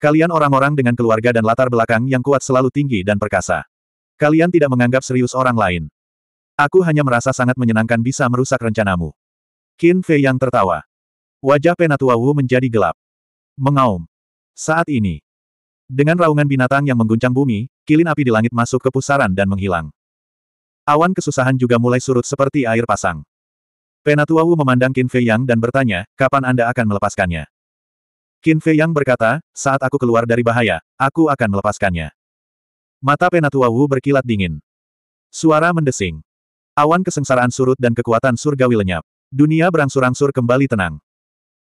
Kalian orang-orang dengan keluarga dan latar belakang yang kuat selalu tinggi dan perkasa. Kalian tidak menganggap serius orang lain. Aku hanya merasa sangat menyenangkan bisa merusak rencanamu. Qin Fei yang tertawa. Wajah Penatua Wu menjadi gelap. Mengaum. Saat ini. Dengan raungan binatang yang mengguncang bumi, kilin api di langit masuk ke pusaran dan menghilang. Awan kesusahan juga mulai surut seperti air pasang. Penatua Wu memandang Qin Fei Yang dan bertanya, kapan Anda akan melepaskannya? Qin Fei Yang berkata, saat aku keluar dari bahaya, aku akan melepaskannya. Mata Penatua Wu berkilat dingin. Suara mendesing. Awan kesengsaraan surut dan kekuatan surgawi lenyap. Dunia berangsur-angsur kembali tenang.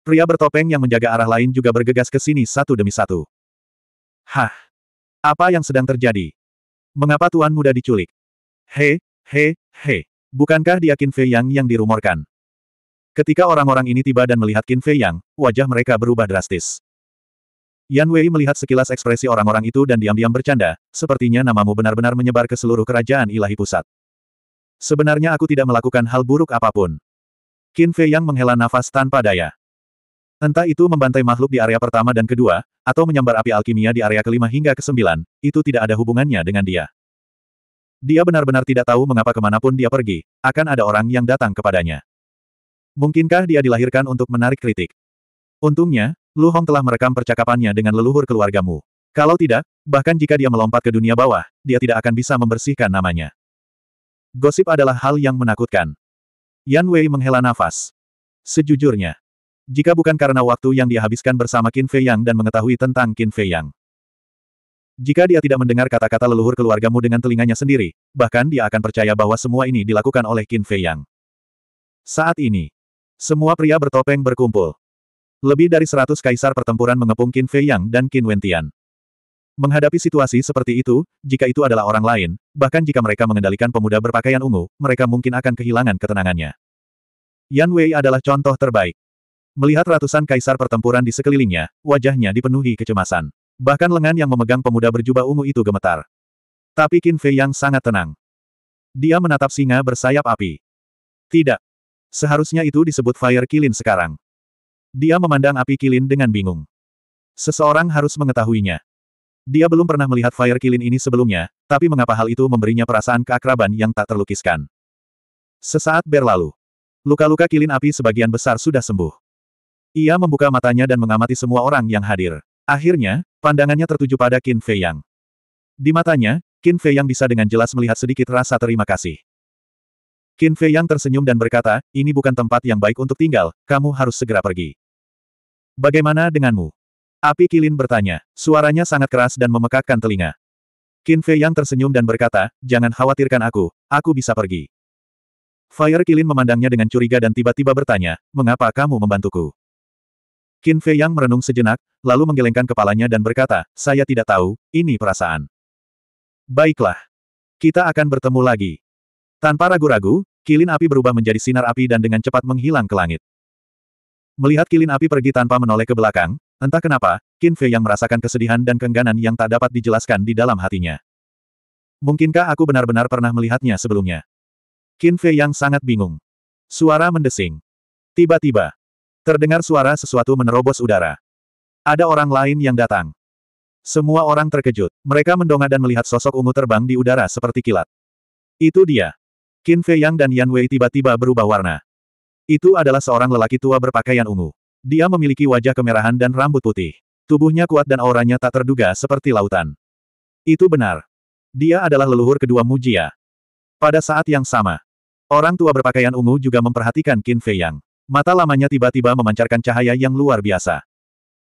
Pria bertopeng yang menjaga arah lain juga bergegas ke sini satu demi satu. Hah! Apa yang sedang terjadi? Mengapa tuan muda diculik? He, he, he. Bukankah dia Qin Fei Yang yang dirumorkan? Ketika orang-orang ini tiba dan melihat Qin Fei Yang, wajah mereka berubah drastis. Yan Wei melihat sekilas ekspresi orang-orang itu dan diam-diam bercanda, sepertinya namamu benar-benar menyebar ke seluruh kerajaan ilahi pusat. Sebenarnya aku tidak melakukan hal buruk apapun. Qin Fei Yang menghela nafas tanpa daya. Entah itu membantai makhluk di area pertama dan kedua, atau menyambar api alkimia di area kelima hingga kesembilan, itu tidak ada hubungannya dengan dia. Dia benar-benar tidak tahu mengapa kemanapun dia pergi, akan ada orang yang datang kepadanya. Mungkinkah dia dilahirkan untuk menarik kritik? Untungnya, Lu Hong telah merekam percakapannya dengan leluhur keluargamu. Kalau tidak, bahkan jika dia melompat ke dunia bawah, dia tidak akan bisa membersihkan namanya. Gosip adalah hal yang menakutkan. Yan Wei menghela nafas. Sejujurnya, jika bukan karena waktu yang dia habiskan bersama Qin Fei Yang dan mengetahui tentang Qin Fei Yang. Jika dia tidak mendengar kata-kata leluhur keluargamu dengan telinganya sendiri, bahkan dia akan percaya bahwa semua ini dilakukan oleh Qin Fei Yang. Saat ini, semua pria bertopeng berkumpul. Lebih dari seratus kaisar pertempuran mengepung Qin Fei Yang dan Qin Wentian. Menghadapi situasi seperti itu, jika itu adalah orang lain, bahkan jika mereka mengendalikan pemuda berpakaian ungu, mereka mungkin akan kehilangan ketenangannya. Yan Wei adalah contoh terbaik. Melihat ratusan kaisar pertempuran di sekelilingnya, wajahnya dipenuhi kecemasan. Bahkan lengan yang memegang pemuda berjubah ungu itu gemetar. Tapi Qin Fei Yang sangat tenang. Dia menatap singa bersayap api. Tidak, Seharusnya itu disebut Fire Kilin sekarang. Dia memandang api kilin dengan bingung. Seseorang harus mengetahuinya. Dia belum pernah melihat Fire Kilin ini sebelumnya, tapi mengapa hal itu memberinya perasaan keakraban yang tak terlukiskan. Sesaat berlalu. Luka-luka kilin api sebagian besar sudah sembuh. Ia membuka matanya dan mengamati semua orang yang hadir. Akhirnya, pandangannya tertuju pada Qin Fei Yang. Di matanya, Qin Fei Yang bisa dengan jelas melihat sedikit rasa terima kasih. Qin Fei Yang tersenyum dan berkata, ini bukan tempat yang baik untuk tinggal, kamu harus segera pergi. Bagaimana denganmu? Api Kilin bertanya. Suaranya sangat keras dan memekakkan telinga. Qin Fei Yang tersenyum dan berkata, jangan khawatirkan aku, aku bisa pergi. Fire Kilin memandangnya dengan curiga dan tiba-tiba bertanya, mengapa kamu membantuku? Qin Fei Yang merenung sejenak, lalu menggelengkan kepalanya dan berkata, saya tidak tahu, ini perasaan. Baiklah. Kita akan bertemu lagi. Tanpa ragu-ragu, kilin api berubah menjadi sinar api dan dengan cepat menghilang ke langit. Melihat kilin api pergi tanpa menoleh ke belakang, entah kenapa, Qin Fei yang merasakan kesedihan dan kengganan yang tak dapat dijelaskan di dalam hatinya. Mungkinkah aku benar-benar pernah melihatnya sebelumnya? Qin Fei yang sangat bingung. Suara mendesing. Tiba-tiba, terdengar suara sesuatu menerobos udara. Ada orang lain yang datang. Semua orang terkejut. Mereka mendongak dan melihat sosok ungu terbang di udara seperti kilat. Itu dia. Qin Fei Yang dan Yan Wei tiba-tiba berubah warna. Itu adalah seorang lelaki tua berpakaian ungu. Dia memiliki wajah kemerahan dan rambut putih. Tubuhnya kuat dan auranya tak terduga seperti lautan. Itu benar. Dia adalah leluhur kedua Mujia. Pada saat yang sama, orang tua berpakaian ungu juga memperhatikan Qin Fei Yang. Mata lamanya tiba-tiba memancarkan cahaya yang luar biasa.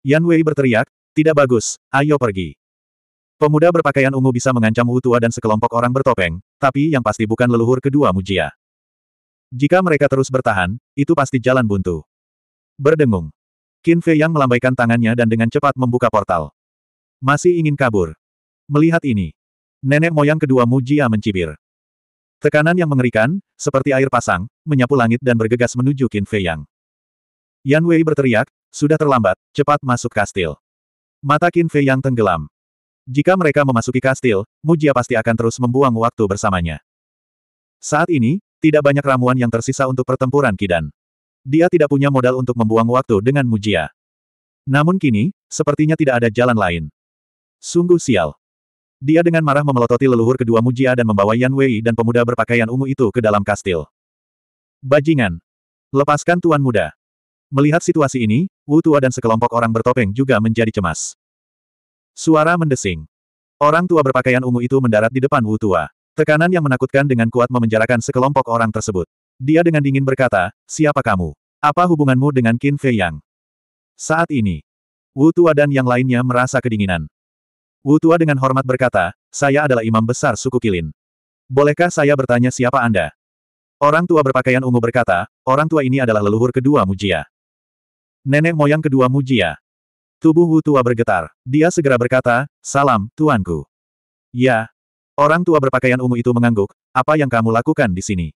Yan Wei berteriak, tidak bagus, ayo pergi. Pemuda berpakaian ungu bisa mengancam Wu tua dan sekelompok orang bertopeng, tapi yang pasti bukan leluhur kedua Mujia. Jika mereka terus bertahan, itu pasti jalan buntu. Berdengung. Qin Fei yang melambaikan tangannya dan dengan cepat membuka portal. Masih ingin kabur. Melihat ini. Nenek moyang kedua Mujia mencibir. Tekanan yang mengerikan, seperti air pasang, menyapu langit dan bergegas menuju Qin Fei Yang. Yan Wei berteriak, sudah terlambat, cepat masuk kastil. Mata Qin Fei Yang tenggelam. Jika mereka memasuki kastil, Mujia pasti akan terus membuang waktu bersamanya. Saat ini, tidak banyak ramuan yang tersisa untuk pertempuran Kidan. Dia tidak punya modal untuk membuang waktu dengan Mujia. Namun kini, sepertinya tidak ada jalan lain. Sungguh sial. Dia dengan marah memelototi leluhur kedua Mujia dan membawa Yan Wei dan pemuda berpakaian ungu itu ke dalam kastil. Bajingan. Lepaskan tuan muda. Melihat situasi ini, Wu Tua dan sekelompok orang bertopeng juga menjadi cemas. Suara mendesing. Orang tua berpakaian ungu itu mendarat di depan Wu Tua. Tekanan yang menakutkan dengan kuat memenjarakan sekelompok orang tersebut. Dia dengan dingin berkata, siapa kamu? Apa hubunganmu dengan Qin Fei Yang? Saat ini, Wu Tua dan yang lainnya merasa kedinginan. Wu Tua dengan hormat berkata, saya adalah imam besar suku Kilin. Bolehkah saya bertanya siapa Anda? Orang tua berpakaian ungu berkata, orang tua ini adalah leluhur kedua Mujia. Nenek moyang kedua Mujia, Tubuh Wu Tua bergetar. Dia segera berkata, Salam, Tuanku. Ya. Orang tua berpakaian ungu itu mengangguk, apa yang kamu lakukan di sini?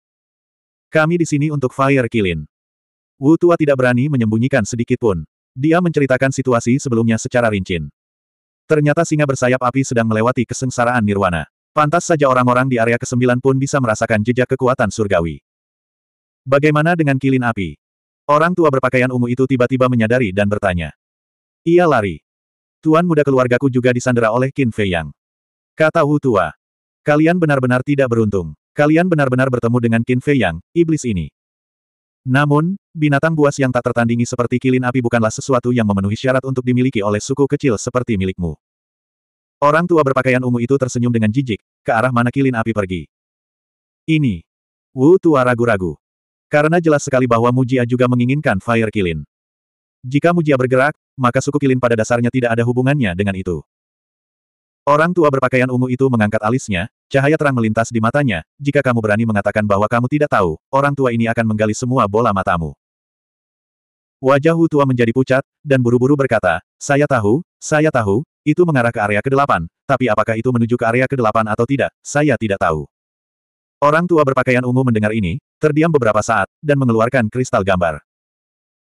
Kami di sini untuk Fire Kilin. Wu Tua tidak berani menyembunyikan sedikit pun. Dia menceritakan situasi sebelumnya secara rinci. Ternyata singa bersayap api sedang melewati kesengsaraan nirwana. Pantas saja orang-orang di area kesembilan pun bisa merasakan jejak kekuatan surgawi. Bagaimana dengan kilin api? Orang tua berpakaian ungu itu tiba-tiba menyadari dan bertanya. Ia lari. Tuan muda keluargaku juga disandera oleh Qin Fei Yang. Kata Wu Tua. Kalian benar-benar tidak beruntung. Kalian benar-benar bertemu dengan Qin Fei Yang, iblis ini. Namun, binatang buas yang tak tertandingi seperti kilin api bukanlah sesuatu yang memenuhi syarat untuk dimiliki oleh suku kecil seperti milikmu. Orang tua berpakaian ungu itu tersenyum dengan jijik, ke arah mana kilin api pergi. Ini. Wu Tua ragu-ragu. Karena jelas sekali bahwa Mujia juga menginginkan Fire Kilin. Jika Mujia bergerak, maka suku Kilin pada dasarnya tidak ada hubungannya dengan itu. Orang tua berpakaian ungu itu mengangkat alisnya, cahaya terang melintas di matanya, jika kamu berani mengatakan bahwa kamu tidak tahu, orang tua ini akan menggali semua bola matamu. Wajah Hu Tua menjadi pucat, dan buru-buru berkata, saya tahu, saya tahu, itu mengarah ke area kedelapan, tapi apakah itu menuju ke area kedelapan atau tidak, saya tidak tahu. Orang tua berpakaian ungu mendengar ini, terdiam beberapa saat, dan mengeluarkan kristal gambar.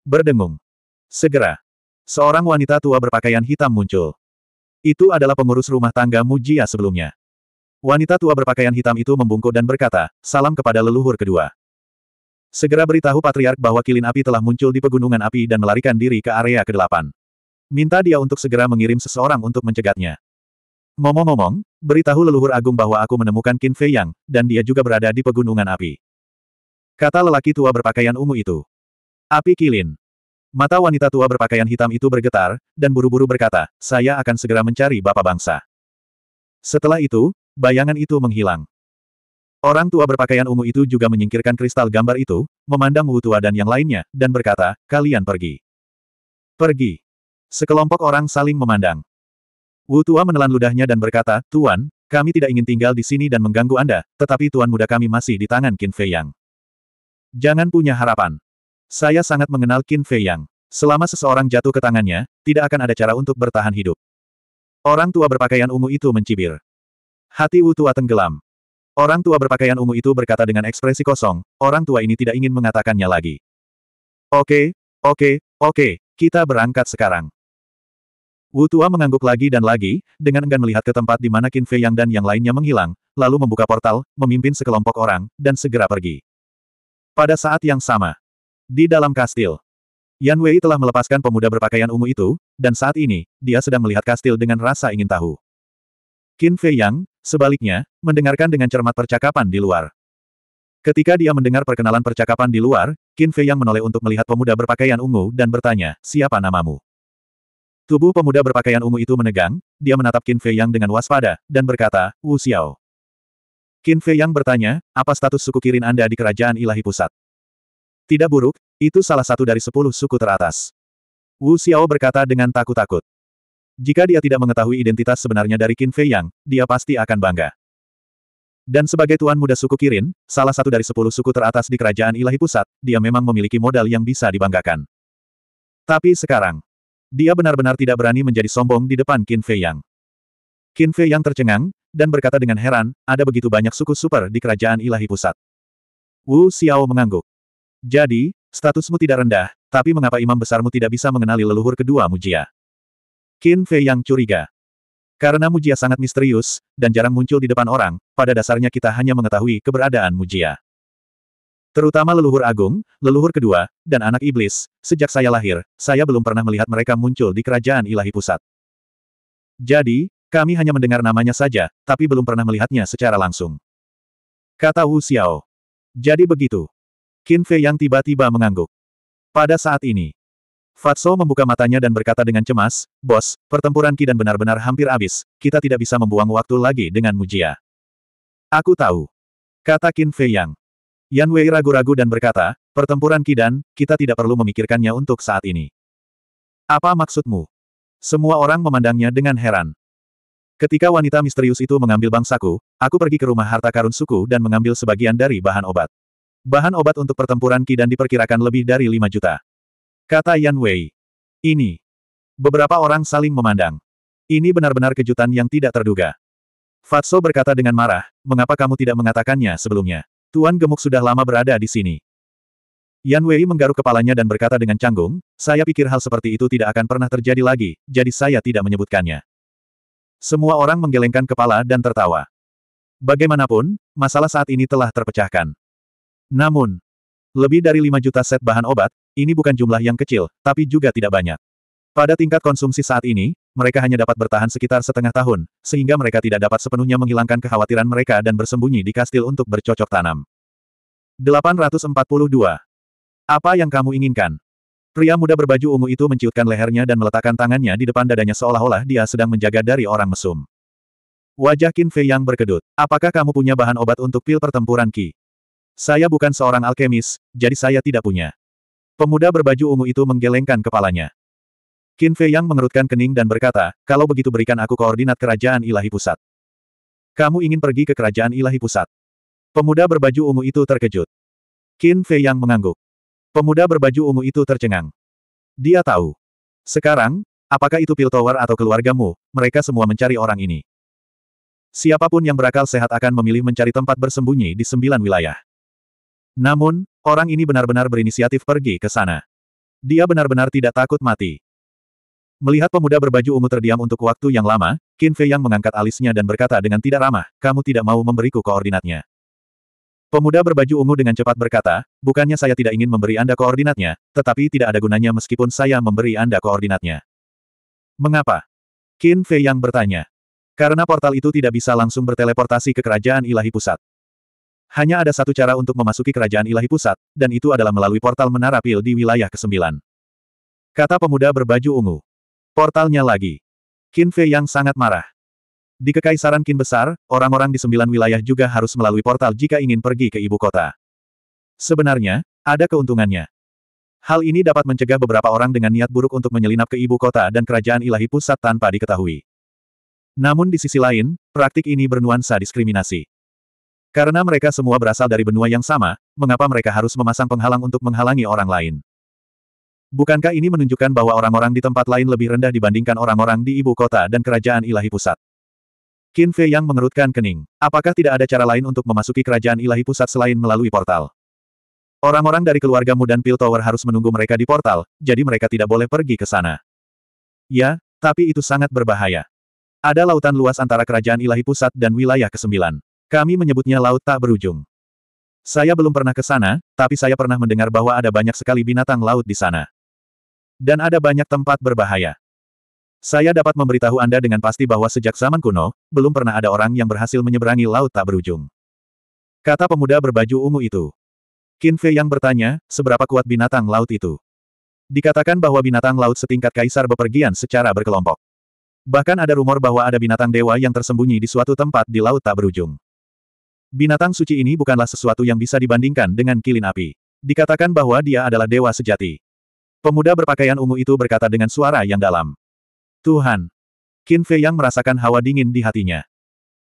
Berdengung. Segera, seorang wanita tua berpakaian hitam muncul. Itu adalah pengurus rumah tangga Mujia sebelumnya. Wanita tua berpakaian hitam itu membungkuk dan berkata, salam kepada leluhur kedua. Segera beritahu Patriark bahwa kilin api telah muncul di pegunungan api dan melarikan diri ke area ke-8. Minta dia untuk segera mengirim seseorang untuk mencegatnya. Ngomong-ngomong, beritahu leluhur agung bahwa aku menemukan Qin Fei Yang, dan dia juga berada di pegunungan api. Kata lelaki tua berpakaian ungu itu. Api kilin. Mata wanita tua berpakaian hitam itu bergetar, dan buru-buru berkata, saya akan segera mencari bapak bangsa. Setelah itu, bayangan itu menghilang. Orang tua berpakaian ungu itu juga menyingkirkan kristal gambar itu, memandang Wu Tua dan yang lainnya, dan berkata, kalian pergi. Pergi. Sekelompok orang saling memandang. Wu Tua menelan ludahnya dan berkata, Tuan, kami tidak ingin tinggal di sini dan mengganggu Anda, tetapi Tuan muda kami masih di tangan Qin Fei Yang. Jangan punya harapan. Saya sangat mengenal Qin Fei Yang. Selama seseorang jatuh ke tangannya, tidak akan ada cara untuk bertahan hidup. Orang tua berpakaian ungu itu mencibir. Hati Wu Tua tenggelam. Orang tua berpakaian ungu itu berkata dengan ekspresi kosong, orang tua ini tidak ingin mengatakannya lagi. Oke, oke, oke, kita berangkat sekarang. Wu Tua mengangguk lagi dan lagi, dengan enggan melihat ke tempat di mana Qin Fei Yang dan yang lainnya menghilang, lalu membuka portal, memimpin sekelompok orang, dan segera pergi. Pada saat yang sama, di dalam kastil. Yan Wei telah melepaskan pemuda berpakaian ungu itu, dan saat ini, dia sedang melihat kastil dengan rasa ingin tahu. Qin Fei Yang, sebaliknya, mendengarkan dengan cermat percakapan di luar. Ketika dia mendengar perkenalan percakapan di luar, Qin Fei Yang menoleh untuk melihat pemuda berpakaian ungu dan bertanya, siapa namamu? Tubuh pemuda berpakaian ungu itu menegang, dia menatap Qin Fei Yang dengan waspada, dan berkata, Wu Xiao. Qin Fei Yang bertanya, apa status suku Kirin Anda di kerajaan ilahi pusat? Tidak buruk, itu salah satu dari sepuluh suku teratas. Wu Xiao berkata dengan takut-takut. Jika dia tidak mengetahui identitas sebenarnya dari Qin Fei Yang, dia pasti akan bangga. Dan sebagai tuan muda suku Kirin, salah satu dari sepuluh suku teratas di kerajaan ilahi pusat, dia memang memiliki modal yang bisa dibanggakan. Tapi sekarang, dia benar-benar tidak berani menjadi sombong di depan Qin Fei Yang. Qin Fei Yang tercengang, dan berkata dengan heran, ada begitu banyak suku super di kerajaan ilahi pusat. Wu Xiao mengangguk. Jadi, statusmu tidak rendah, tapi mengapa imam besarmu tidak bisa mengenali leluhur kedua Mujia? Qin Fei yang curiga. Karena Mujia sangat misterius, dan jarang muncul di depan orang, pada dasarnya kita hanya mengetahui keberadaan Mujia. Terutama leluhur agung, leluhur kedua, dan anak iblis, sejak saya lahir, saya belum pernah melihat mereka muncul di kerajaan ilahi pusat. Jadi, kami hanya mendengar namanya saja, tapi belum pernah melihatnya secara langsung. Kata Wu Xiao. Jadi begitu. Qin Fei yang tiba-tiba mengangguk. Pada saat ini, Fatso membuka matanya dan berkata dengan cemas, Bos, pertempuran Ki dan benar-benar hampir habis, kita tidak bisa membuang waktu lagi dengan Mujia. Aku tahu. Kata Qin Fei Yang. Yan Wei ragu-ragu dan berkata, pertempuran Kidan, kita tidak perlu memikirkannya untuk saat ini. Apa maksudmu? Semua orang memandangnya dengan heran. Ketika wanita misterius itu mengambil bangsaku, aku pergi ke rumah harta karun suku dan mengambil sebagian dari bahan obat. Bahan obat untuk pertempuran Ki dan diperkirakan lebih dari 5 juta. Kata Yan Wei. Ini. Beberapa orang saling memandang. Ini benar-benar kejutan yang tidak terduga. Fatso berkata dengan marah, mengapa kamu tidak mengatakannya sebelumnya? Tuan Gemuk sudah lama berada di sini. Yan Wei menggaruk kepalanya dan berkata dengan canggung, saya pikir hal seperti itu tidak akan pernah terjadi lagi, jadi saya tidak menyebutkannya. Semua orang menggelengkan kepala dan tertawa. Bagaimanapun, masalah saat ini telah terpecahkan. Namun, lebih dari 5 juta set bahan obat, ini bukan jumlah yang kecil, tapi juga tidak banyak. Pada tingkat konsumsi saat ini, mereka hanya dapat bertahan sekitar setengah tahun, sehingga mereka tidak dapat sepenuhnya menghilangkan kekhawatiran mereka dan bersembunyi di kastil untuk bercocok tanam. 842. Apa yang kamu inginkan? Pria muda berbaju ungu itu menciutkan lehernya dan meletakkan tangannya di depan dadanya seolah-olah dia sedang menjaga dari orang mesum. Wajah Qin Fei yang berkedut. Apakah kamu punya bahan obat untuk pil pertempuran Qi? Saya bukan seorang alkemis, jadi saya tidak punya. Pemuda berbaju ungu itu menggelengkan kepalanya. Qin Fei Yang mengerutkan kening dan berkata, kalau begitu berikan aku koordinat kerajaan ilahi pusat. Kamu ingin pergi ke kerajaan ilahi pusat. Pemuda berbaju ungu itu terkejut. Qin Fei Yang mengangguk. Pemuda berbaju ungu itu tercengang. Dia tahu. Sekarang, apakah itu Pil Tawar atau keluargamu, mereka semua mencari orang ini. Siapapun yang berakal sehat akan memilih mencari tempat bersembunyi di sembilan wilayah. Namun, orang ini benar-benar berinisiatif pergi ke sana. Dia benar-benar tidak takut mati. Melihat pemuda berbaju ungu terdiam untuk waktu yang lama, Qin Fei yang mengangkat alisnya dan berkata dengan tidak ramah, kamu tidak mau memberiku koordinatnya. Pemuda berbaju ungu dengan cepat berkata, bukannya saya tidak ingin memberi Anda koordinatnya, tetapi tidak ada gunanya meskipun saya memberi Anda koordinatnya. Mengapa? Qin Fei yang bertanya. Karena portal itu tidak bisa langsung berteleportasi ke kerajaan ilahi pusat. Hanya ada satu cara untuk memasuki kerajaan ilahi pusat, dan itu adalah melalui portal menara pil di wilayah ke-9. Kata pemuda berbaju ungu. Portalnya lagi. Qin Fei yang sangat marah. Di Kekaisaran Qin Besar, orang-orang di sembilan wilayah juga harus melalui portal jika ingin pergi ke ibu kota. Sebenarnya, ada keuntungannya. Hal ini dapat mencegah beberapa orang dengan niat buruk untuk menyelinap ke ibu kota dan kerajaan ilahi pusat tanpa diketahui. Namun di sisi lain, praktik ini bernuansa diskriminasi. Karena mereka semua berasal dari benua yang sama, mengapa mereka harus memasang penghalang untuk menghalangi orang lain? Bukankah ini menunjukkan bahwa orang-orang di tempat lain lebih rendah dibandingkan orang-orang di ibu kota dan kerajaan ilahi pusat? Qin Fei yang mengerutkan kening. Apakah tidak ada cara lain untuk memasuki kerajaan ilahi pusat selain melalui portal? Orang-orang dari keluarga Mu dan Pil Tower harus menunggu mereka di portal, jadi mereka tidak boleh pergi ke sana. Ya, tapi itu sangat berbahaya. Ada lautan luas antara kerajaan ilahi pusat dan wilayah kesembilan. Kami menyebutnya laut tak berujung. Saya belum pernah ke sana, tapi saya pernah mendengar bahwa ada banyak sekali binatang laut di sana. Dan ada banyak tempat berbahaya. Saya dapat memberitahu Anda dengan pasti bahwa sejak zaman kuno, belum pernah ada orang yang berhasil menyeberangi laut tak berujung. Kata pemuda berbaju ungu itu. Qin Fei yang bertanya, seberapa kuat binatang laut itu? Dikatakan bahwa binatang laut setingkat kaisar bepergian secara berkelompok. Bahkan ada rumor bahwa ada binatang dewa yang tersembunyi di suatu tempat di laut tak berujung. Binatang suci ini bukanlah sesuatu yang bisa dibandingkan dengan kilin api. Dikatakan bahwa dia adalah dewa sejati. Pemuda berpakaian ungu itu berkata dengan suara yang dalam. Tuhan! Qin Fei yang merasakan hawa dingin di hatinya.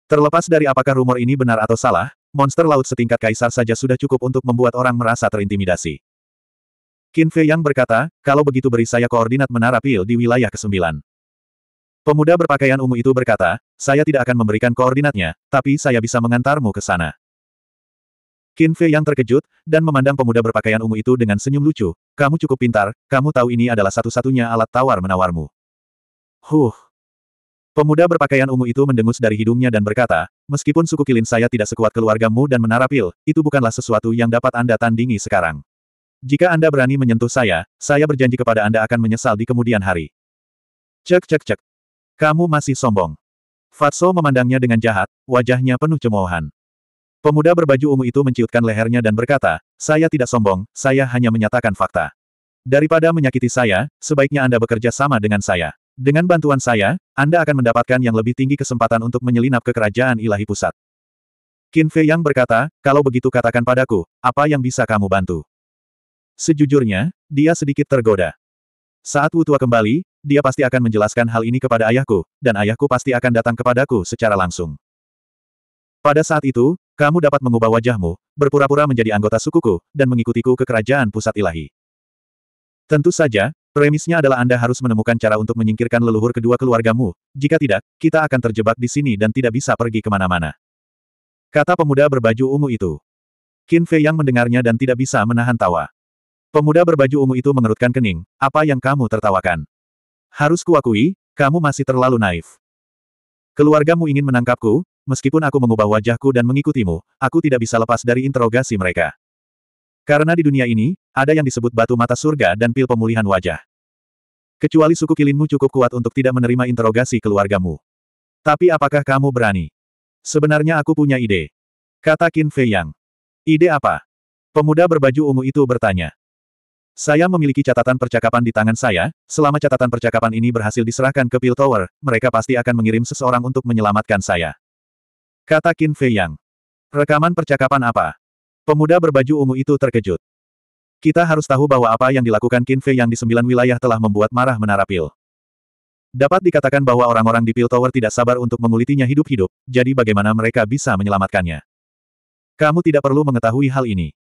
Terlepas dari apakah rumor ini benar atau salah, monster laut setingkat kaisar saja sudah cukup untuk membuat orang merasa terintimidasi. Qin Fei yang berkata, kalau begitu beri saya koordinat menara pil di wilayah ke-9. Pemuda berpakaian ungu itu berkata, saya tidak akan memberikan koordinatnya, tapi saya bisa mengantarmu ke sana. Qin Fei yang terkejut, dan memandang pemuda berpakaian ungu itu dengan senyum lucu, kamu cukup pintar, kamu tahu ini adalah satu-satunya alat tawar-menawarmu. Huh. Pemuda berpakaian ungu itu mendengus dari hidungnya dan berkata, meskipun suku kilin saya tidak sekuat keluargamu dan menarapil, itu bukanlah sesuatu yang dapat Anda tandingi sekarang. Jika Anda berani menyentuh saya, saya berjanji kepada Anda akan menyesal di kemudian hari. Cek cek cek, kamu masih sombong. Fatso memandangnya dengan jahat, wajahnya penuh cemoohan. Pemuda berbaju ungu itu menciutkan lehernya dan berkata, saya tidak sombong, saya hanya menyatakan fakta. Daripada menyakiti saya, sebaiknya Anda bekerja sama dengan saya. Dengan bantuan saya, Anda akan mendapatkan yang lebih tinggi kesempatan untuk menyelinap ke kerajaan ilahi pusat. Qin Fei Yang berkata, kalau begitu katakan padaku, apa yang bisa kamu bantu? Sejujurnya, dia sedikit tergoda. Saat Wutua kembali, dia pasti akan menjelaskan hal ini kepada ayahku, dan ayahku pasti akan datang kepadaku secara langsung. Pada saat itu, kamu dapat mengubah wajahmu, berpura-pura menjadi anggota sukuku, dan mengikutiku ke kerajaan pusat ilahi. Tentu saja, premisnya adalah Anda harus menemukan cara untuk menyingkirkan leluhur kedua keluargamu, jika tidak, kita akan terjebak di sini dan tidak bisa pergi kemana-mana. Kata pemuda berbaju ungu itu. Qin Fei yang mendengarnya dan tidak bisa menahan tawa. Pemuda berbaju ungu itu mengerutkan kening, apa yang kamu tertawakan? Harus kuakui, kamu masih terlalu naif. Keluargamu ingin menangkapku, meskipun aku mengubah wajahku dan mengikutimu, aku tidak bisa lepas dari interogasi mereka. Karena di dunia ini, ada yang disebut batu mata surga dan pil pemulihan wajah. Kecuali suku kilinmu cukup kuat untuk tidak menerima interogasi keluargamu. Tapi apakah kamu berani? Sebenarnya aku punya ide. Kata Qin Fei Yang. Ide apa? Pemuda berbaju ungu itu bertanya. Saya memiliki catatan percakapan di tangan saya, selama catatan percakapan ini berhasil diserahkan ke Pil Tower, mereka pasti akan mengirim seseorang untuk menyelamatkan saya. Kata Qin Fei Yang. Rekaman percakapan apa? Pemuda berbaju ungu itu terkejut. Kita harus tahu bahwa apa yang dilakukan Qin Fei Yang di sembilan wilayah telah membuat marah menara Pil. Dapat dikatakan bahwa orang-orang di Pil Tower tidak sabar untuk mengulitinya hidup-hidup, jadi bagaimana mereka bisa menyelamatkannya? Kamu tidak perlu mengetahui hal ini.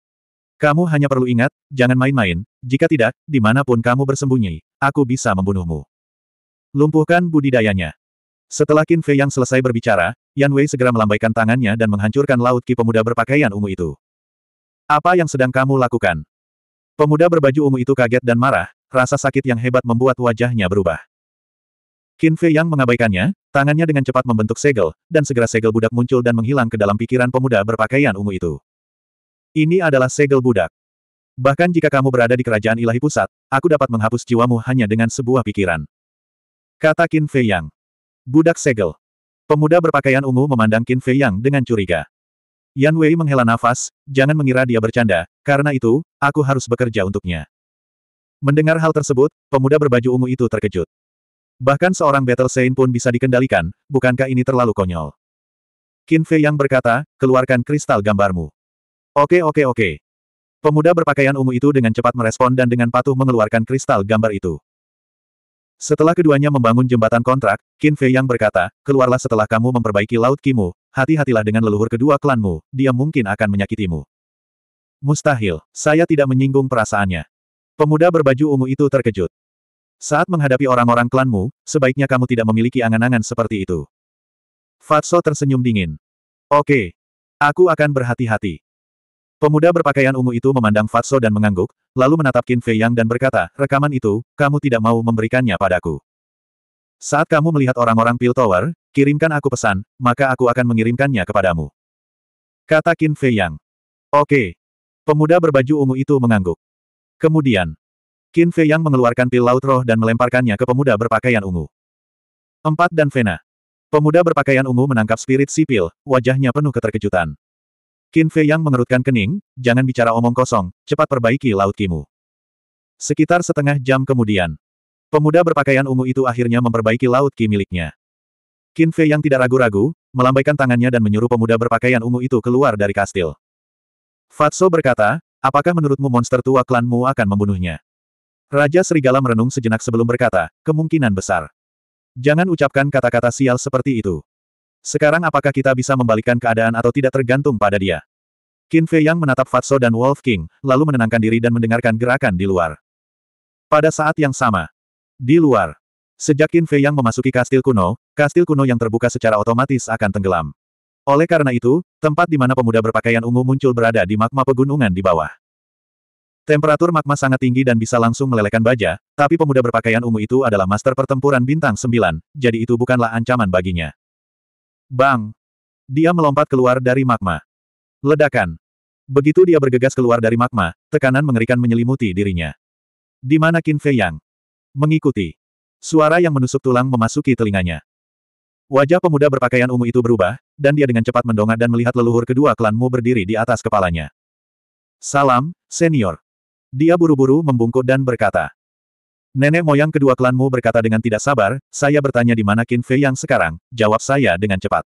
Kamu hanya perlu ingat, jangan main-main, jika tidak, dimanapun kamu bersembunyi, aku bisa membunuhmu. Lumpuhkan budidayanya. Setelah Qin Fei yang selesai berbicara, Yan Wei segera melambaikan tangannya dan menghancurkan laut Ki pemuda berpakaian ungu itu. Apa yang sedang kamu lakukan? Pemuda berbaju ungu itu kaget dan marah, rasa sakit yang hebat membuat wajahnya berubah. Qin Fei yang mengabaikannya, tangannya dengan cepat membentuk segel, dan segera segel budak muncul dan menghilang ke dalam pikiran pemuda berpakaian ungu itu. Ini adalah segel budak. Bahkan jika kamu berada di kerajaan ilahi pusat, aku dapat menghapus jiwamu hanya dengan sebuah pikiran. Kata Qin Fei Yang. Budak segel. Pemuda berpakaian ungu memandang Qin Fei Yang dengan curiga. Yan Wei menghela nafas, jangan mengira dia bercanda, karena itu, aku harus bekerja untuknya. Mendengar hal tersebut, pemuda berbaju ungu itu terkejut. Bahkan seorang Battle Saint pun bisa dikendalikan, bukankah ini terlalu konyol? Qin Fei Yang berkata, keluarkan kristal gambarmu. Oke oke oke. Pemuda berpakaian ungu itu dengan cepat merespon dan dengan patuh mengeluarkan kristal gambar itu. Setelah keduanya membangun jembatan kontrak, Qin Fei yang berkata, keluarlah setelah kamu memperbaiki laut Kimu, hati-hatilah dengan leluhur kedua klanmu, dia mungkin akan menyakitimu. Mustahil, saya tidak menyinggung perasaannya. Pemuda berbaju ungu itu terkejut. Saat menghadapi orang-orang klanmu, sebaiknya kamu tidak memiliki angan-angan seperti itu. Fatso tersenyum dingin. Oke. Aku akan berhati-hati. Pemuda berpakaian ungu itu memandang Fatso dan mengangguk, lalu menatap Qin Fei Yang dan berkata, rekaman itu, kamu tidak mau memberikannya padaku. Saat kamu melihat orang-orang Pil Tower, kirimkan aku pesan, maka aku akan mengirimkannya kepadamu. Kata Qin Fei Yang. Oke. Pemuda berbaju ungu itu mengangguk. Kemudian, Qin Fei Yang mengeluarkan pil laut roh dan melemparkannya ke pemuda berpakaian ungu. Empat dan Vena. Pemuda berpakaian ungu menangkap spirit sipil, wajahnya penuh keterkejutan. Qin Fei Yang mengerutkan kening, jangan bicara omong kosong, cepat perbaiki laut kimu. Sekitar setengah jam kemudian, pemuda berpakaian ungu itu akhirnya memperbaiki laut ki miliknya. Qin Fei Yang tidak ragu-ragu, melambaikan tangannya dan menyuruh pemuda berpakaian ungu itu keluar dari kastil. Fatso berkata, apakah menurutmu monster tua klanmu akan membunuhnya? Raja Serigala merenung sejenak sebelum berkata, kemungkinan besar. Jangan ucapkan kata-kata sial seperti itu. Sekarang apakah kita bisa membalikkan keadaan atau tidak tergantung pada dia? Qin Fei Yang menatap Fatso dan Wolf King, lalu menenangkan diri dan mendengarkan gerakan di luar. Pada saat yang sama, di luar, sejak Qin Fei Yang memasuki kastil kuno, kastil kuno yang terbuka secara otomatis akan tenggelam. Oleh karena itu, tempat di mana pemuda berpakaian ungu muncul berada di magma pegunungan di bawah. Temperatur magma sangat tinggi dan bisa langsung melelehkan baja, tapi pemuda berpakaian ungu itu adalah master pertempuran bintang 9, jadi itu bukanlah ancaman baginya. Bang! Dia melompat keluar dari magma. Ledakan. Begitu dia bergegas keluar dari magma, tekanan mengerikan menyelimuti dirinya. Di mana Qin Fei Yang? Mengikuti. Suara yang menusuk tulang memasuki telinganya. Wajah pemuda berpakaian ungu itu berubah, dan dia dengan cepat mendongak dan melihat leluhur kedua klanmu berdiri di atas kepalanya. Salam, senior. Dia buru-buru membungkuk dan berkata. Nenek moyang kedua klanmu berkata dengan tidak sabar, saya bertanya di mana Qin Fei yang sekarang, jawab saya dengan cepat.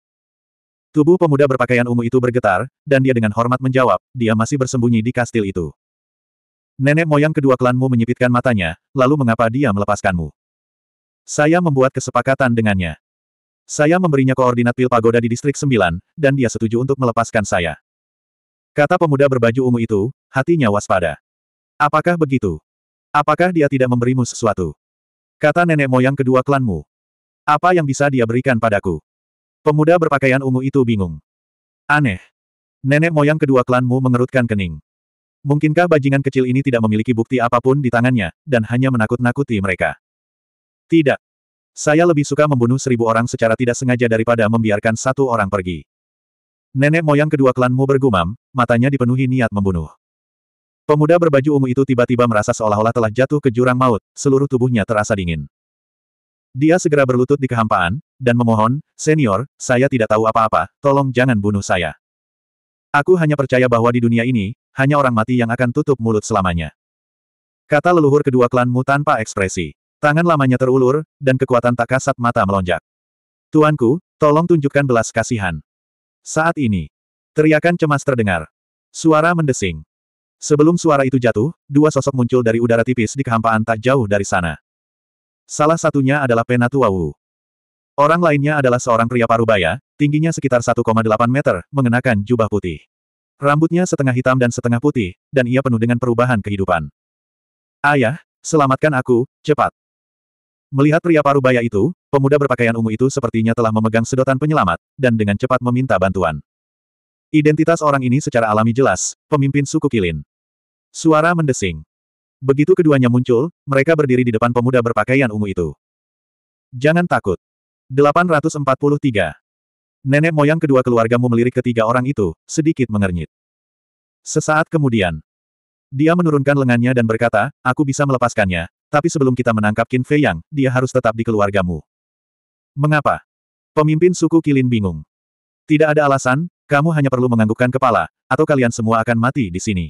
Tubuh pemuda berpakaian ungu itu bergetar, dan dia dengan hormat menjawab, dia masih bersembunyi di kastil itu. Nenek moyang kedua klanmu menyipitkan matanya, lalu mengapa dia melepaskanmu? Saya membuat kesepakatan dengannya. Saya memberinya koordinat pil pagoda di distrik 9, dan dia setuju untuk melepaskan saya. Kata pemuda berbaju ungu itu, hatinya waspada. Apakah begitu? Apakah dia tidak memberimu sesuatu? Kata nenek moyang kedua klanmu. Apa yang bisa dia berikan padaku? Pemuda berpakaian ungu itu bingung. Aneh. Nenek moyang kedua klanmu mengerutkan kening. Mungkinkah bajingan kecil ini tidak memiliki bukti apapun di tangannya, dan hanya menakut-nakuti mereka? Tidak. Saya lebih suka membunuh seribu orang secara tidak sengaja daripada membiarkan satu orang pergi. Nenek moyang kedua klanmu bergumam, matanya dipenuhi niat membunuh. Pemuda berbaju ungu itu tiba-tiba merasa seolah-olah telah jatuh ke jurang maut, seluruh tubuhnya terasa dingin. Dia segera berlutut di kehampaan, dan memohon, Senior, saya tidak tahu apa-apa, tolong jangan bunuh saya. Aku hanya percaya bahwa di dunia ini, hanya orang mati yang akan tutup mulut selamanya. Kata leluhur kedua klanmu tanpa ekspresi. Tangan lamanya terulur, dan kekuatan tak kasat mata melonjak. Tuanku, tolong tunjukkan belas kasihan. Saat ini, teriakan cemas terdengar. Suara mendesing. Sebelum suara itu jatuh, dua sosok muncul dari udara tipis di kehampaan tak jauh dari sana. Salah satunya adalah Penatua Wu. Orang lainnya adalah seorang pria parubaya, tingginya sekitar 1,8 meter, mengenakan jubah putih. Rambutnya setengah hitam dan setengah putih, dan ia penuh dengan perubahan kehidupan. Ayah, selamatkan aku, cepat. Melihat pria parubaya itu, pemuda berpakaian ungu itu sepertinya telah memegang sedotan penyelamat, dan dengan cepat meminta bantuan. Identitas orang ini secara alami jelas, pemimpin suku Kilin. Suara mendesing. Begitu keduanya muncul, mereka berdiri di depan pemuda berpakaian ungu itu. Jangan takut. 843. Nenek moyang kedua keluargamu melirik ketiga orang itu, sedikit mengernyit. Sesaat kemudian, dia menurunkan lengannya dan berkata, aku bisa melepaskannya, tapi sebelum kita menangkap Qin Fei Yang, dia harus tetap di keluargamu. Mengapa? Pemimpin suku Kilin bingung. Tidak ada alasan, kamu hanya perlu menganggukkan kepala, atau kalian semua akan mati di sini.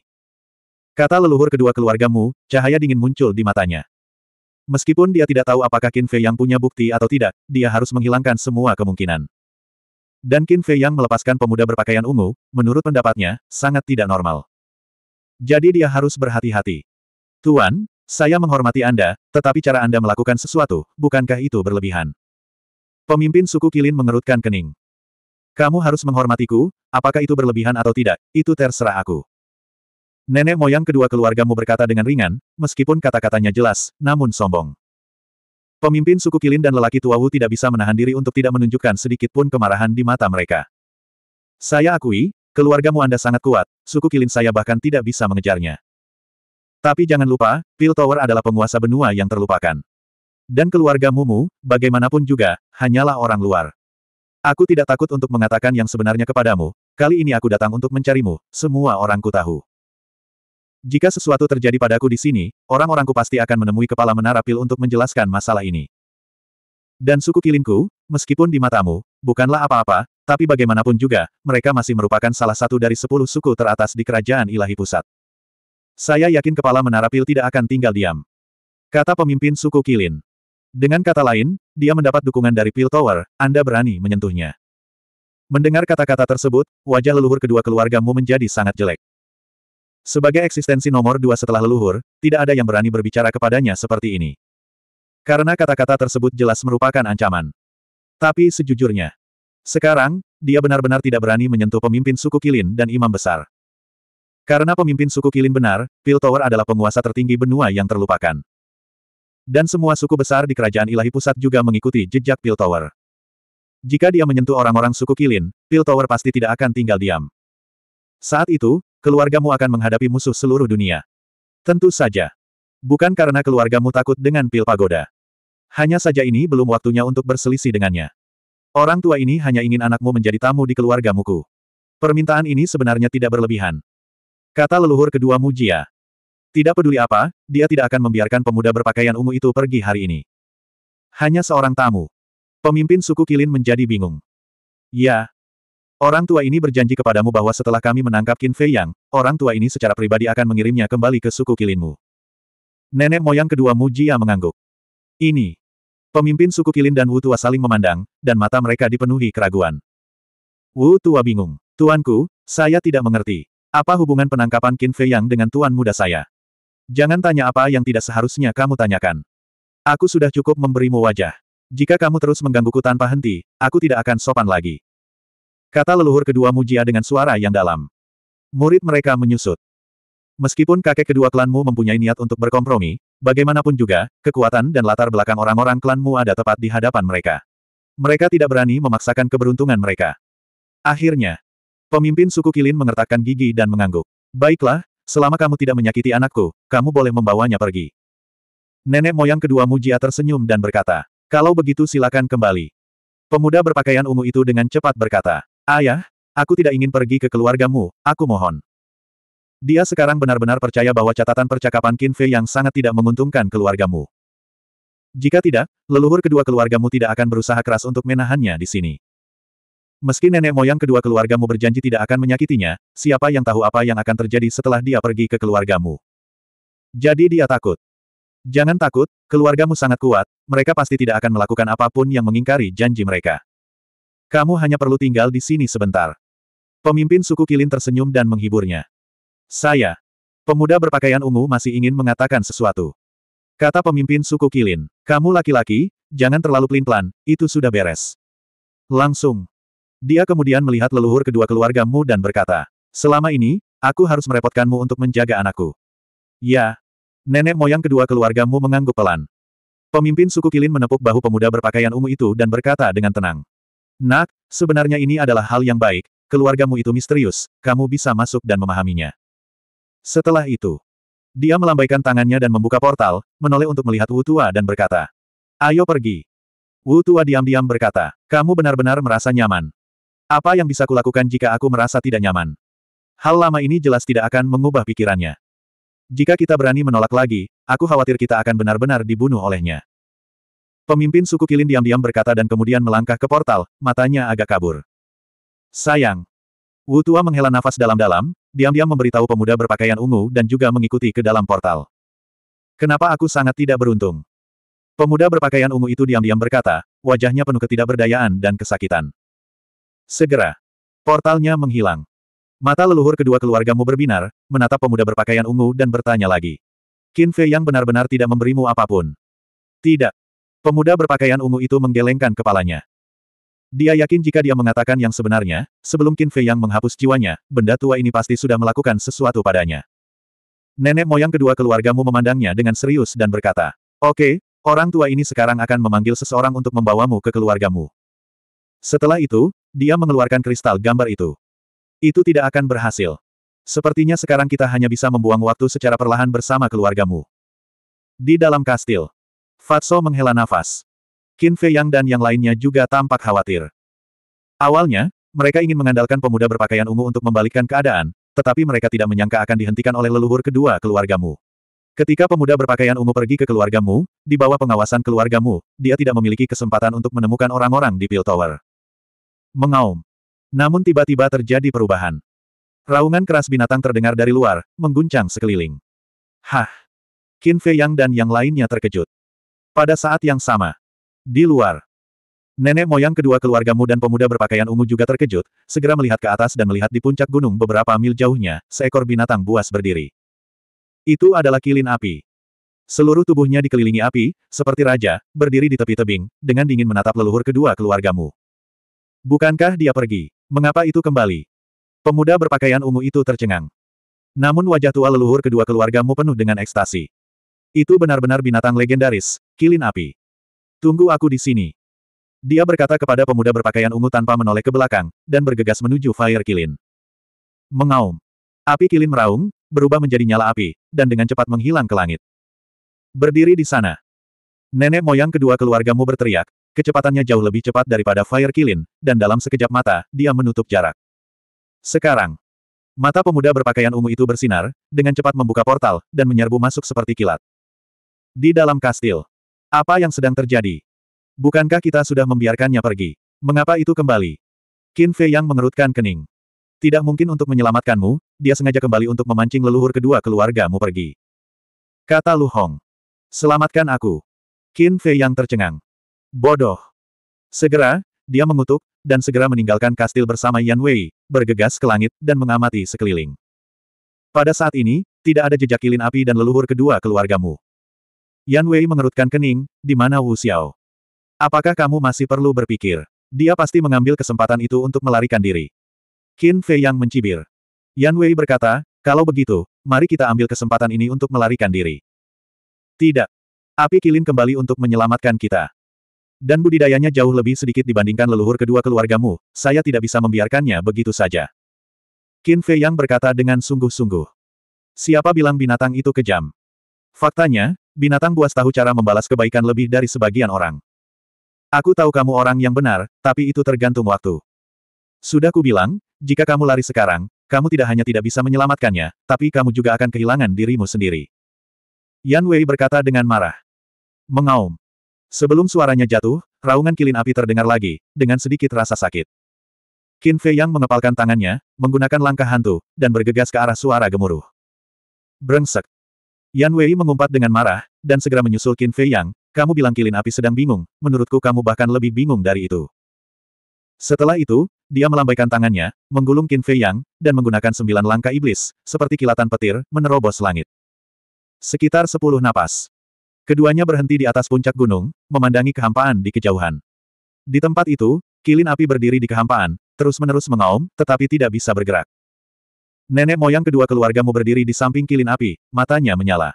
Kata leluhur kedua keluargamu, cahaya dingin muncul di matanya. Meskipun dia tidak tahu apakah Qin Fei yang punya bukti atau tidak, dia harus menghilangkan semua kemungkinan. Dan Qin Fei yang melepaskan pemuda berpakaian ungu, menurut pendapatnya, sangat tidak normal. Jadi dia harus berhati-hati. Tuan, saya menghormati Anda, tetapi cara Anda melakukan sesuatu, bukankah itu berlebihan? Pemimpin suku Kilin mengerutkan kening. Kamu harus menghormatiku, apakah itu berlebihan atau tidak, itu terserah aku. Nenek moyang kedua keluargamu berkata dengan ringan, meskipun kata-katanya jelas, namun sombong. Pemimpin suku Kilin dan lelaki tua Wu tidak bisa menahan diri untuk tidak menunjukkan sedikit pun kemarahan di mata mereka. Saya akui, keluargamu Anda sangat kuat, suku Kilin saya bahkan tidak bisa mengejarnya. Tapi jangan lupa, Tower adalah penguasa benua yang terlupakan. Dan keluarga Mumu, bagaimanapun juga, hanyalah orang luar. Aku tidak takut untuk mengatakan yang sebenarnya kepadamu, kali ini aku datang untuk mencarimu, semua orangku tahu. Jika sesuatu terjadi padaku di sini, orang-orangku pasti akan menemui kepala menara pil untuk menjelaskan masalah ini. Dan suku kilinku, meskipun di matamu, bukanlah apa-apa, tapi bagaimanapun juga, mereka masih merupakan salah satu dari sepuluh suku teratas di kerajaan ilahi pusat. Saya yakin kepala menara pil tidak akan tinggal diam. Kata pemimpin suku kilin. Dengan kata lain, dia mendapat dukungan dari Pil Tower, Anda berani menyentuhnya. Mendengar kata-kata tersebut, wajah leluhur kedua keluargamu menjadi sangat jelek. Sebagai eksistensi nomor dua setelah leluhur, tidak ada yang berani berbicara kepadanya seperti ini. Karena kata-kata tersebut jelas merupakan ancaman. Tapi sejujurnya, sekarang, dia benar-benar tidak berani menyentuh pemimpin suku Kilin dan imam besar. Karena pemimpin suku Kilin benar, Pil Tower adalah penguasa tertinggi benua yang terlupakan. Dan semua suku besar di kerajaan ilahi pusat juga mengikuti jejak Pil Tower. Jika dia menyentuh orang-orang suku Kilin, Pil Tower pasti tidak akan tinggal diam. Saat itu, keluargamu akan menghadapi musuh seluruh dunia. Tentu saja. Bukan karena keluargamu takut dengan pil pagoda. Hanya saja ini belum waktunya untuk berselisih dengannya. Orang tua ini hanya ingin anakmu menjadi tamu di keluargamuku. Permintaan ini sebenarnya tidak berlebihan. Kata leluhur kedua Mujia. Tidak peduli apa, dia tidak akan membiarkan pemuda berpakaian ungu itu pergi hari ini. Hanya seorang tamu. Pemimpin suku Kilin menjadi bingung. Ya. Orang tua ini berjanji kepadamu bahwa setelah kami menangkap Qin Fei Yang, orang tua ini secara pribadi akan mengirimnya kembali ke suku Kilinmu. Nenek moyang kedua Mu Jia mengangguk. Ini. Pemimpin suku Kilin dan Wu Tua saling memandang, dan mata mereka dipenuhi keraguan. Wu Tua bingung. Tuanku, saya tidak mengerti. Apa hubungan penangkapan Qin Fei Yang dengan tuan muda saya? Jangan tanya apa yang tidak seharusnya kamu tanyakan. Aku sudah cukup memberimu wajah. Jika kamu terus menggangguku tanpa henti, aku tidak akan sopan lagi. Kata leluhur kedua Mujia dengan suara yang dalam. Murid mereka menyusut. Meskipun kakek kedua klanmu mempunyai niat untuk berkompromi, bagaimanapun juga, kekuatan dan latar belakang orang-orang klanmu ada tepat di hadapan mereka. Mereka tidak berani memaksakan keberuntungan mereka. Akhirnya, pemimpin suku Kilin mengertakkan gigi dan mengangguk. Baiklah, Selama kamu tidak menyakiti anakku, kamu boleh membawanya pergi. Nenek moyang kedua Mujia tersenyum dan berkata, kalau begitu silakan kembali. Pemuda berpakaian ungu itu dengan cepat berkata, Ayah, aku tidak ingin pergi ke keluargamu, aku mohon. Dia sekarang benar-benar percaya bahwa catatan percakapan Qin Fei yang sangat tidak menguntungkan keluargamu. Jika tidak, leluhur kedua keluargamu tidak akan berusaha keras untuk menahannya di sini. Meski nenek moyang kedua keluargamu berjanji tidak akan menyakitinya, siapa yang tahu apa yang akan terjadi setelah dia pergi ke keluargamu. Jadi dia takut. Jangan takut, keluargamu sangat kuat, mereka pasti tidak akan melakukan apapun yang mengingkari janji mereka. Kamu hanya perlu tinggal di sini sebentar. Pemimpin suku Kilin tersenyum dan menghiburnya. Saya. Pemuda berpakaian ungu masih ingin mengatakan sesuatu. Kata pemimpin suku Kilin, kamu laki-laki, jangan terlalu pelin-pelan, itu sudah beres. Langsung, dia kemudian melihat leluhur kedua keluargamu dan berkata, Selama ini, aku harus merepotkanmu untuk menjaga anakku. Ya. Nenek moyang kedua keluargamu mengangguk pelan. Pemimpin suku Kilin menepuk bahu pemuda berpakaian ungu itu dan berkata dengan tenang. Nak, sebenarnya ini adalah hal yang baik, keluargamu itu misterius, kamu bisa masuk dan memahaminya. Setelah itu, dia melambaikan tangannya dan membuka portal, menoleh untuk melihat Wu Tua dan berkata, Ayo pergi. Wu Tua diam-diam berkata, kamu benar-benar merasa nyaman. Apa yang bisa kulakukan jika aku merasa tidak nyaman? Hal lama ini jelas tidak akan mengubah pikirannya. Jika kita berani menolak lagi, aku khawatir kita akan benar-benar dibunuh olehnya. Pemimpin suku Kilin diam-diam berkata dan kemudian melangkah ke portal, matanya agak kabur. Sayang. Wu Tua menghela nafas dalam-dalam, diam-diam memberitahu pemuda berpakaian ungu dan juga mengikuti ke dalam portal. Kenapa aku sangat tidak beruntung? Pemuda berpakaian ungu itu diam-diam berkata, wajahnya penuh ketidakberdayaan dan kesakitan. Segera. Portalnya menghilang. Mata leluhur kedua keluargamu berbinar, menatap pemuda berpakaian ungu dan bertanya lagi. Qin Fei yang benar-benar tidak memberimu apapun. Tidak. Pemuda berpakaian ungu itu menggelengkan kepalanya. Dia yakin jika dia mengatakan yang sebenarnya, sebelum Qin Fei yang menghapus jiwanya, benda tua ini pasti sudah melakukan sesuatu padanya. Nenek moyang kedua keluargamu memandangnya dengan serius dan berkata, Oke, okay, orang tua ini sekarang akan memanggil seseorang untuk membawamu ke keluargamu. Setelah itu, dia mengeluarkan kristal gambar itu. Itu tidak akan berhasil. Sepertinya sekarang kita hanya bisa membuang waktu secara perlahan bersama keluargamu. Di dalam kastil, Fatso menghela nafas. Qin Fei Yang dan yang lainnya juga tampak khawatir. Awalnya, mereka ingin mengandalkan pemuda berpakaian ungu untuk membalikkan keadaan, tetapi mereka tidak menyangka akan dihentikan oleh leluhur kedua keluargamu. Ketika pemuda berpakaian ungu pergi ke keluargamu, di bawah pengawasan keluargamu, dia tidak memiliki kesempatan untuk menemukan orang-orang di Pill Tower mengaum. Namun tiba-tiba terjadi perubahan. Raungan keras binatang terdengar dari luar, mengguncang sekeliling. Hah! Qin Fei Yang dan yang lainnya terkejut. Pada saat yang sama, di luar, nenek moyang kedua keluargamu dan pemuda berpakaian ungu juga terkejut, segera melihat ke atas dan melihat di puncak gunung beberapa mil jauhnya, seekor binatang buas berdiri. Itu adalah kilin api. Seluruh tubuhnya dikelilingi api, seperti raja, berdiri di tepi tebing, dengan dingin menatap leluhur kedua keluargamu. Bukankah dia pergi? Mengapa itu kembali? Pemuda berpakaian ungu itu tercengang. Namun wajah tua leluhur kedua keluargamu penuh dengan ekstasi. Itu benar-benar binatang legendaris, kilin api. Tunggu aku di sini. Dia berkata kepada pemuda berpakaian ungu tanpa menoleh ke belakang, dan bergegas menuju Fire Kilin. Mengaum. Api kilin meraung, berubah menjadi nyala api, dan dengan cepat menghilang ke langit. Berdiri di sana. Nenek moyang kedua keluargamu berteriak, Kecepatannya jauh lebih cepat daripada Fire Kilin, dan dalam sekejap mata, dia menutup jarak. Sekarang, mata pemuda berpakaian ungu itu bersinar, dengan cepat membuka portal, dan menyerbu masuk seperti kilat. Di dalam kastil, apa yang sedang terjadi? Bukankah kita sudah membiarkannya pergi? Mengapa itu kembali? Qin Fei yang mengerutkan kening. Tidak mungkin untuk menyelamatkanmu, dia sengaja kembali untuk memancing leluhur kedua keluargamu pergi. Kata Lu Hong. Selamatkan aku. Qin Fei yang tercengang. Bodoh. Segera, dia mengutuk, dan segera meninggalkan kastil bersama Yan Wei, bergegas ke langit, dan mengamati sekeliling. Pada saat ini, tidak ada jejak kilin api dan leluhur kedua keluargamu. Yan Wei mengerutkan kening, di mana Wu Xiao. Apakah kamu masih perlu berpikir? Dia pasti mengambil kesempatan itu untuk melarikan diri. Qin Fei yang mencibir. Yan Wei berkata, kalau begitu, mari kita ambil kesempatan ini untuk melarikan diri. Tidak. Api kilin kembali untuk menyelamatkan kita. Dan budidayanya jauh lebih sedikit dibandingkan leluhur kedua keluargamu, saya tidak bisa membiarkannya begitu saja. Qin Fei Yang berkata dengan sungguh-sungguh. Siapa bilang binatang itu kejam? Faktanya, binatang buas tahu cara membalas kebaikan lebih dari sebagian orang. Aku tahu kamu orang yang benar, tapi itu tergantung waktu. Sudah kubilang, jika kamu lari sekarang, kamu tidak hanya tidak bisa menyelamatkannya, tapi kamu juga akan kehilangan dirimu sendiri. Yan Wei berkata dengan marah. Mengaum. Sebelum suaranya jatuh, raungan kilin api terdengar lagi, dengan sedikit rasa sakit. Qin Fei Yang mengepalkan tangannya, menggunakan langkah hantu, dan bergegas ke arah suara gemuruh. Brengsek. Yan Wei mengumpat dengan marah, dan segera menyusul Qin Fei Yang, kamu bilang kilin api sedang bingung, menurutku kamu bahkan lebih bingung dari itu. Setelah itu, dia melambaikan tangannya, menggulung Qin Fei Yang, dan menggunakan sembilan langkah iblis, seperti kilatan petir, menerobos langit. Sekitar sepuluh napas, Keduanya berhenti di atas puncak gunung, memandangi kehampaan di kejauhan. Di tempat itu, kilin api berdiri di kehampaan, terus-menerus mengaum, tetapi tidak bisa bergerak. Nenek moyang kedua keluargamu berdiri di samping kilin api, matanya menyala.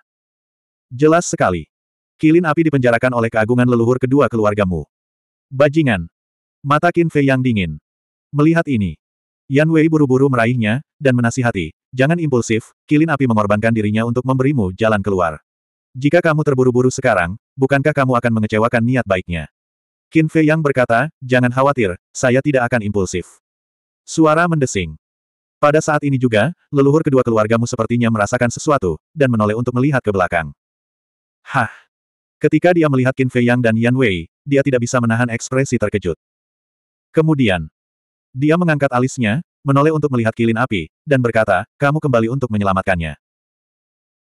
Jelas sekali. Kilin api dipenjarakan oleh keagungan leluhur kedua keluargamu. Bajingan. Mata Qin Fei yang dingin. Melihat ini, Yan Wei buru-buru meraihnya, dan menasihati, jangan impulsif, kilin api mengorbankan dirinya untuk memberimu jalan keluar. Jika kamu terburu-buru sekarang, bukankah kamu akan mengecewakan niat baiknya? Qin Fei Yang berkata, jangan khawatir, saya tidak akan impulsif. Suara mendesing. Pada saat ini juga, leluhur kedua keluargamu sepertinya merasakan sesuatu, dan menoleh untuk melihat ke belakang. Hah! Ketika dia melihat Qin Fei Yang dan Yan Wei, dia tidak bisa menahan ekspresi terkejut. Kemudian, dia mengangkat alisnya, menoleh untuk melihat kilin api, dan berkata, kamu kembali untuk menyelamatkannya.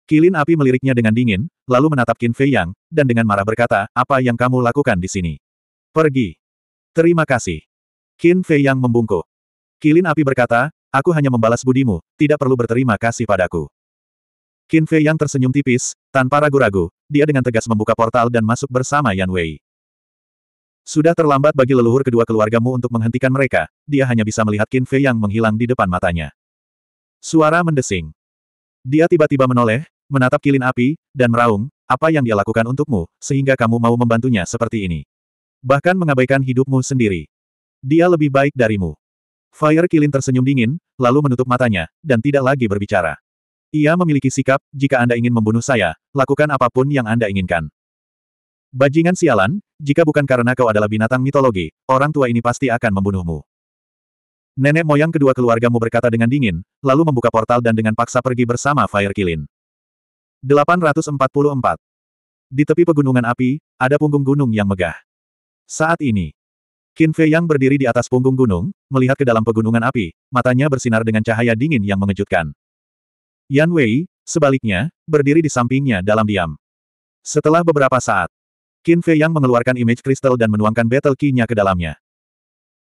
Kilin api meliriknya dengan dingin, lalu menatap Qin Fei Yang, dan dengan marah berkata, apa yang kamu lakukan di sini? Pergi. Terima kasih. Qin Fei Yang membungkuk. Kilin api berkata, aku hanya membalas budimu, tidak perlu berterima kasih padaku. Qin Fei Yang tersenyum tipis, tanpa ragu-ragu, dia dengan tegas membuka portal dan masuk bersama Yan Wei. Sudah terlambat bagi leluhur kedua keluargamu untuk menghentikan mereka, dia hanya bisa melihat Qin Fei Yang menghilang di depan matanya. Suara mendesing. Dia tiba-tiba menoleh, menatap kilin api, dan meraung, apa yang dia lakukan untukmu, sehingga kamu mau membantunya seperti ini. Bahkan mengabaikan hidupmu sendiri. Dia lebih baik darimu. Fire Kilin tersenyum dingin, lalu menutup matanya, dan tidak lagi berbicara. Ia memiliki sikap, jika Anda ingin membunuh saya, lakukan apapun yang Anda inginkan. Bajingan sialan, jika bukan karena kau adalah binatang mitologi, orang tua ini pasti akan membunuhmu. Nenek moyang kedua keluargamu berkata dengan dingin, lalu membuka portal dan dengan paksa pergi bersama Fire Kilin. 844. Di tepi pegunungan api, ada punggung gunung yang megah. Saat ini, Qin Fei yang berdiri di atas punggung gunung, melihat ke dalam pegunungan api, matanya bersinar dengan cahaya dingin yang mengejutkan. Yan Wei, sebaliknya, berdiri di sampingnya dalam diam. Setelah beberapa saat, Qin Fei yang mengeluarkan image kristal dan menuangkan battle key-nya ke dalamnya.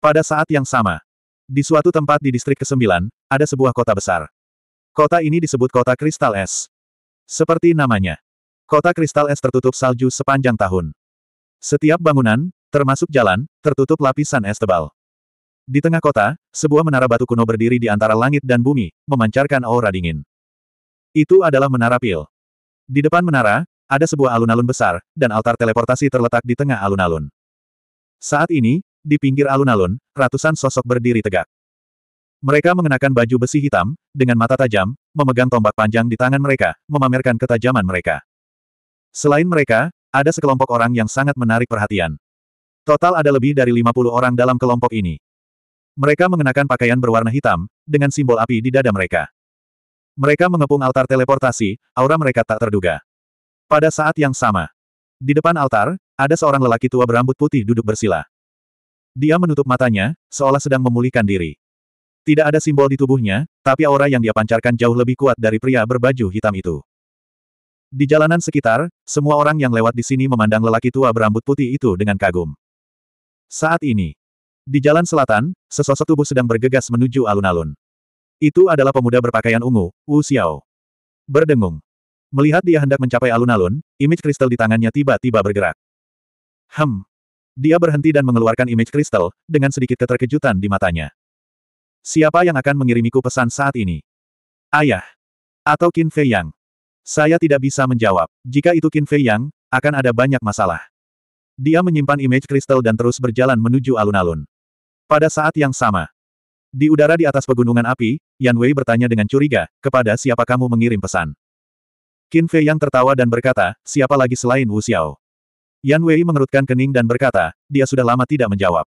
Pada saat yang sama, di suatu tempat di distrik ke-9, ada sebuah kota besar. Kota ini disebut kota kristal es. Seperti namanya, kota kristal es tertutup salju sepanjang tahun. Setiap bangunan, termasuk jalan, tertutup lapisan es tebal. Di tengah kota, sebuah menara batu kuno berdiri di antara langit dan bumi, memancarkan aura dingin. Itu adalah menara pil. Di depan menara, ada sebuah alun-alun besar, dan altar teleportasi terletak di tengah alun-alun. Saat ini, di pinggir alun-alun, ratusan sosok berdiri tegak. Mereka mengenakan baju besi hitam, dengan mata tajam, memegang tombak panjang di tangan mereka, memamerkan ketajaman mereka. Selain mereka, ada sekelompok orang yang sangat menarik perhatian. Total ada lebih dari 50 orang dalam kelompok ini. Mereka mengenakan pakaian berwarna hitam, dengan simbol api di dada mereka. Mereka mengepung altar teleportasi, aura mereka tak terduga. Pada saat yang sama, di depan altar, ada seorang lelaki tua berambut putih duduk bersila. Dia menutup matanya, seolah sedang memulihkan diri. Tidak ada simbol di tubuhnya, tapi aura yang dia pancarkan jauh lebih kuat dari pria berbaju hitam itu. Di jalanan sekitar, semua orang yang lewat di sini memandang lelaki tua berambut putih itu dengan kagum. Saat ini, di jalan selatan, sesosok tubuh sedang bergegas menuju alun-alun. Itu adalah pemuda berpakaian ungu, Wu Xiao. Berdengung. Melihat dia hendak mencapai alun-alun, image kristal di tangannya tiba-tiba bergerak. Hem. Dia berhenti dan mengeluarkan image kristal, dengan sedikit keterkejutan di matanya. Siapa yang akan mengirimiku pesan saat ini? Ayah. Atau Qin Fei Yang. Saya tidak bisa menjawab. Jika itu Qin Fei Yang, akan ada banyak masalah. Dia menyimpan image kristal dan terus berjalan menuju alun-alun. Pada saat yang sama, di udara di atas pegunungan api, Yan Wei bertanya dengan curiga, kepada siapa kamu mengirim pesan? Qin Fei Yang tertawa dan berkata, siapa lagi selain Wu Xiao? Yan Wei mengerutkan kening dan berkata, dia sudah lama tidak menjawab.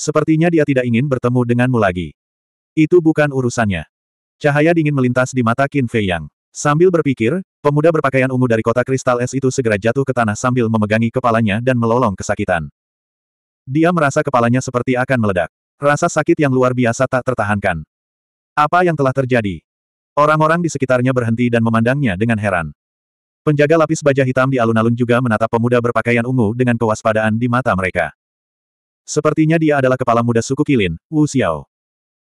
Sepertinya dia tidak ingin bertemu denganmu lagi. Itu bukan urusannya. Cahaya dingin melintas di mata Qin Fei Yang. Sambil berpikir, pemuda berpakaian ungu dari kota kristal es itu segera jatuh ke tanah sambil memegangi kepalanya dan melolong kesakitan. Dia merasa kepalanya seperti akan meledak. Rasa sakit yang luar biasa tak tertahankan. Apa yang telah terjadi? Orang-orang di sekitarnya berhenti dan memandangnya dengan heran. Penjaga lapis baja hitam di alun-alun juga menatap pemuda berpakaian ungu dengan kewaspadaan di mata mereka. Sepertinya dia adalah kepala muda suku Kilin, Wu Xiao.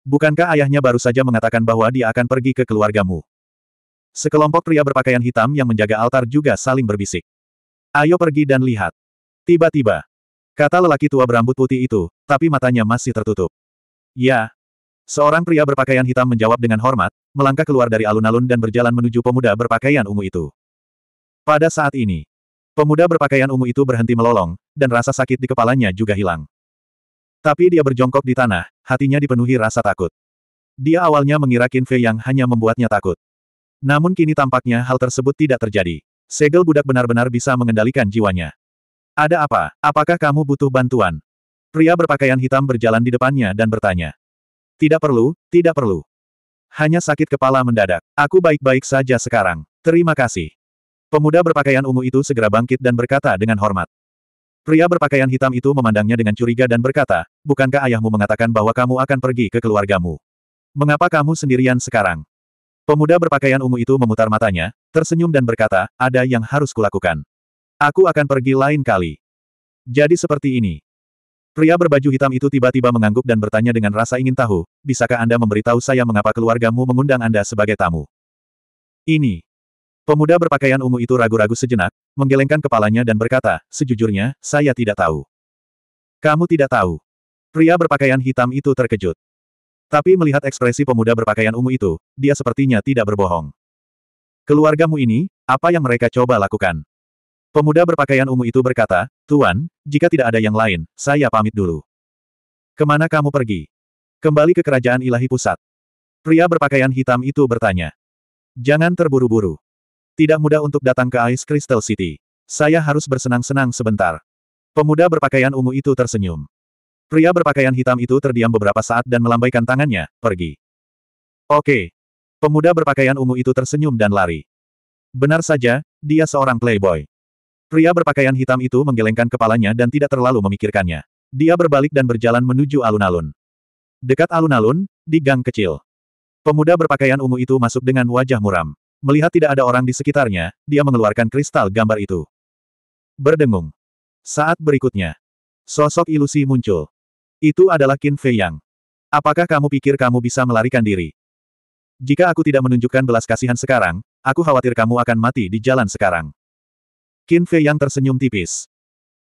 Bukankah ayahnya baru saja mengatakan bahwa dia akan pergi ke keluargamu? Sekelompok pria berpakaian hitam yang menjaga altar juga saling berbisik. Ayo pergi dan lihat. Tiba-tiba, kata lelaki tua berambut putih itu, tapi matanya masih tertutup. Ya. Seorang pria berpakaian hitam menjawab dengan hormat, melangkah keluar dari alun-alun dan berjalan menuju pemuda berpakaian ungu itu. Pada saat ini, pemuda berpakaian ungu itu berhenti melolong, dan rasa sakit di kepalanya juga hilang. Tapi dia berjongkok di tanah, hatinya dipenuhi rasa takut. Dia awalnya mengira Qin Fei yang hanya membuatnya takut. Namun kini tampaknya hal tersebut tidak terjadi. Segel budak benar-benar bisa mengendalikan jiwanya. Ada apa? Apakah kamu butuh bantuan? Pria berpakaian hitam berjalan di depannya dan bertanya. Tidak perlu, tidak perlu. Hanya sakit kepala mendadak. Aku baik-baik saja sekarang. Terima kasih. Pemuda berpakaian ungu itu segera bangkit dan berkata dengan hormat. Pria berpakaian hitam itu memandangnya dengan curiga dan berkata, bukankah ayahmu mengatakan bahwa kamu akan pergi ke keluargamu? Mengapa kamu sendirian sekarang? Pemuda berpakaian ungu itu memutar matanya, tersenyum dan berkata, ada yang harus kulakukan. Aku akan pergi lain kali. Jadi seperti ini. Pria berbaju hitam itu tiba-tiba mengangguk dan bertanya dengan rasa ingin tahu, bisakah Anda memberitahu saya mengapa keluargamu mengundang Anda sebagai tamu? Ini. Pemuda berpakaian ungu itu ragu-ragu sejenak, menggelengkan kepalanya dan berkata, sejujurnya, saya tidak tahu. Kamu tidak tahu. Pria berpakaian hitam itu terkejut. Tapi melihat ekspresi pemuda berpakaian ungu itu, dia sepertinya tidak berbohong. Keluargamu ini, apa yang mereka coba lakukan? Pemuda berpakaian ungu itu berkata, Tuan, jika tidak ada yang lain, saya pamit dulu. Kemana kamu pergi? Kembali ke kerajaan ilahi pusat. Pria berpakaian hitam itu bertanya. Jangan terburu-buru. Tidak mudah untuk datang ke Ice Crystal City. Saya harus bersenang-senang sebentar. Pemuda berpakaian ungu itu tersenyum. Pria berpakaian hitam itu terdiam beberapa saat dan melambaikan tangannya, pergi. Oke. Pemuda berpakaian ungu itu tersenyum dan lari. Benar saja, dia seorang playboy. Pria berpakaian hitam itu menggelengkan kepalanya dan tidak terlalu memikirkannya. Dia berbalik dan berjalan menuju alun-alun. Dekat alun-alun, di gang kecil. Pemuda berpakaian ungu itu masuk dengan wajah muram. Melihat tidak ada orang di sekitarnya, dia mengeluarkan kristal gambar itu. Berdengung. Saat berikutnya, sosok ilusi muncul. Itu adalah Qin Fei Yang. Apakah kamu pikir kamu bisa melarikan diri? Jika aku tidak menunjukkan belas kasihan sekarang, aku khawatir kamu akan mati di jalan sekarang. Qin Fei Yang tersenyum tipis.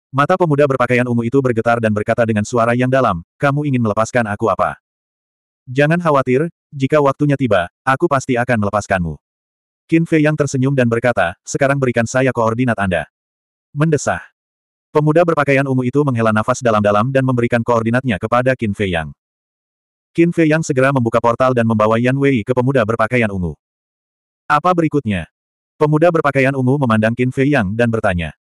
Mata pemuda berpakaian ungu itu bergetar dan berkata dengan suara yang dalam, kamu ingin melepaskan aku apa? Jangan khawatir, jika waktunya tiba, aku pasti akan melepaskanmu. Qin Fei yang tersenyum dan berkata, sekarang berikan saya koordinat Anda. Mendesah. Pemuda berpakaian ungu itu menghela nafas dalam-dalam dan memberikan koordinatnya kepada Qin Fei Yang. Qin Fei Yang segera membuka portal dan membawa Yan Wei ke pemuda berpakaian ungu. Apa berikutnya? Pemuda berpakaian ungu memandang Qin Fei Yang dan bertanya.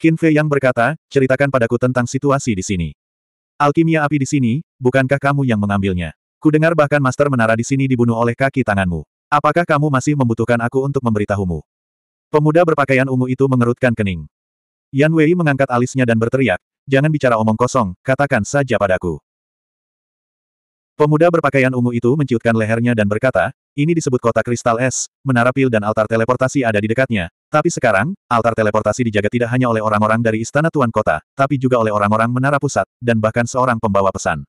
Qin Fei Yang berkata, ceritakan padaku tentang situasi di sini. Alkimia api di sini, bukankah kamu yang mengambilnya? Kudengar bahkan Master Menara di sini dibunuh oleh kaki tanganmu. Apakah kamu masih membutuhkan aku untuk memberitahumu? Pemuda berpakaian ungu itu mengerutkan kening. Yan Wei mengangkat alisnya dan berteriak, jangan bicara omong kosong, katakan saja padaku. Pemuda berpakaian ungu itu menciutkan lehernya dan berkata, ini disebut kota kristal es, menara pil dan altar teleportasi ada di dekatnya, tapi sekarang, altar teleportasi dijaga tidak hanya oleh orang-orang dari istana tuan kota, tapi juga oleh orang-orang menara pusat, dan bahkan seorang pembawa pesan.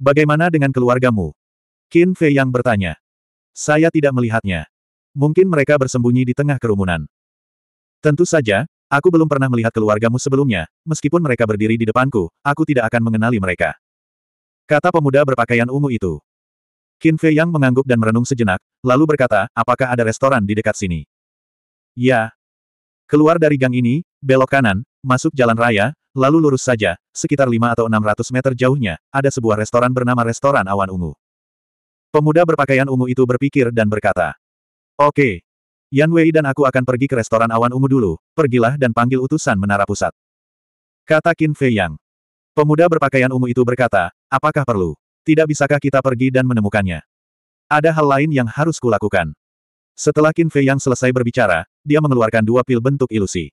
Bagaimana dengan keluargamu? Qin Fei yang bertanya. Saya tidak melihatnya. Mungkin mereka bersembunyi di tengah kerumunan. Tentu saja, aku belum pernah melihat keluargamu sebelumnya, meskipun mereka berdiri di depanku, aku tidak akan mengenali mereka. Kata pemuda berpakaian ungu itu. Qin Fei Yang mengangguk dan merenung sejenak, lalu berkata, apakah ada restoran di dekat sini? Ya. Keluar dari gang ini, belok kanan, masuk jalan raya, lalu lurus saja, sekitar 5 atau 600 meter jauhnya, ada sebuah restoran bernama Restoran Awan Ungu. Pemuda berpakaian ungu itu berpikir dan berkata. Oke. Yan Wei dan aku akan pergi ke restoran awan ungu dulu, pergilah dan panggil utusan menara pusat. Kata Qin Fei Yang. Pemuda berpakaian ungu itu berkata, apakah perlu? Tidak bisakah kita pergi dan menemukannya? Ada hal lain yang harus kulakukan. Setelah Qin Fei Yang selesai berbicara, dia mengeluarkan dua pil bentuk ilusi.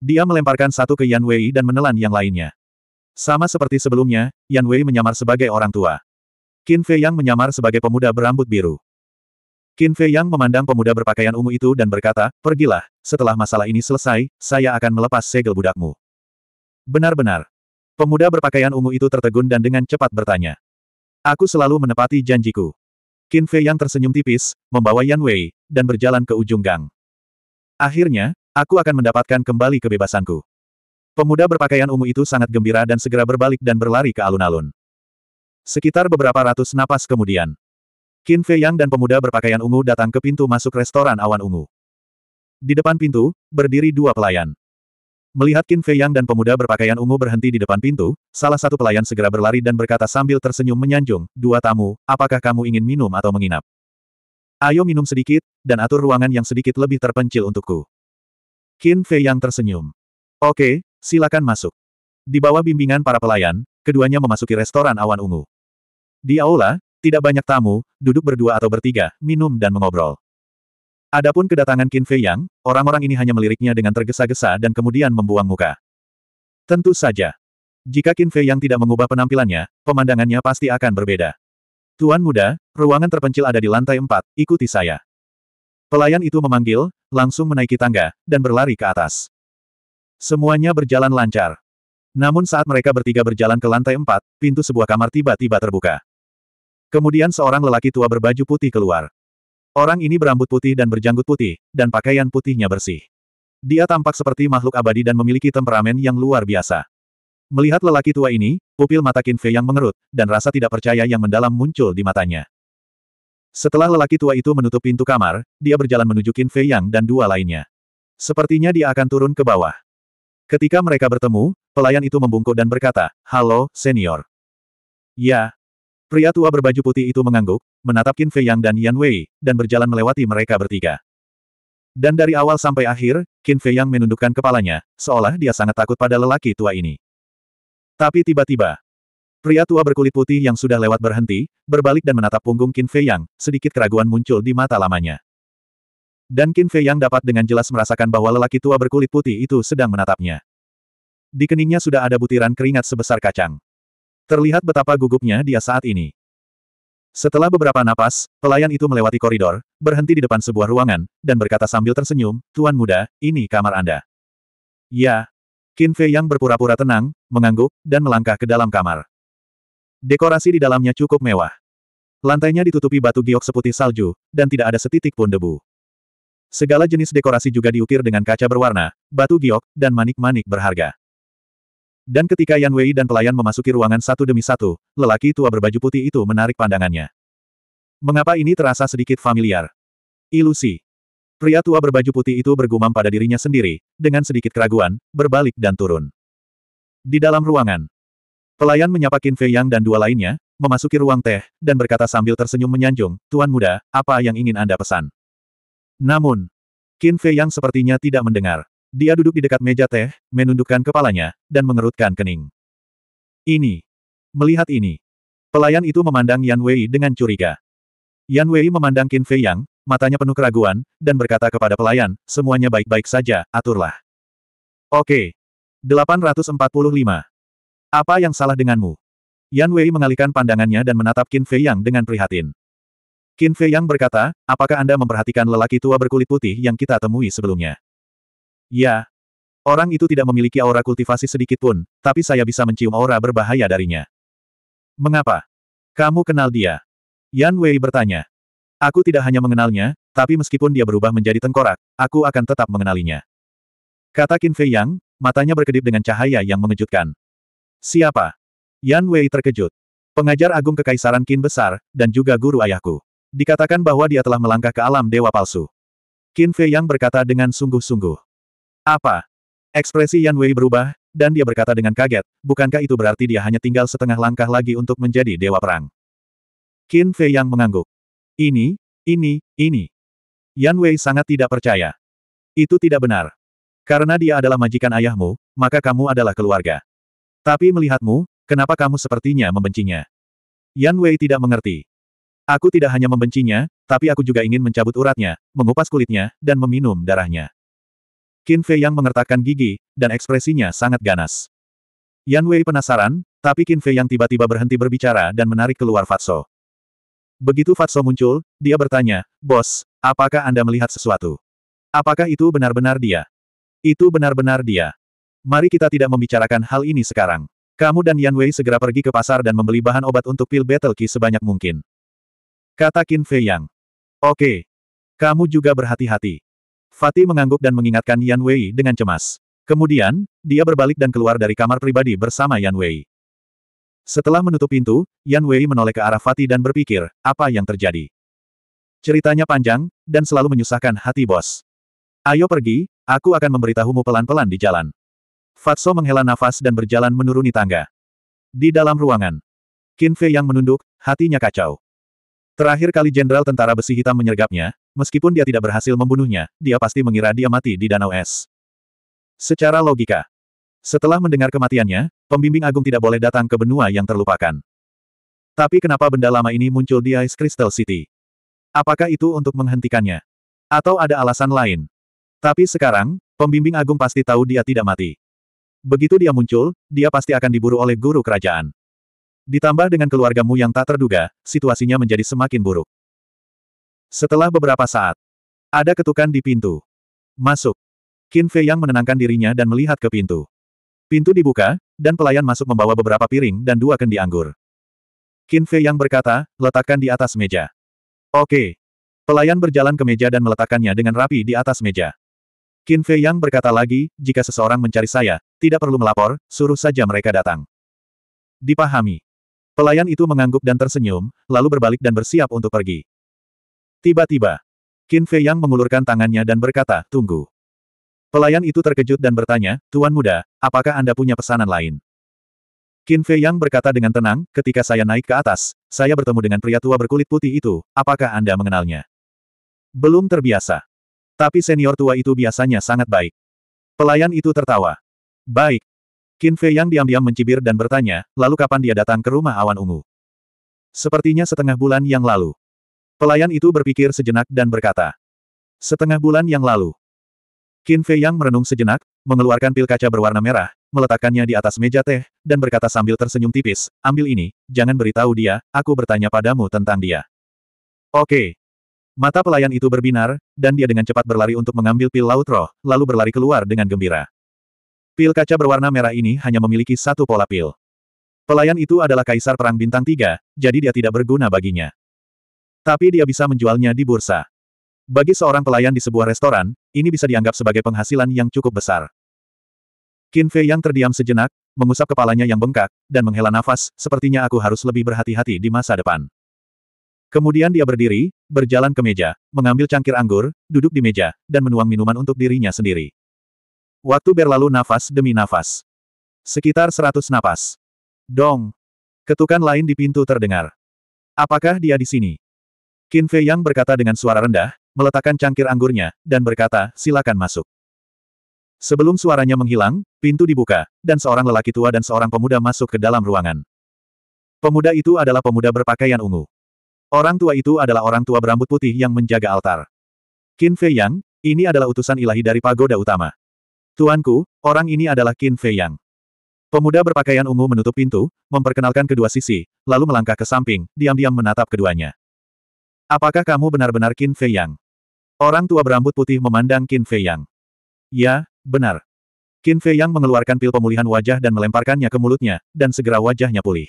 Dia melemparkan satu ke Yan Wei dan menelan yang lainnya. Sama seperti sebelumnya, Yan Wei menyamar sebagai orang tua. Qin Fei Yang menyamar sebagai pemuda berambut biru. Qin Fei Yang memandang pemuda berpakaian ungu itu dan berkata, pergilah, setelah masalah ini selesai, saya akan melepas segel budakmu. Benar-benar. Pemuda berpakaian ungu itu tertegun dan dengan cepat bertanya. Aku selalu menepati janjiku. Qin Fei Yang tersenyum tipis, membawa Yan Wei, dan berjalan ke ujung gang. Akhirnya, aku akan mendapatkan kembali kebebasanku. Pemuda berpakaian ungu itu sangat gembira dan segera berbalik dan berlari ke alun-alun. Sekitar beberapa ratus napas kemudian. Qin Fei Yang dan pemuda berpakaian ungu datang ke pintu masuk restoran awan ungu. Di depan pintu, berdiri dua pelayan. Melihat Qin Fei Yang dan pemuda berpakaian ungu berhenti di depan pintu, salah satu pelayan segera berlari dan berkata sambil tersenyum menyanjung, dua tamu, apakah kamu ingin minum atau menginap? Ayo minum sedikit, dan atur ruangan yang sedikit lebih terpencil untukku. Qin Fei Yang tersenyum. Oke, silakan masuk. Di bawah bimbingan para pelayan, keduanya memasuki restoran awan ungu. Di aula, tidak banyak tamu, duduk berdua atau bertiga, minum dan mengobrol. Adapun kedatangan Qin Fei Yang, orang-orang ini hanya meliriknya dengan tergesa-gesa dan kemudian membuang muka. Tentu saja. Jika Qin Fei Yang tidak mengubah penampilannya, pemandangannya pasti akan berbeda. Tuan muda, ruangan terpencil ada di lantai empat, ikuti saya. Pelayan itu memanggil, langsung menaiki tangga, dan berlari ke atas. Semuanya berjalan lancar. Namun saat mereka bertiga berjalan ke lantai empat, pintu sebuah kamar tiba-tiba terbuka. Kemudian seorang lelaki tua berbaju putih keluar. Orang ini berambut putih dan berjanggut putih, dan pakaian putihnya bersih. Dia tampak seperti makhluk abadi dan memiliki temperamen yang luar biasa. Melihat lelaki tua ini, pupil mata Qin Fei yang mengerut, dan rasa tidak percaya yang mendalam muncul di matanya. Setelah lelaki tua itu menutup pintu kamar, dia berjalan menuju Fei Yang dan dua lainnya. Sepertinya dia akan turun ke bawah. Ketika mereka bertemu, pelayan itu membungkuk dan berkata, Halo, senior. Ya, Pria tua berbaju putih itu mengangguk, menatap Qin Fei Yang dan Yan Wei, dan berjalan melewati mereka bertiga. Dan dari awal sampai akhir, Qin Fei Yang menundukkan kepalanya, seolah dia sangat takut pada lelaki tua ini. Tapi tiba-tiba, pria tua berkulit putih yang sudah lewat berhenti, berbalik dan menatap punggung Qin Fei Yang, sedikit keraguan muncul di mata lamanya. Dan Qin Fei Yang dapat dengan jelas merasakan bahwa lelaki tua berkulit putih itu sedang menatapnya. Di keningnya sudah ada butiran keringat sebesar kacang. Terlihat betapa gugupnya dia saat ini. Setelah beberapa napas, pelayan itu melewati koridor, berhenti di depan sebuah ruangan, dan berkata sambil tersenyum, Tuan muda, ini kamar Anda. Ya. Qin Fei yang berpura-pura tenang, mengangguk, dan melangkah ke dalam kamar. Dekorasi di dalamnya cukup mewah. Lantainya ditutupi batu giok seputih salju, dan tidak ada setitik pun debu. Segala jenis dekorasi juga diukir dengan kaca berwarna, batu giok, dan manik-manik berharga. Dan ketika Yan Wei dan pelayan memasuki ruangan satu demi satu, lelaki tua berbaju putih itu menarik pandangannya. Mengapa ini terasa sedikit familiar? Ilusi. Pria tua berbaju putih itu bergumam pada dirinya sendiri, dengan sedikit keraguan, berbalik dan turun. Di dalam ruangan, pelayan menyapa Qin Fei Yang dan dua lainnya, memasuki ruang teh, dan berkata sambil tersenyum menyanjung, Tuan muda, apa yang ingin Anda pesan? Namun, Qin Fei Yang sepertinya tidak mendengar. Dia duduk di dekat meja teh, menundukkan kepalanya, dan mengerutkan kening. Ini. Melihat ini. Pelayan itu memandang Yan Wei dengan curiga. Yan Wei memandang Qin Fei Yang, matanya penuh keraguan, dan berkata kepada pelayan, semuanya baik-baik saja, aturlah. Oke. 845. Apa yang salah denganmu? Yan Wei mengalihkan pandangannya dan menatap Qin Fei Yang dengan prihatin. Qin Fei Yang berkata, apakah Anda memperhatikan lelaki tua berkulit putih yang kita temui sebelumnya? Ya. Orang itu tidak memiliki aura kultivasi sedikit pun, tapi saya bisa mencium aura berbahaya darinya. Mengapa? Kamu kenal dia? Yan Wei bertanya. Aku tidak hanya mengenalnya, tapi meskipun dia berubah menjadi tengkorak, aku akan tetap mengenalinya. Kata Qin Fei Yang, matanya berkedip dengan cahaya yang mengejutkan. Siapa? Yan Wei terkejut. Pengajar agung kekaisaran Qin besar, dan juga guru ayahku. Dikatakan bahwa dia telah melangkah ke alam dewa palsu. Qin Fei Yang berkata dengan sungguh-sungguh. Apa? Ekspresi Yan Wei berubah, dan dia berkata dengan kaget, bukankah itu berarti dia hanya tinggal setengah langkah lagi untuk menjadi dewa perang? Qin Fei yang mengangguk. Ini, ini, ini. Yan Wei sangat tidak percaya. Itu tidak benar. Karena dia adalah majikan ayahmu, maka kamu adalah keluarga. Tapi melihatmu, kenapa kamu sepertinya membencinya? Yan Wei tidak mengerti. Aku tidak hanya membencinya, tapi aku juga ingin mencabut uratnya, mengupas kulitnya, dan meminum darahnya. Qin Fei yang mengertakkan gigi, dan ekspresinya sangat ganas. Yan Wei penasaran, tapi Qin Fei yang tiba-tiba berhenti berbicara dan menarik keluar Fatso. Begitu Fatso muncul, dia bertanya, Bos, apakah Anda melihat sesuatu? Apakah itu benar-benar dia? Itu benar-benar dia. Mari kita tidak membicarakan hal ini sekarang. Kamu dan Yan Wei segera pergi ke pasar dan membeli bahan obat untuk pil battle Key sebanyak mungkin. Kata Qin Fei Yang. Oke. Kamu juga berhati-hati. Fatih mengangguk dan mengingatkan Yan Wei dengan cemas. Kemudian, dia berbalik dan keluar dari kamar pribadi bersama Yan Wei. Setelah menutup pintu, Yan Wei menoleh ke arah Fatih dan berpikir, apa yang terjadi? Ceritanya panjang, dan selalu menyusahkan hati bos. Ayo pergi, aku akan memberitahumu pelan-pelan di jalan. Fatso menghela nafas dan berjalan menuruni tangga. Di dalam ruangan, Qin Fei yang menunduk, hatinya kacau. Terakhir kali Jenderal Tentara Besi Hitam menyergapnya, Meskipun dia tidak berhasil membunuhnya, dia pasti mengira dia mati di danau es. Secara logika. Setelah mendengar kematiannya, pembimbing agung tidak boleh datang ke benua yang terlupakan. Tapi kenapa benda lama ini muncul di Ice Crystal City? Apakah itu untuk menghentikannya? Atau ada alasan lain? Tapi sekarang, pembimbing agung pasti tahu dia tidak mati. Begitu dia muncul, dia pasti akan diburu oleh guru kerajaan. Ditambah dengan keluargamu yang tak terduga, situasinya menjadi semakin buruk. Setelah beberapa saat, ada ketukan di pintu. Masuk. Qin Fei yang menenangkan dirinya dan melihat ke pintu. Pintu dibuka, dan pelayan masuk membawa beberapa piring dan dua kendi anggur. Qin Fei yang berkata, letakkan di atas meja. Oke. Pelayan berjalan ke meja dan meletakkannya dengan rapi di atas meja. Qin Fei yang berkata lagi, jika seseorang mencari saya, tidak perlu melapor, suruh saja mereka datang. Dipahami. Pelayan itu mengangguk dan tersenyum, lalu berbalik dan bersiap untuk pergi. Tiba-tiba, Qin Fei Yang mengulurkan tangannya dan berkata, tunggu. Pelayan itu terkejut dan bertanya, Tuan Muda, apakah Anda punya pesanan lain? Qin Fei Yang berkata dengan tenang, ketika saya naik ke atas, saya bertemu dengan pria tua berkulit putih itu, apakah Anda mengenalnya? Belum terbiasa. Tapi senior tua itu biasanya sangat baik. Pelayan itu tertawa. Baik. Qin Fei Yang diam-diam mencibir dan bertanya, lalu kapan dia datang ke rumah awan ungu? Sepertinya setengah bulan yang lalu. Pelayan itu berpikir sejenak dan berkata. Setengah bulan yang lalu. Qin Fei Yang merenung sejenak, mengeluarkan pil kaca berwarna merah, meletakkannya di atas meja teh, dan berkata sambil tersenyum tipis, ambil ini, jangan beritahu dia, aku bertanya padamu tentang dia. Oke. Mata pelayan itu berbinar, dan dia dengan cepat berlari untuk mengambil pil laut roh, lalu berlari keluar dengan gembira. Pil kaca berwarna merah ini hanya memiliki satu pola pil. Pelayan itu adalah kaisar perang bintang tiga, jadi dia tidak berguna baginya. Tapi dia bisa menjualnya di bursa. Bagi seorang pelayan di sebuah restoran, ini bisa dianggap sebagai penghasilan yang cukup besar. Qin Fei yang terdiam sejenak, mengusap kepalanya yang bengkak, dan menghela nafas, sepertinya aku harus lebih berhati-hati di masa depan. Kemudian dia berdiri, berjalan ke meja, mengambil cangkir anggur, duduk di meja, dan menuang minuman untuk dirinya sendiri. Waktu berlalu nafas demi nafas. Sekitar seratus napas. Dong. Ketukan lain di pintu terdengar. Apakah dia di sini? Qin Fei Yang berkata dengan suara rendah, meletakkan cangkir anggurnya, dan berkata, silakan masuk. Sebelum suaranya menghilang, pintu dibuka, dan seorang lelaki tua dan seorang pemuda masuk ke dalam ruangan. Pemuda itu adalah pemuda berpakaian ungu. Orang tua itu adalah orang tua berambut putih yang menjaga altar. Qin Fei Yang, ini adalah utusan ilahi dari pagoda utama. Tuanku, orang ini adalah Qin Fei Yang. Pemuda berpakaian ungu menutup pintu, memperkenalkan kedua sisi, lalu melangkah ke samping, diam-diam menatap keduanya. Apakah kamu benar-benar Qin Fei Yang? Orang tua berambut putih memandang Qin Fei Yang. Ya, benar. Qin Fei Yang mengeluarkan pil pemulihan wajah dan melemparkannya ke mulutnya, dan segera wajahnya pulih.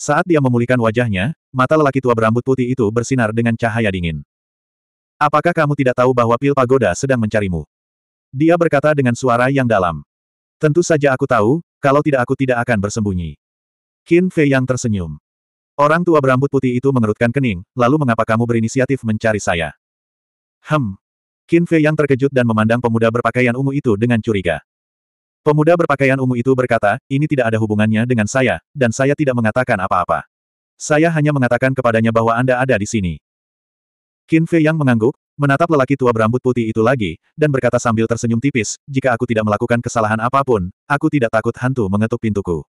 Saat dia memulihkan wajahnya, mata lelaki tua berambut putih itu bersinar dengan cahaya dingin. Apakah kamu tidak tahu bahwa pil pagoda sedang mencarimu? Dia berkata dengan suara yang dalam. Tentu saja aku tahu, kalau tidak aku tidak akan bersembunyi. Qin Fei Yang tersenyum. Orang tua berambut putih itu mengerutkan kening, lalu mengapa kamu berinisiatif mencari saya? Hem. Qin Fei yang terkejut dan memandang pemuda berpakaian ungu itu dengan curiga. Pemuda berpakaian ungu itu berkata, ini tidak ada hubungannya dengan saya, dan saya tidak mengatakan apa-apa. Saya hanya mengatakan kepadanya bahwa Anda ada di sini. Qin Fei yang mengangguk, menatap lelaki tua berambut putih itu lagi, dan berkata sambil tersenyum tipis, jika aku tidak melakukan kesalahan apapun, aku tidak takut hantu mengetuk pintuku.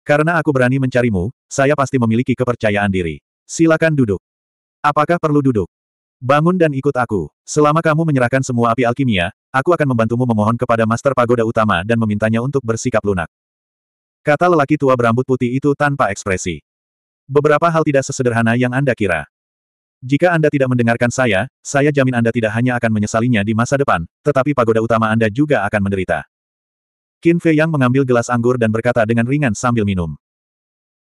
Karena aku berani mencarimu, saya pasti memiliki kepercayaan diri. Silakan duduk. Apakah perlu duduk? Bangun dan ikut aku. Selama kamu menyerahkan semua api alkimia, aku akan membantumu memohon kepada Master Pagoda Utama dan memintanya untuk bersikap lunak. Kata lelaki tua berambut putih itu tanpa ekspresi. Beberapa hal tidak sesederhana yang Anda kira. Jika Anda tidak mendengarkan saya, saya jamin Anda tidak hanya akan menyesalinya di masa depan, tetapi pagoda utama Anda juga akan menderita. Qin Fei Yang mengambil gelas anggur dan berkata dengan ringan sambil minum.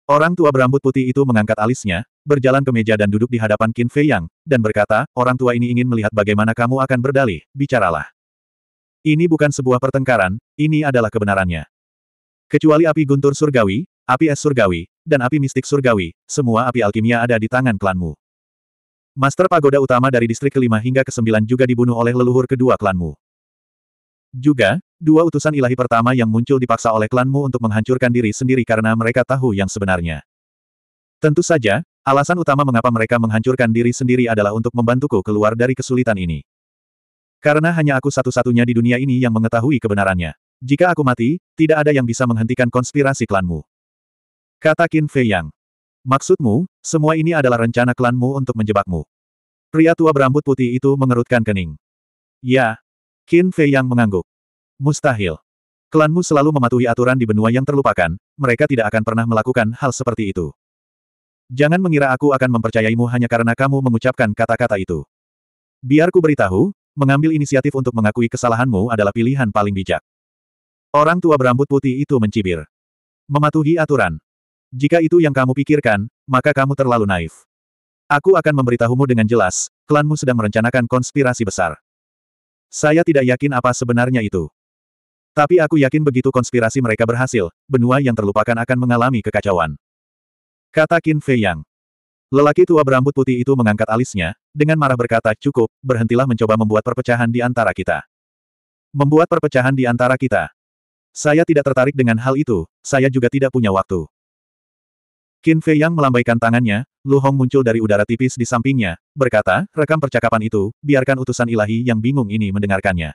Orang tua berambut putih itu mengangkat alisnya, berjalan ke meja dan duduk di hadapan Qin Fei Yang, dan berkata, orang tua ini ingin melihat bagaimana kamu akan berdalih, bicaralah. Ini bukan sebuah pertengkaran, ini adalah kebenarannya. Kecuali api guntur surgawi, api es surgawi, dan api mistik surgawi, semua api alkimia ada di tangan klanmu. Master Pagoda utama dari distrik kelima hingga ke kesembilan juga dibunuh oleh leluhur kedua klanmu. Juga, dua utusan ilahi pertama yang muncul dipaksa oleh klanmu untuk menghancurkan diri sendiri karena mereka tahu yang sebenarnya. Tentu saja, alasan utama mengapa mereka menghancurkan diri sendiri adalah untuk membantuku keluar dari kesulitan ini. Karena hanya aku satu-satunya di dunia ini yang mengetahui kebenarannya. Jika aku mati, tidak ada yang bisa menghentikan konspirasi klanmu. Kata Qin Fei Yang. Maksudmu, semua ini adalah rencana klanmu untuk menjebakmu. Pria tua berambut putih itu mengerutkan kening. Ya, Qin Fei yang mengangguk. Mustahil. Klanmu selalu mematuhi aturan di benua yang terlupakan, mereka tidak akan pernah melakukan hal seperti itu. Jangan mengira aku akan mempercayaimu hanya karena kamu mengucapkan kata-kata itu. Biarku beritahu, mengambil inisiatif untuk mengakui kesalahanmu adalah pilihan paling bijak. Orang tua berambut putih itu mencibir. Mematuhi aturan. Jika itu yang kamu pikirkan, maka kamu terlalu naif. Aku akan memberitahumu dengan jelas, klanmu sedang merencanakan konspirasi besar. Saya tidak yakin apa sebenarnya itu. Tapi aku yakin begitu konspirasi mereka berhasil, benua yang terlupakan akan mengalami kekacauan. Kata Qin Fei Yang. Lelaki tua berambut putih itu mengangkat alisnya, dengan marah berkata, cukup, berhentilah mencoba membuat perpecahan di antara kita. Membuat perpecahan di antara kita. Saya tidak tertarik dengan hal itu, saya juga tidak punya waktu. Qin Fei Yang melambaikan tangannya, Lu Hong muncul dari udara tipis di sampingnya, berkata, rekam percakapan itu, biarkan utusan ilahi yang bingung ini mendengarkannya.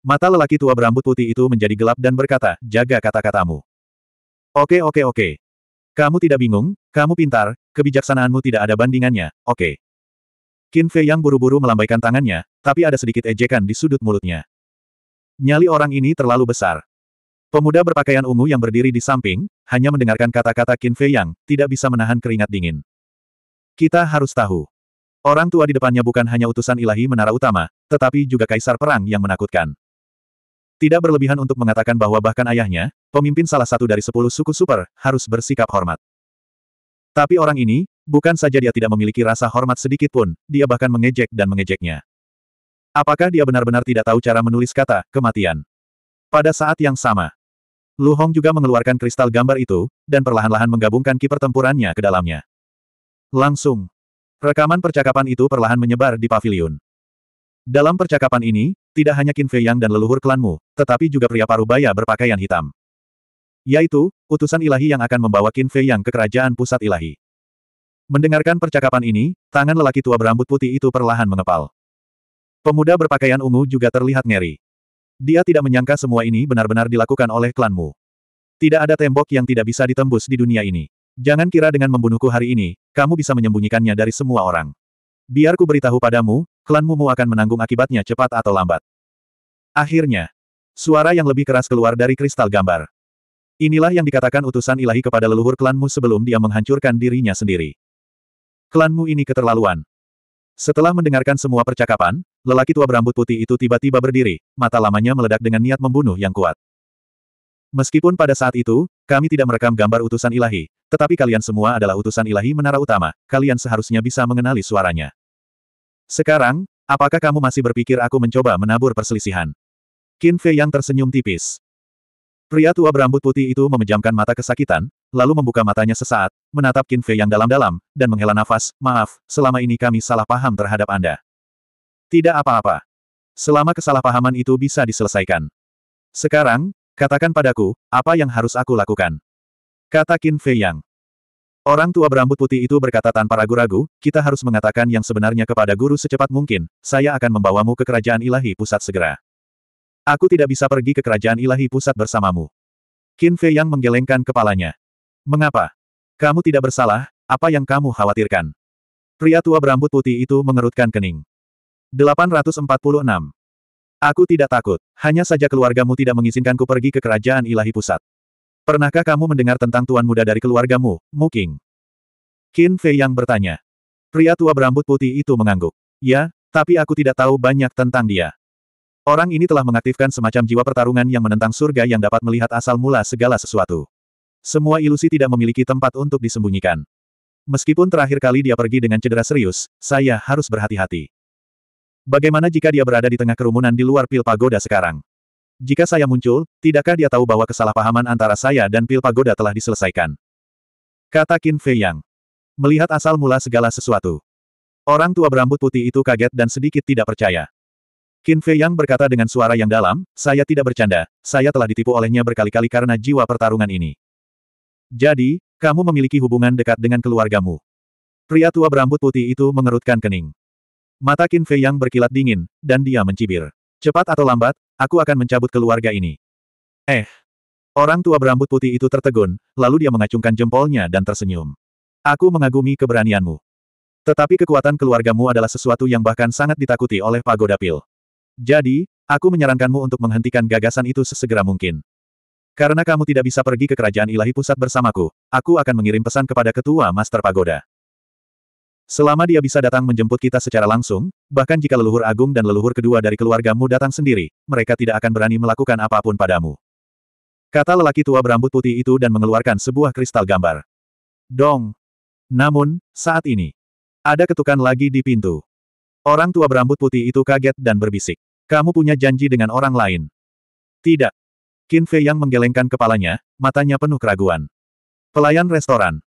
Mata lelaki tua berambut putih itu menjadi gelap dan berkata, jaga kata-katamu. Oke oke oke. Kamu tidak bingung, kamu pintar, kebijaksanaanmu tidak ada bandingannya, oke. Qin Fei Yang buru-buru melambaikan tangannya, tapi ada sedikit ejekan di sudut mulutnya. Nyali orang ini terlalu besar. Pemuda berpakaian ungu yang berdiri di samping, hanya mendengarkan kata-kata Qin Fei yang tidak bisa menahan keringat dingin. Kita harus tahu. Orang tua di depannya bukan hanya utusan ilahi menara utama, tetapi juga kaisar perang yang menakutkan. Tidak berlebihan untuk mengatakan bahwa bahkan ayahnya, pemimpin salah satu dari sepuluh suku super, harus bersikap hormat. Tapi orang ini, bukan saja dia tidak memiliki rasa hormat sedikit pun, dia bahkan mengejek dan mengejeknya. Apakah dia benar-benar tidak tahu cara menulis kata, kematian? Pada saat yang sama, Lu Hong juga mengeluarkan kristal gambar itu, dan perlahan-lahan menggabungkan kiper tempurannya ke dalamnya. Langsung. Rekaman percakapan itu perlahan menyebar di pavilion. Dalam percakapan ini, tidak hanya Qin Fei Yang dan leluhur klanmu, tetapi juga pria parubaya berpakaian hitam. Yaitu, utusan ilahi yang akan membawa Qin Fei Yang ke kerajaan pusat ilahi. Mendengarkan percakapan ini, tangan lelaki tua berambut putih itu perlahan mengepal. Pemuda berpakaian ungu juga terlihat ngeri. Dia tidak menyangka semua ini benar-benar dilakukan oleh klanmu. Tidak ada tembok yang tidak bisa ditembus di dunia ini. Jangan kira dengan membunuhku hari ini, kamu bisa menyembunyikannya dari semua orang. Biar ku beritahu padamu, klanmu mu akan menanggung akibatnya cepat atau lambat. Akhirnya, suara yang lebih keras keluar dari kristal gambar. Inilah yang dikatakan utusan ilahi kepada leluhur klanmu sebelum dia menghancurkan dirinya sendiri. Klanmu ini keterlaluan. Setelah mendengarkan semua percakapan, Lelaki tua berambut putih itu tiba-tiba berdiri, mata lamanya meledak dengan niat membunuh yang kuat. Meskipun pada saat itu, kami tidak merekam gambar utusan ilahi, tetapi kalian semua adalah utusan ilahi menara utama, kalian seharusnya bisa mengenali suaranya. Sekarang, apakah kamu masih berpikir aku mencoba menabur perselisihan? Qin Fei yang tersenyum tipis. Pria tua berambut putih itu memejamkan mata kesakitan, lalu membuka matanya sesaat, menatap Qin Fei yang dalam-dalam, dan menghela nafas, maaf, selama ini kami salah paham terhadap Anda. Tidak apa-apa. Selama kesalahpahaman itu bisa diselesaikan. Sekarang, katakan padaku, apa yang harus aku lakukan? Kata Qin Fei Yang. Orang tua berambut putih itu berkata tanpa ragu-ragu, kita harus mengatakan yang sebenarnya kepada guru secepat mungkin, saya akan membawamu ke kerajaan ilahi pusat segera. Aku tidak bisa pergi ke kerajaan ilahi pusat bersamamu. Qin Fei Yang menggelengkan kepalanya. Mengapa? Kamu tidak bersalah, apa yang kamu khawatirkan? Pria tua berambut putih itu mengerutkan kening. 846. Aku tidak takut, hanya saja keluargamu tidak mengizinkanku pergi ke kerajaan ilahi pusat. Pernahkah kamu mendengar tentang tuan muda dari keluargamu, Muking? Qin Fei yang bertanya. Pria tua berambut putih itu mengangguk. Ya, tapi aku tidak tahu banyak tentang dia. Orang ini telah mengaktifkan semacam jiwa pertarungan yang menentang surga yang dapat melihat asal mula segala sesuatu. Semua ilusi tidak memiliki tempat untuk disembunyikan. Meskipun terakhir kali dia pergi dengan cedera serius, saya harus berhati-hati. Bagaimana jika dia berada di tengah kerumunan di luar pil pagoda sekarang? Jika saya muncul, tidakkah dia tahu bahwa kesalahpahaman antara saya dan pil pagoda telah diselesaikan? Kata Qin Fei Yang. Melihat asal mula segala sesuatu. Orang tua berambut putih itu kaget dan sedikit tidak percaya. Qin Fei Yang berkata dengan suara yang dalam, saya tidak bercanda, saya telah ditipu olehnya berkali-kali karena jiwa pertarungan ini. Jadi, kamu memiliki hubungan dekat dengan keluargamu. Pria tua berambut putih itu mengerutkan kening. Mata Qin Fei yang berkilat dingin, dan dia mencibir. Cepat atau lambat, aku akan mencabut keluarga ini. Eh. Orang tua berambut putih itu tertegun, lalu dia mengacungkan jempolnya dan tersenyum. Aku mengagumi keberanianmu. Tetapi kekuatan keluargamu adalah sesuatu yang bahkan sangat ditakuti oleh Pagoda Pil. Jadi, aku menyarankanmu untuk menghentikan gagasan itu sesegera mungkin. Karena kamu tidak bisa pergi ke kerajaan ilahi pusat bersamaku, aku akan mengirim pesan kepada ketua Master Pagoda. Selama dia bisa datang menjemput kita secara langsung, bahkan jika leluhur agung dan leluhur kedua dari keluargamu datang sendiri, mereka tidak akan berani melakukan apapun padamu. Kata lelaki tua berambut putih itu dan mengeluarkan sebuah kristal gambar. Dong! Namun, saat ini, ada ketukan lagi di pintu. Orang tua berambut putih itu kaget dan berbisik. Kamu punya janji dengan orang lain. Tidak. Qin Fei yang menggelengkan kepalanya, matanya penuh keraguan. Pelayan restoran.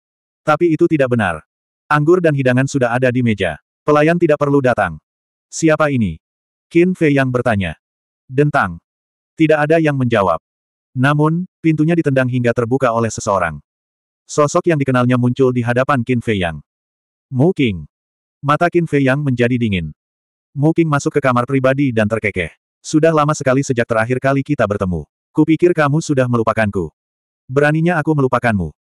Tapi itu tidak benar. Anggur dan hidangan sudah ada di meja. Pelayan tidak perlu datang. Siapa ini? Qin Fei yang bertanya. Dentang. Tidak ada yang menjawab. Namun, pintunya ditendang hingga terbuka oleh seseorang. Sosok yang dikenalnya muncul di hadapan Qin Fei Yang. Mu King. Mata Qin Fei Yang menjadi dingin. Mu King masuk ke kamar pribadi dan terkekeh. Sudah lama sekali sejak terakhir kali kita bertemu. Kupikir kamu sudah melupakanku. Beraninya aku melupakanmu.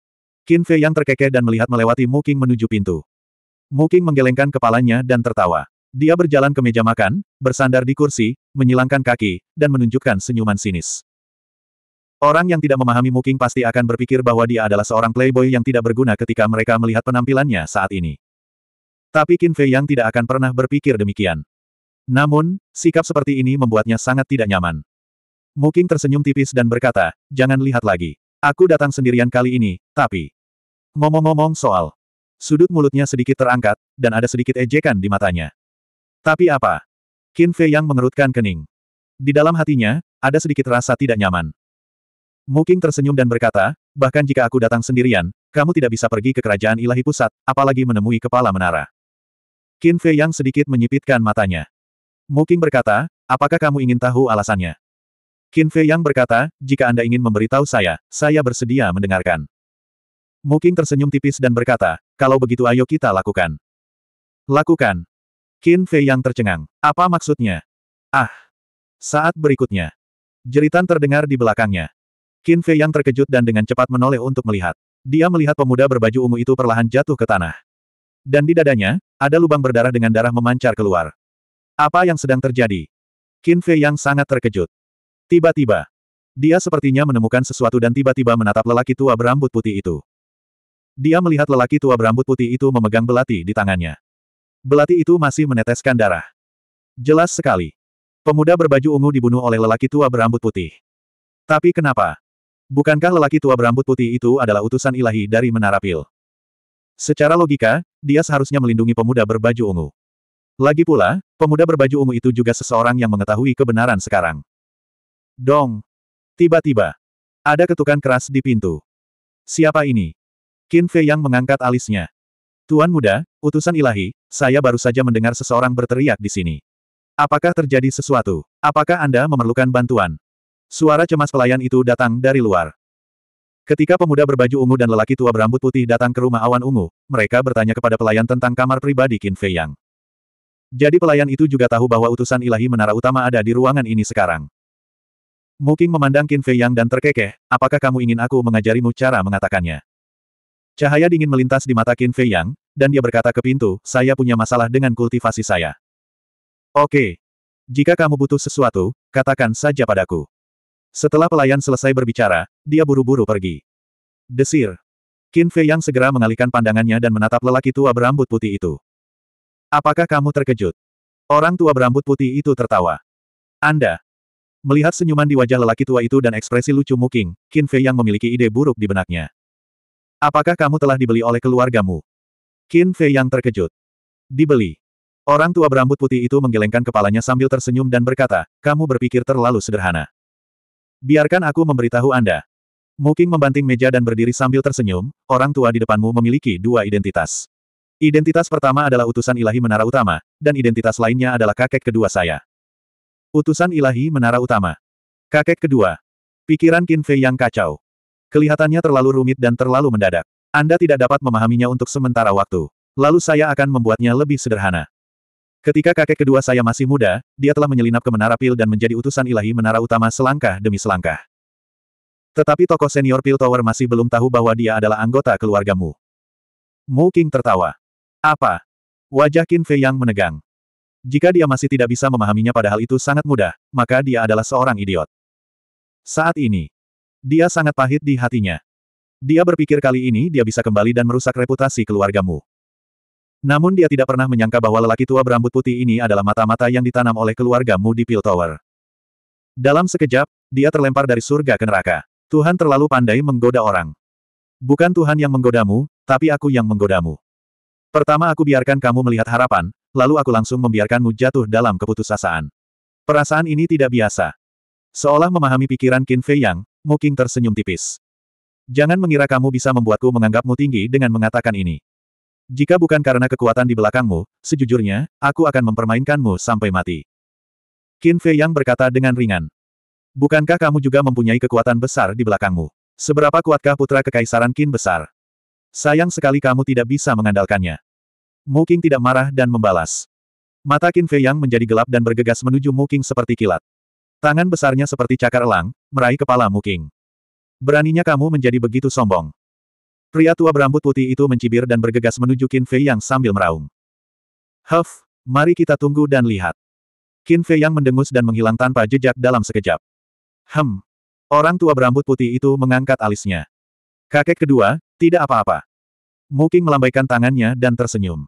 Qin Fei yang terkekeh dan melihat melewati Mu Qing menuju pintu. Mu Qing menggelengkan kepalanya dan tertawa. Dia berjalan ke meja makan, bersandar di kursi, menyilangkan kaki, dan menunjukkan senyuman sinis. Orang yang tidak memahami Mu Qing pasti akan berpikir bahwa dia adalah seorang playboy yang tidak berguna ketika mereka melihat penampilannya saat ini. Tapi Qin Fei yang tidak akan pernah berpikir demikian. Namun, sikap seperti ini membuatnya sangat tidak nyaman. Mu Qing tersenyum tipis dan berkata, jangan lihat lagi. Aku datang sendirian kali ini, tapi... Ngomong-ngomong soal. Sudut mulutnya sedikit terangkat, dan ada sedikit ejekan di matanya. Tapi apa? Qin Fei yang mengerutkan kening. Di dalam hatinya, ada sedikit rasa tidak nyaman. Muking tersenyum dan berkata, bahkan jika aku datang sendirian, kamu tidak bisa pergi ke kerajaan ilahi pusat, apalagi menemui kepala menara. Qin Fei yang sedikit menyipitkan matanya. Muking berkata, apakah kamu ingin tahu alasannya? Qin Fei yang berkata, jika Anda ingin memberitahu saya, saya bersedia mendengarkan. Muking tersenyum tipis dan berkata, kalau begitu ayo kita lakukan. Lakukan. Qin Fei yang tercengang. Apa maksudnya? Ah. Saat berikutnya. Jeritan terdengar di belakangnya. Qin Fei yang terkejut dan dengan cepat menoleh untuk melihat. Dia melihat pemuda berbaju ungu itu perlahan jatuh ke tanah. Dan di dadanya, ada lubang berdarah dengan darah memancar keluar. Apa yang sedang terjadi? Qin Fei yang sangat terkejut. Tiba-tiba, dia sepertinya menemukan sesuatu dan tiba-tiba menatap lelaki tua berambut putih itu. Dia melihat lelaki tua berambut putih itu memegang belati di tangannya. Belati itu masih meneteskan darah. Jelas sekali. Pemuda berbaju ungu dibunuh oleh lelaki tua berambut putih. Tapi kenapa? Bukankah lelaki tua berambut putih itu adalah utusan ilahi dari Menara Pil? Secara logika, dia seharusnya melindungi pemuda berbaju ungu. Lagi pula, pemuda berbaju ungu itu juga seseorang yang mengetahui kebenaran sekarang. Dong! Tiba-tiba, ada ketukan keras di pintu. Siapa ini? Qin Fei yang mengangkat alisnya. Tuan muda, utusan ilahi, saya baru saja mendengar seseorang berteriak di sini. Apakah terjadi sesuatu? Apakah Anda memerlukan bantuan? Suara cemas pelayan itu datang dari luar. Ketika pemuda berbaju ungu dan lelaki tua berambut putih datang ke rumah awan ungu, mereka bertanya kepada pelayan tentang kamar pribadi Qin Fei Yang. Jadi pelayan itu juga tahu bahwa utusan ilahi menara utama ada di ruangan ini sekarang. Muking memandang Qin Fei Yang dan terkekeh, apakah kamu ingin aku mengajarimu cara mengatakannya? Cahaya dingin melintas di mata Qin Fei Yang, dan dia berkata ke pintu, saya punya masalah dengan kultivasi saya. Oke. Jika kamu butuh sesuatu, katakan saja padaku. Setelah pelayan selesai berbicara, dia buru-buru pergi. Desir. Qin Fei Yang segera mengalihkan pandangannya dan menatap lelaki tua berambut putih itu. Apakah kamu terkejut? Orang tua berambut putih itu tertawa. Anda. Melihat senyuman di wajah lelaki tua itu dan ekspresi lucu muking, Qin Fei Yang memiliki ide buruk di benaknya. Apakah kamu telah dibeli oleh keluargamu? Qin Fei yang terkejut. Dibeli. Orang tua berambut putih itu menggelengkan kepalanya sambil tersenyum dan berkata, kamu berpikir terlalu sederhana. Biarkan aku memberitahu Anda. Muking membanting meja dan berdiri sambil tersenyum, orang tua di depanmu memiliki dua identitas. Identitas pertama adalah utusan ilahi menara utama, dan identitas lainnya adalah kakek kedua saya. Utusan ilahi menara utama. Kakek kedua. Pikiran Qin Fei yang kacau. Kelihatannya terlalu rumit dan terlalu mendadak. Anda tidak dapat memahaminya untuk sementara waktu. Lalu saya akan membuatnya lebih sederhana. Ketika kakek kedua saya masih muda, dia telah menyelinap ke Menara Pil dan menjadi utusan ilahi Menara Utama selangkah demi selangkah. Tetapi tokoh senior Pil Tower masih belum tahu bahwa dia adalah anggota keluargamu. Mu. Mu King tertawa. Apa? Wajah Qin Fei yang menegang. Jika dia masih tidak bisa memahaminya padahal itu sangat mudah, maka dia adalah seorang idiot. Saat ini, dia sangat pahit di hatinya. Dia berpikir kali ini dia bisa kembali dan merusak reputasi keluargamu. Namun dia tidak pernah menyangka bahwa lelaki tua berambut putih ini adalah mata-mata yang ditanam oleh keluargamu di Pil Tower. Dalam sekejap, dia terlempar dari surga ke neraka. Tuhan terlalu pandai menggoda orang. Bukan Tuhan yang menggodamu, tapi aku yang menggodamu. Pertama aku biarkan kamu melihat harapan, lalu aku langsung membiarkanmu jatuh dalam keputusasaan. Perasaan ini tidak biasa. Seolah memahami pikiran Qin Fei Yang, Moking tersenyum tipis. Jangan mengira kamu bisa membuatku menganggapmu tinggi dengan mengatakan ini. Jika bukan karena kekuatan di belakangmu, sejujurnya, aku akan mempermainkanmu sampai mati. Qin Fei Yang berkata dengan ringan. Bukankah kamu juga mempunyai kekuatan besar di belakangmu? Seberapa kuatkah putra kekaisaran Qin besar? Sayang sekali kamu tidak bisa mengandalkannya. Mu tidak marah dan membalas. Mata Qin Fei Yang menjadi gelap dan bergegas menuju Mu seperti kilat. Tangan besarnya seperti cakar elang, meraih kepala Muking. Beraninya kamu menjadi begitu sombong. Pria tua berambut putih itu mencibir dan bergegas menuju Qin Fei Yang sambil meraung. Huff, mari kita tunggu dan lihat. Qin Fei Yang mendengus dan menghilang tanpa jejak dalam sekejap. Hem. Orang tua berambut putih itu mengangkat alisnya. Kakek kedua, tidak apa-apa. Muking melambaikan tangannya dan tersenyum.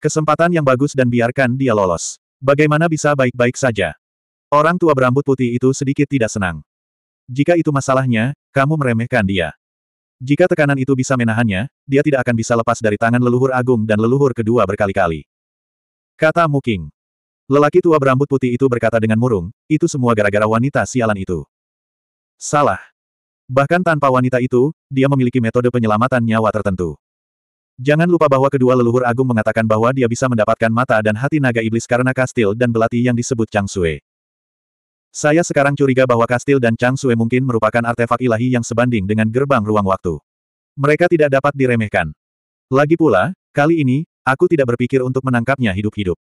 Kesempatan yang bagus dan biarkan dia lolos. Bagaimana bisa baik-baik saja? Orang tua berambut putih itu sedikit tidak senang. Jika itu masalahnya, kamu meremehkan dia. Jika tekanan itu bisa menahannya, dia tidak akan bisa lepas dari tangan leluhur agung dan leluhur kedua berkali-kali. Kata Muking. Lelaki tua berambut putih itu berkata dengan murung, itu semua gara-gara wanita sialan itu. Salah. Bahkan tanpa wanita itu, dia memiliki metode penyelamatan nyawa tertentu. Jangan lupa bahwa kedua leluhur agung mengatakan bahwa dia bisa mendapatkan mata dan hati naga iblis karena kastil dan belati yang disebut Chang Sui. Saya sekarang curiga bahwa kastil dan Chang Sue mungkin merupakan artefak ilahi yang sebanding dengan gerbang ruang waktu. Mereka tidak dapat diremehkan. Lagi pula, kali ini, aku tidak berpikir untuk menangkapnya hidup-hidup.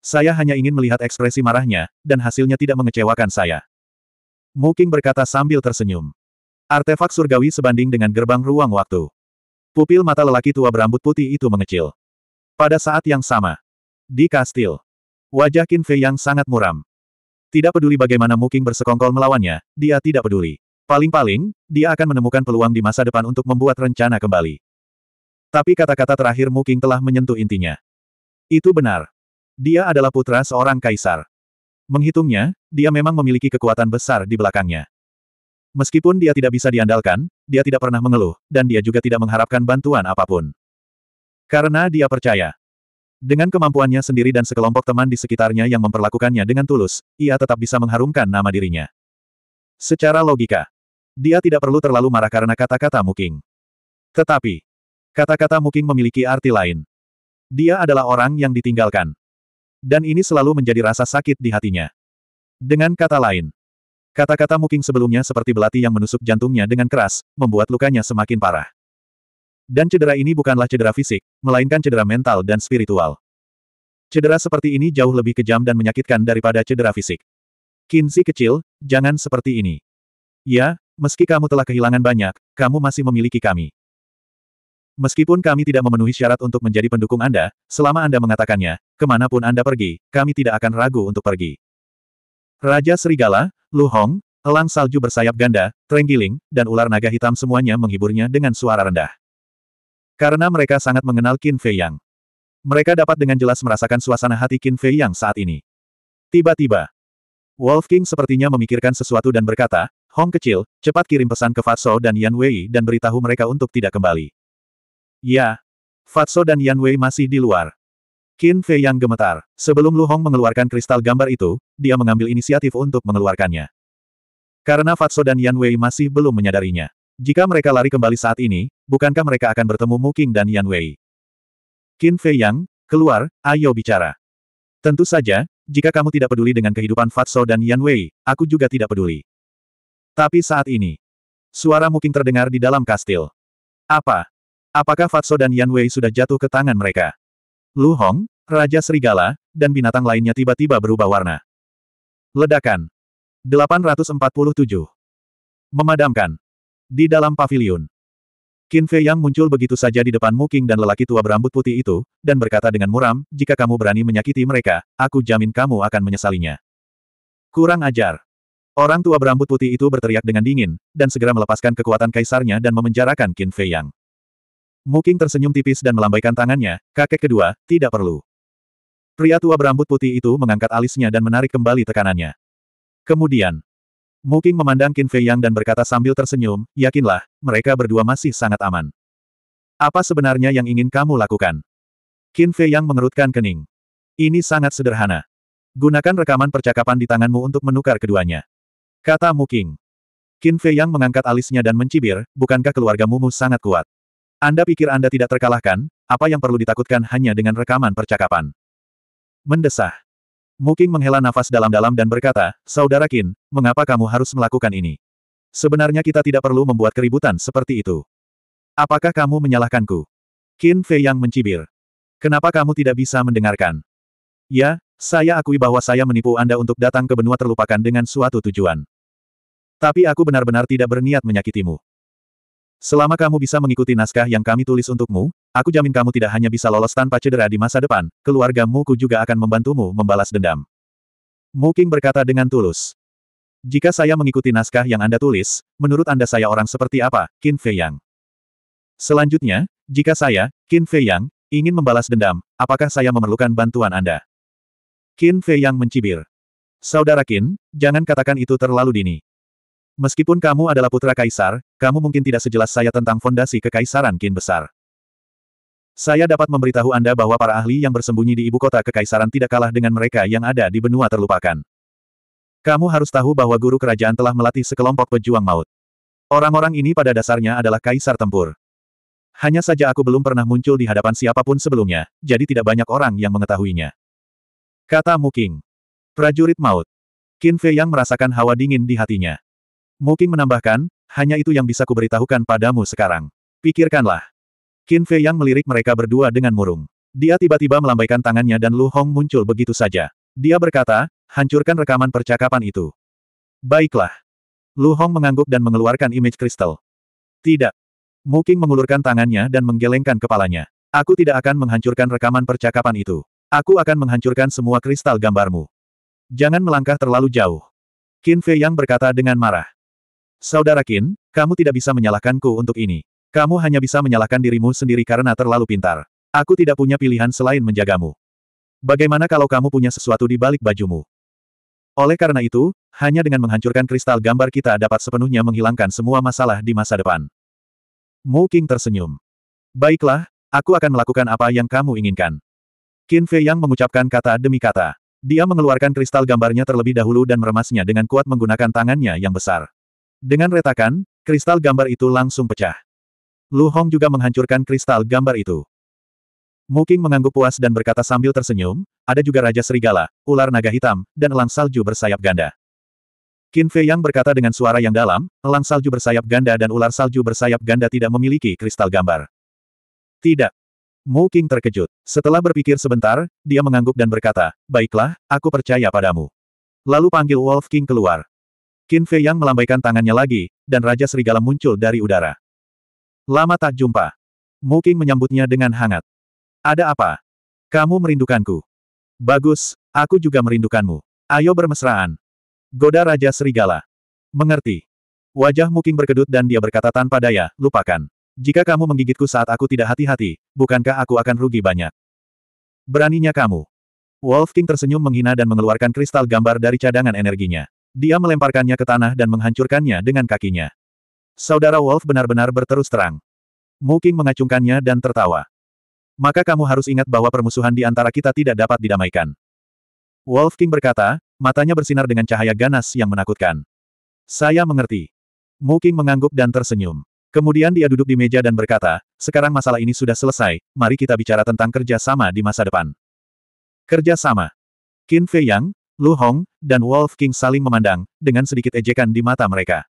Saya hanya ingin melihat ekspresi marahnya, dan hasilnya tidak mengecewakan saya. Muking berkata sambil tersenyum. Artefak surgawi sebanding dengan gerbang ruang waktu. Pupil mata lelaki tua berambut putih itu mengecil. Pada saat yang sama, di kastil, wajah Qin Fei yang sangat muram. Tidak peduli bagaimana Muking bersekongkol melawannya, dia tidak peduli. Paling-paling, dia akan menemukan peluang di masa depan untuk membuat rencana kembali. Tapi kata-kata terakhir Muking telah menyentuh intinya. Itu benar. Dia adalah putra seorang kaisar. Menghitungnya, dia memang memiliki kekuatan besar di belakangnya. Meskipun dia tidak bisa diandalkan, dia tidak pernah mengeluh, dan dia juga tidak mengharapkan bantuan apapun. Karena dia percaya, dengan kemampuannya sendiri dan sekelompok teman di sekitarnya yang memperlakukannya dengan tulus, ia tetap bisa mengharumkan nama dirinya. Secara logika, dia tidak perlu terlalu marah karena kata-kata Muking. Tetapi, kata-kata Muking memiliki arti lain. Dia adalah orang yang ditinggalkan. Dan ini selalu menjadi rasa sakit di hatinya. Dengan kata lain, Kata-kata Muking sebelumnya seperti belati yang menusuk jantungnya dengan keras, membuat lukanya semakin parah. Dan cedera ini bukanlah cedera fisik, melainkan cedera mental dan spiritual. Cedera seperti ini jauh lebih kejam dan menyakitkan daripada cedera fisik. Kinsi kecil, jangan seperti ini. Ya, meski kamu telah kehilangan banyak, kamu masih memiliki kami. Meskipun kami tidak memenuhi syarat untuk menjadi pendukung Anda, selama Anda mengatakannya, kemanapun Anda pergi, kami tidak akan ragu untuk pergi. Raja Serigala, Lu Hong, elang salju bersayap ganda, terenggiling, dan ular naga hitam semuanya menghiburnya dengan suara rendah. Karena mereka sangat mengenal Qin Fei Yang. Mereka dapat dengan jelas merasakan suasana hati Qin Fei Yang saat ini. Tiba-tiba, Wolf King sepertinya memikirkan sesuatu dan berkata, Hong kecil, cepat kirim pesan ke Fatso dan Yan Wei dan beritahu mereka untuk tidak kembali. Ya, Fatso dan Yan Wei masih di luar. Qin Fei Yang gemetar. Sebelum Lu Hong mengeluarkan kristal gambar itu, dia mengambil inisiatif untuk mengeluarkannya. Karena Fatso dan Yan Wei masih belum menyadarinya. Jika mereka lari kembali saat ini, bukankah mereka akan bertemu Muking dan Yan Wei? Qin Fei Yang, keluar, ayo bicara. Tentu saja, jika kamu tidak peduli dengan kehidupan Fatso dan Yan Wei, aku juga tidak peduli. Tapi saat ini, suara Muking terdengar di dalam kastil. Apa? Apakah Fatso dan Yan Wei sudah jatuh ke tangan mereka? Lu Hong, Raja Serigala, dan binatang lainnya tiba-tiba berubah warna. Ledakan. 847. Memadamkan. Di dalam pavilion. Qin Fei Yang muncul begitu saja di depan Muking dan lelaki tua berambut putih itu, dan berkata dengan muram, jika kamu berani menyakiti mereka, aku jamin kamu akan menyesalinya. Kurang ajar. Orang tua berambut putih itu berteriak dengan dingin, dan segera melepaskan kekuatan kaisarnya dan memenjarakan Qin Fei Yang. Muking tersenyum tipis dan melambaikan tangannya, kakek kedua, tidak perlu. Pria tua berambut putih itu mengangkat alisnya dan menarik kembali tekanannya. Kemudian, Muking memandang Qin Fei Yang dan berkata sambil tersenyum, yakinlah, mereka berdua masih sangat aman. Apa sebenarnya yang ingin kamu lakukan? Qin Fei Yang mengerutkan kening. Ini sangat sederhana. Gunakan rekaman percakapan di tanganmu untuk menukar keduanya. Kata Muking. Qin Fei Yang mengangkat alisnya dan mencibir, bukankah keluarga Mumu sangat kuat? Anda pikir Anda tidak terkalahkan, apa yang perlu ditakutkan hanya dengan rekaman percakapan? Mendesah. Muking menghela nafas dalam-dalam dan berkata, Saudara Qin, mengapa kamu harus melakukan ini? Sebenarnya kita tidak perlu membuat keributan seperti itu. Apakah kamu menyalahkanku? Qin Fei yang mencibir. Kenapa kamu tidak bisa mendengarkan? Ya, saya akui bahwa saya menipu Anda untuk datang ke benua terlupakan dengan suatu tujuan. Tapi aku benar-benar tidak berniat menyakitimu. Selama kamu bisa mengikuti naskah yang kami tulis untukmu, aku jamin kamu tidak hanya bisa lolos tanpa cedera di masa depan, keluargamu ku juga akan membantumu membalas dendam. Muking berkata dengan tulus. Jika saya mengikuti naskah yang Anda tulis, menurut Anda saya orang seperti apa, Qin Fei Yang? Selanjutnya, jika saya, Qin Fei Yang, ingin membalas dendam, apakah saya memerlukan bantuan Anda? Qin Fei Yang mencibir. Saudara Qin, jangan katakan itu terlalu dini. Meskipun kamu adalah putra kaisar, kamu mungkin tidak sejelas saya tentang fondasi kekaisaran Qin besar. Saya dapat memberitahu Anda bahwa para ahli yang bersembunyi di ibu kota kekaisaran tidak kalah dengan mereka yang ada di benua terlupakan. Kamu harus tahu bahwa guru kerajaan telah melatih sekelompok pejuang maut. Orang-orang ini pada dasarnya adalah kaisar tempur. Hanya saja aku belum pernah muncul di hadapan siapapun sebelumnya, jadi tidak banyak orang yang mengetahuinya. Kata Muking. Prajurit maut. Qin Fei yang merasakan hawa dingin di hatinya. Moking menambahkan, hanya itu yang bisa kuberitahukan padamu sekarang. Pikirkanlah. Qin Fei yang melirik mereka berdua dengan murung. Dia tiba-tiba melambaikan tangannya dan Lu Hong muncul begitu saja. Dia berkata, hancurkan rekaman percakapan itu. Baiklah. Lu Hong mengangguk dan mengeluarkan image kristal. Tidak. Muking mengulurkan tangannya dan menggelengkan kepalanya. Aku tidak akan menghancurkan rekaman percakapan itu. Aku akan menghancurkan semua kristal gambarmu. Jangan melangkah terlalu jauh. Qin Fei Yang berkata dengan marah. Saudara Qin, kamu tidak bisa menyalahkanku untuk ini. Kamu hanya bisa menyalahkan dirimu sendiri karena terlalu pintar. Aku tidak punya pilihan selain menjagamu. Bagaimana kalau kamu punya sesuatu di balik bajumu? Oleh karena itu, hanya dengan menghancurkan kristal gambar kita dapat sepenuhnya menghilangkan semua masalah di masa depan. Mu King tersenyum. Baiklah, aku akan melakukan apa yang kamu inginkan. Qin Fei Yang mengucapkan kata demi kata. Dia mengeluarkan kristal gambarnya terlebih dahulu dan meremasnya dengan kuat menggunakan tangannya yang besar. Dengan retakan, kristal gambar itu langsung pecah. Lu Hong juga menghancurkan kristal gambar itu. Muking mengangguk puas dan berkata sambil tersenyum, ada juga Raja Serigala, ular naga hitam, dan elang salju bersayap ganda. Qin Fei Yang berkata dengan suara yang dalam, elang salju bersayap ganda dan ular salju bersayap ganda tidak memiliki kristal gambar. Tidak. Mu King terkejut. Setelah berpikir sebentar, dia mengangguk dan berkata, Baiklah, aku percaya padamu. Lalu panggil Wolf King keluar. Qin Fei Yang melambaikan tangannya lagi, dan Raja Serigala muncul dari udara. Lama tak jumpa. Mu Qing menyambutnya dengan hangat. Ada apa? Kamu merindukanku. Bagus, aku juga merindukanmu. Ayo bermesraan. Goda Raja Serigala. Mengerti. Wajah Mu Qing berkedut dan dia berkata tanpa daya, lupakan. Jika kamu menggigitku saat aku tidak hati-hati, bukankah aku akan rugi banyak? Beraninya kamu. Wolf King tersenyum menghina dan mengeluarkan kristal gambar dari cadangan energinya. Dia melemparkannya ke tanah dan menghancurkannya dengan kakinya. Saudara Wolf benar-benar berterus terang. Moking mengacungkannya dan tertawa. Maka kamu harus ingat bahwa permusuhan di antara kita tidak dapat didamaikan. Wolf King berkata, matanya bersinar dengan cahaya ganas yang menakutkan. Saya mengerti. Moking mengangguk dan tersenyum. Kemudian dia duduk di meja dan berkata, sekarang masalah ini sudah selesai, mari kita bicara tentang kerja sama di masa depan. Kerja sama. Qin Fei Yang, Lu Hong, dan Wolf King saling memandang, dengan sedikit ejekan di mata mereka.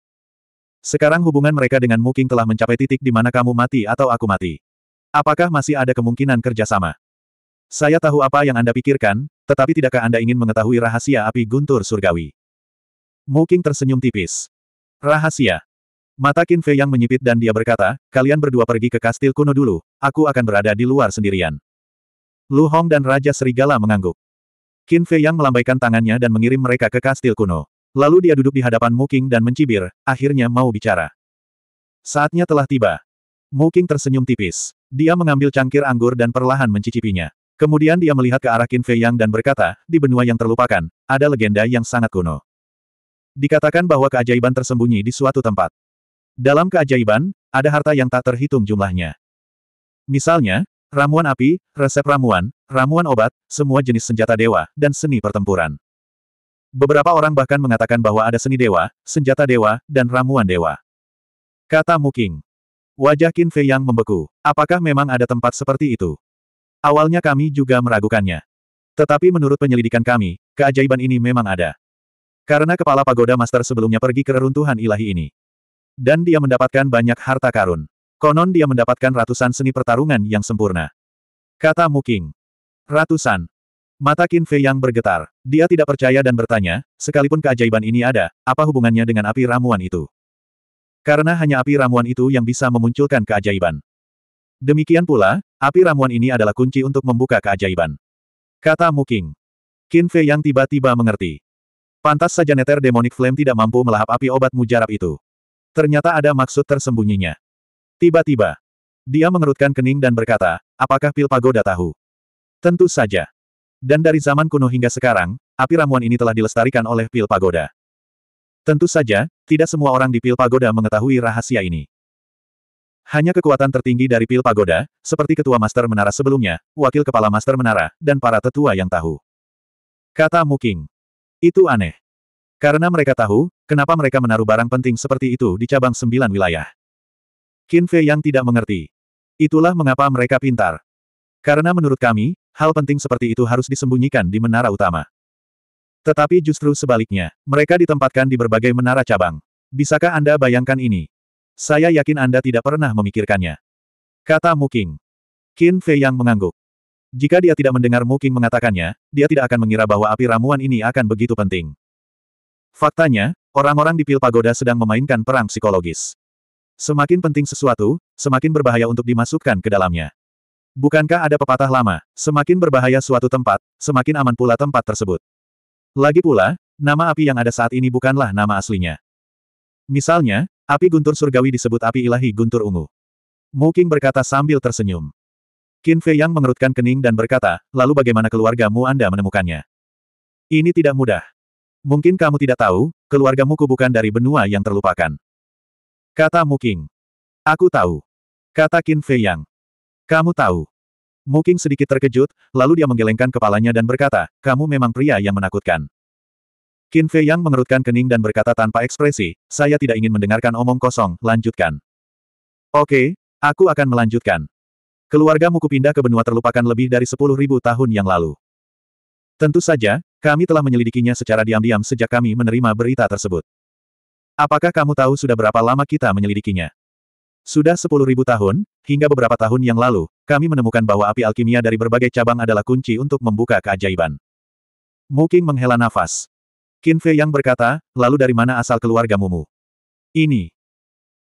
Sekarang hubungan mereka dengan Muking telah mencapai titik di mana kamu mati atau aku mati. Apakah masih ada kemungkinan kerjasama? Saya tahu apa yang Anda pikirkan, tetapi tidakkah Anda ingin mengetahui rahasia api guntur surgawi? Muking tersenyum tipis. Rahasia. Mata Qin Fei yang menyipit dan dia berkata, kalian berdua pergi ke kastil kuno dulu, aku akan berada di luar sendirian. Lu Hong dan Raja Serigala mengangguk. Qin Fei Yang melambaikan tangannya dan mengirim mereka ke kastil kuno. Lalu dia duduk di hadapan Mu Qing dan mencibir, akhirnya mau bicara. Saatnya telah tiba. Mu Qing tersenyum tipis. Dia mengambil cangkir anggur dan perlahan mencicipinya. Kemudian dia melihat ke arah Qin Fei Yang dan berkata, di benua yang terlupakan, ada legenda yang sangat kuno. Dikatakan bahwa keajaiban tersembunyi di suatu tempat. Dalam keajaiban, ada harta yang tak terhitung jumlahnya. Misalnya, Ramuan api, resep ramuan, ramuan obat, semua jenis senjata dewa, dan seni pertempuran. Beberapa orang bahkan mengatakan bahwa ada seni dewa, senjata dewa, dan ramuan dewa. Kata Muking. Wajah Qin Fei yang membeku. Apakah memang ada tempat seperti itu? Awalnya kami juga meragukannya. Tetapi menurut penyelidikan kami, keajaiban ini memang ada. Karena kepala pagoda master sebelumnya pergi ke reruntuhan ilahi ini. Dan dia mendapatkan banyak harta karun. Konon dia mendapatkan ratusan seni pertarungan yang sempurna. Kata Muking. Ratusan. Mata Qin Fei yang bergetar. Dia tidak percaya dan bertanya, sekalipun keajaiban ini ada, apa hubungannya dengan api ramuan itu? Karena hanya api ramuan itu yang bisa memunculkan keajaiban. Demikian pula, api ramuan ini adalah kunci untuk membuka keajaiban. Kata Muking. Qin Fei yang tiba-tiba mengerti. Pantas saja neter demonic flame tidak mampu melahap api obat mujarab itu. Ternyata ada maksud tersembunyinya. Tiba-tiba, dia mengerutkan kening dan berkata, apakah pil pagoda tahu? Tentu saja. Dan dari zaman kuno hingga sekarang, api ramuan ini telah dilestarikan oleh pil pagoda. Tentu saja, tidak semua orang di pil pagoda mengetahui rahasia ini. Hanya kekuatan tertinggi dari pil pagoda, seperti ketua master menara sebelumnya, wakil kepala master menara, dan para tetua yang tahu. Kata Muking. Itu aneh. Karena mereka tahu, kenapa mereka menaruh barang penting seperti itu di cabang sembilan wilayah. Qin Fei yang tidak mengerti. Itulah mengapa mereka pintar. Karena menurut kami, hal penting seperti itu harus disembunyikan di menara utama. Tetapi justru sebaliknya, mereka ditempatkan di berbagai menara cabang. Bisakah Anda bayangkan ini? Saya yakin Anda tidak pernah memikirkannya. Kata Muking. Qin Fei yang mengangguk. Jika dia tidak mendengar Muking mengatakannya, dia tidak akan mengira bahwa api ramuan ini akan begitu penting. Faktanya, orang-orang di Pil Pagoda sedang memainkan perang psikologis. Semakin penting sesuatu, semakin berbahaya untuk dimasukkan ke dalamnya. Bukankah ada pepatah lama, semakin berbahaya suatu tempat, semakin aman pula tempat tersebut. Lagi pula, nama api yang ada saat ini bukanlah nama aslinya. Misalnya, api guntur surgawi disebut api ilahi guntur ungu. Mungkin berkata sambil tersenyum. Qin Fei Yang mengerutkan kening dan berkata, lalu bagaimana keluargamu Anda menemukannya? Ini tidak mudah. Mungkin kamu tidak tahu, keluargamu bukan dari benua yang terlupakan. Kata Muking. Aku tahu. Kata Qin Fei Yang. Kamu tahu. Muking sedikit terkejut, lalu dia menggelengkan kepalanya dan berkata, kamu memang pria yang menakutkan. Qin Fei Yang mengerutkan kening dan berkata tanpa ekspresi, saya tidak ingin mendengarkan omong kosong, lanjutkan. Oke, aku akan melanjutkan. Keluargamu kupindah ke benua terlupakan lebih dari 10.000 tahun yang lalu. Tentu saja, kami telah menyelidikinya secara diam-diam sejak kami menerima berita tersebut. Apakah kamu tahu sudah berapa lama kita menyelidikinya? Sudah sepuluh ribu tahun, hingga beberapa tahun yang lalu, kami menemukan bahwa api alkimia dari berbagai cabang adalah kunci untuk membuka keajaiban. Muking menghela nafas. Fei yang berkata, lalu dari mana asal keluarga Mumu? Ini.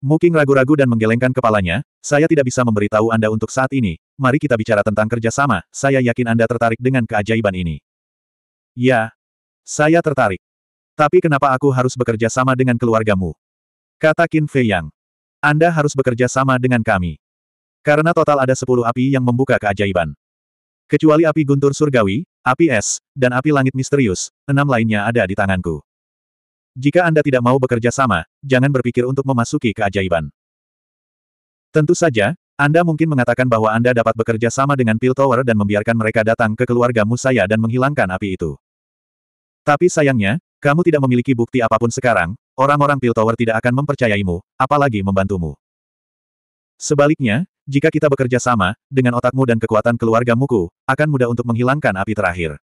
Muking ragu-ragu dan menggelengkan kepalanya, saya tidak bisa memberitahu Anda untuk saat ini, mari kita bicara tentang kerjasama, saya yakin Anda tertarik dengan keajaiban ini. Ya. Saya tertarik. Tapi kenapa aku harus bekerja sama dengan keluargamu? Kata Qin Fei Yang. Anda harus bekerja sama dengan kami. Karena total ada sepuluh api yang membuka keajaiban. Kecuali api guntur surgawi, api es, dan api langit misterius, enam lainnya ada di tanganku. Jika Anda tidak mau bekerja sama, jangan berpikir untuk memasuki keajaiban. Tentu saja, Anda mungkin mengatakan bahwa Anda dapat bekerja sama dengan Pil Tower dan membiarkan mereka datang ke keluargamu saya dan menghilangkan api itu. Tapi sayangnya, kamu tidak memiliki bukti apapun sekarang, orang-orang Tower tidak akan mempercayaimu, apalagi membantumu. Sebaliknya, jika kita bekerja sama, dengan otakmu dan kekuatan keluarga Muku, akan mudah untuk menghilangkan api terakhir.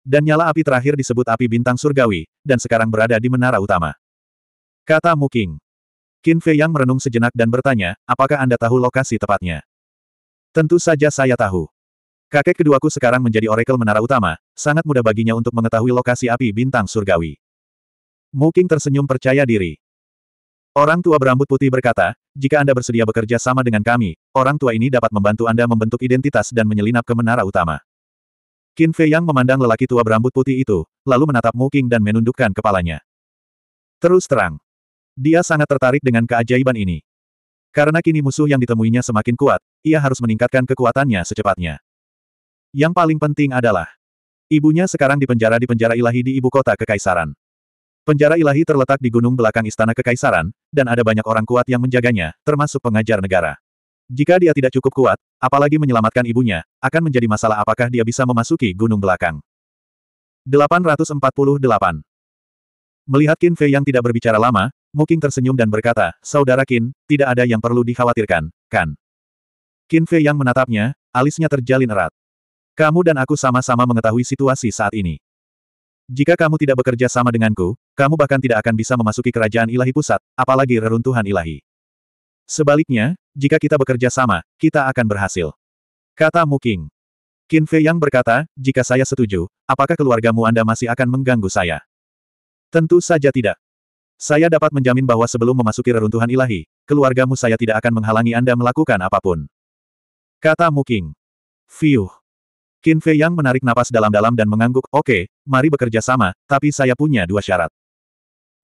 Dan nyala api terakhir disebut api bintang surgawi, dan sekarang berada di menara utama. Kata Muking. Qin Fei yang merenung sejenak dan bertanya, apakah Anda tahu lokasi tepatnya? Tentu saja saya tahu. Kakek keduaku sekarang menjadi oracle menara utama, sangat mudah baginya untuk mengetahui lokasi api bintang surgawi. Muking tersenyum percaya diri. Orang tua berambut putih berkata, jika Anda bersedia bekerja sama dengan kami, orang tua ini dapat membantu Anda membentuk identitas dan menyelinap ke menara utama. Qin Fei Yang memandang lelaki tua berambut putih itu, lalu menatap Muking dan menundukkan kepalanya. Terus terang. Dia sangat tertarik dengan keajaiban ini. Karena kini musuh yang ditemuinya semakin kuat, ia harus meningkatkan kekuatannya secepatnya. Yang paling penting adalah, ibunya sekarang dipenjara di penjara ilahi di ibu kota Kekaisaran. Penjara ilahi terletak di gunung belakang istana Kekaisaran, dan ada banyak orang kuat yang menjaganya, termasuk pengajar negara. Jika dia tidak cukup kuat, apalagi menyelamatkan ibunya, akan menjadi masalah apakah dia bisa memasuki gunung belakang. 848 Melihat Qin Fei yang tidak berbicara lama, Muking tersenyum dan berkata, Saudara Qin, tidak ada yang perlu dikhawatirkan, kan? Qin Fei yang menatapnya, alisnya terjalin erat. Kamu dan aku sama-sama mengetahui situasi saat ini. Jika kamu tidak bekerja sama denganku, kamu bahkan tidak akan bisa memasuki kerajaan ilahi pusat, apalagi reruntuhan ilahi. Sebaliknya, jika kita bekerja sama, kita akan berhasil. Kata Muking. Qin Fei Yang berkata, jika saya setuju, apakah keluargamu Anda masih akan mengganggu saya? Tentu saja tidak. Saya dapat menjamin bahwa sebelum memasuki reruntuhan ilahi, keluargamu saya tidak akan menghalangi Anda melakukan apapun. Kata Muking. Fiuh. Qin Fei Yang menarik napas dalam-dalam dan mengangguk, oke, okay, mari bekerja sama, tapi saya punya dua syarat.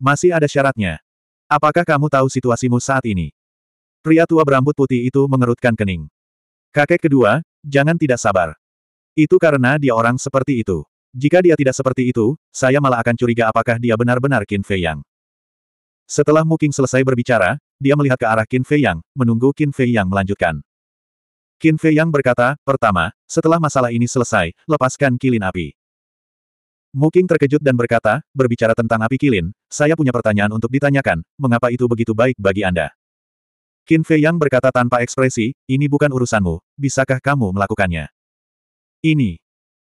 Masih ada syaratnya. Apakah kamu tahu situasimu saat ini? Pria tua berambut putih itu mengerutkan kening. Kakek kedua, jangan tidak sabar. Itu karena dia orang seperti itu. Jika dia tidak seperti itu, saya malah akan curiga apakah dia benar-benar Qin Fei Yang. Setelah Mu Qing selesai berbicara, dia melihat ke arah Qin Fei Yang, menunggu Qin Fei Yang melanjutkan. Qin Fei Yang berkata, pertama, setelah masalah ini selesai, lepaskan kilin api. Muking terkejut dan berkata, berbicara tentang api kilin, saya punya pertanyaan untuk ditanyakan, mengapa itu begitu baik bagi Anda? Qin Fei Yang berkata tanpa ekspresi, ini bukan urusanmu, bisakah kamu melakukannya? Ini.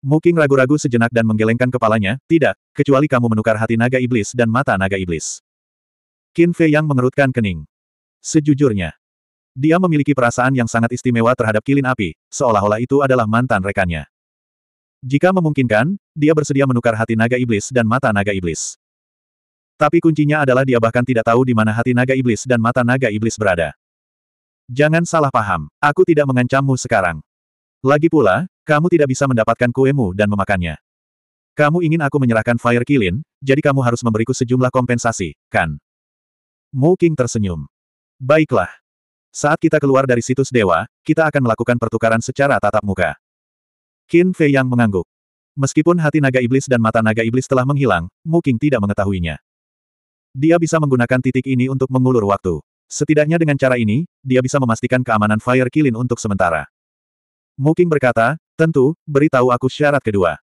Muking ragu-ragu sejenak dan menggelengkan kepalanya, tidak, kecuali kamu menukar hati naga iblis dan mata naga iblis. Qin Fei Yang mengerutkan kening. Sejujurnya, dia memiliki perasaan yang sangat istimewa terhadap kilin api, seolah-olah itu adalah mantan rekannya. Jika memungkinkan, dia bersedia menukar hati naga iblis dan mata naga iblis. Tapi kuncinya adalah dia bahkan tidak tahu di mana hati naga iblis dan mata naga iblis berada. Jangan salah paham, aku tidak mengancammu sekarang. Lagi pula, kamu tidak bisa mendapatkan kuemu dan memakannya. Kamu ingin aku menyerahkan Fire Kilin, jadi kamu harus memberiku sejumlah kompensasi, kan? Mu King tersenyum. Baiklah, saat kita keluar dari situs dewa, kita akan melakukan pertukaran secara tatap muka. Qin Fei yang mengangguk. Meskipun hati naga iblis dan mata naga iblis telah menghilang, Mu Qing tidak mengetahuinya. Dia bisa menggunakan titik ini untuk mengulur waktu. Setidaknya dengan cara ini, dia bisa memastikan keamanan Fire Kilin untuk sementara. Mu Qing berkata, tentu, beritahu aku syarat kedua.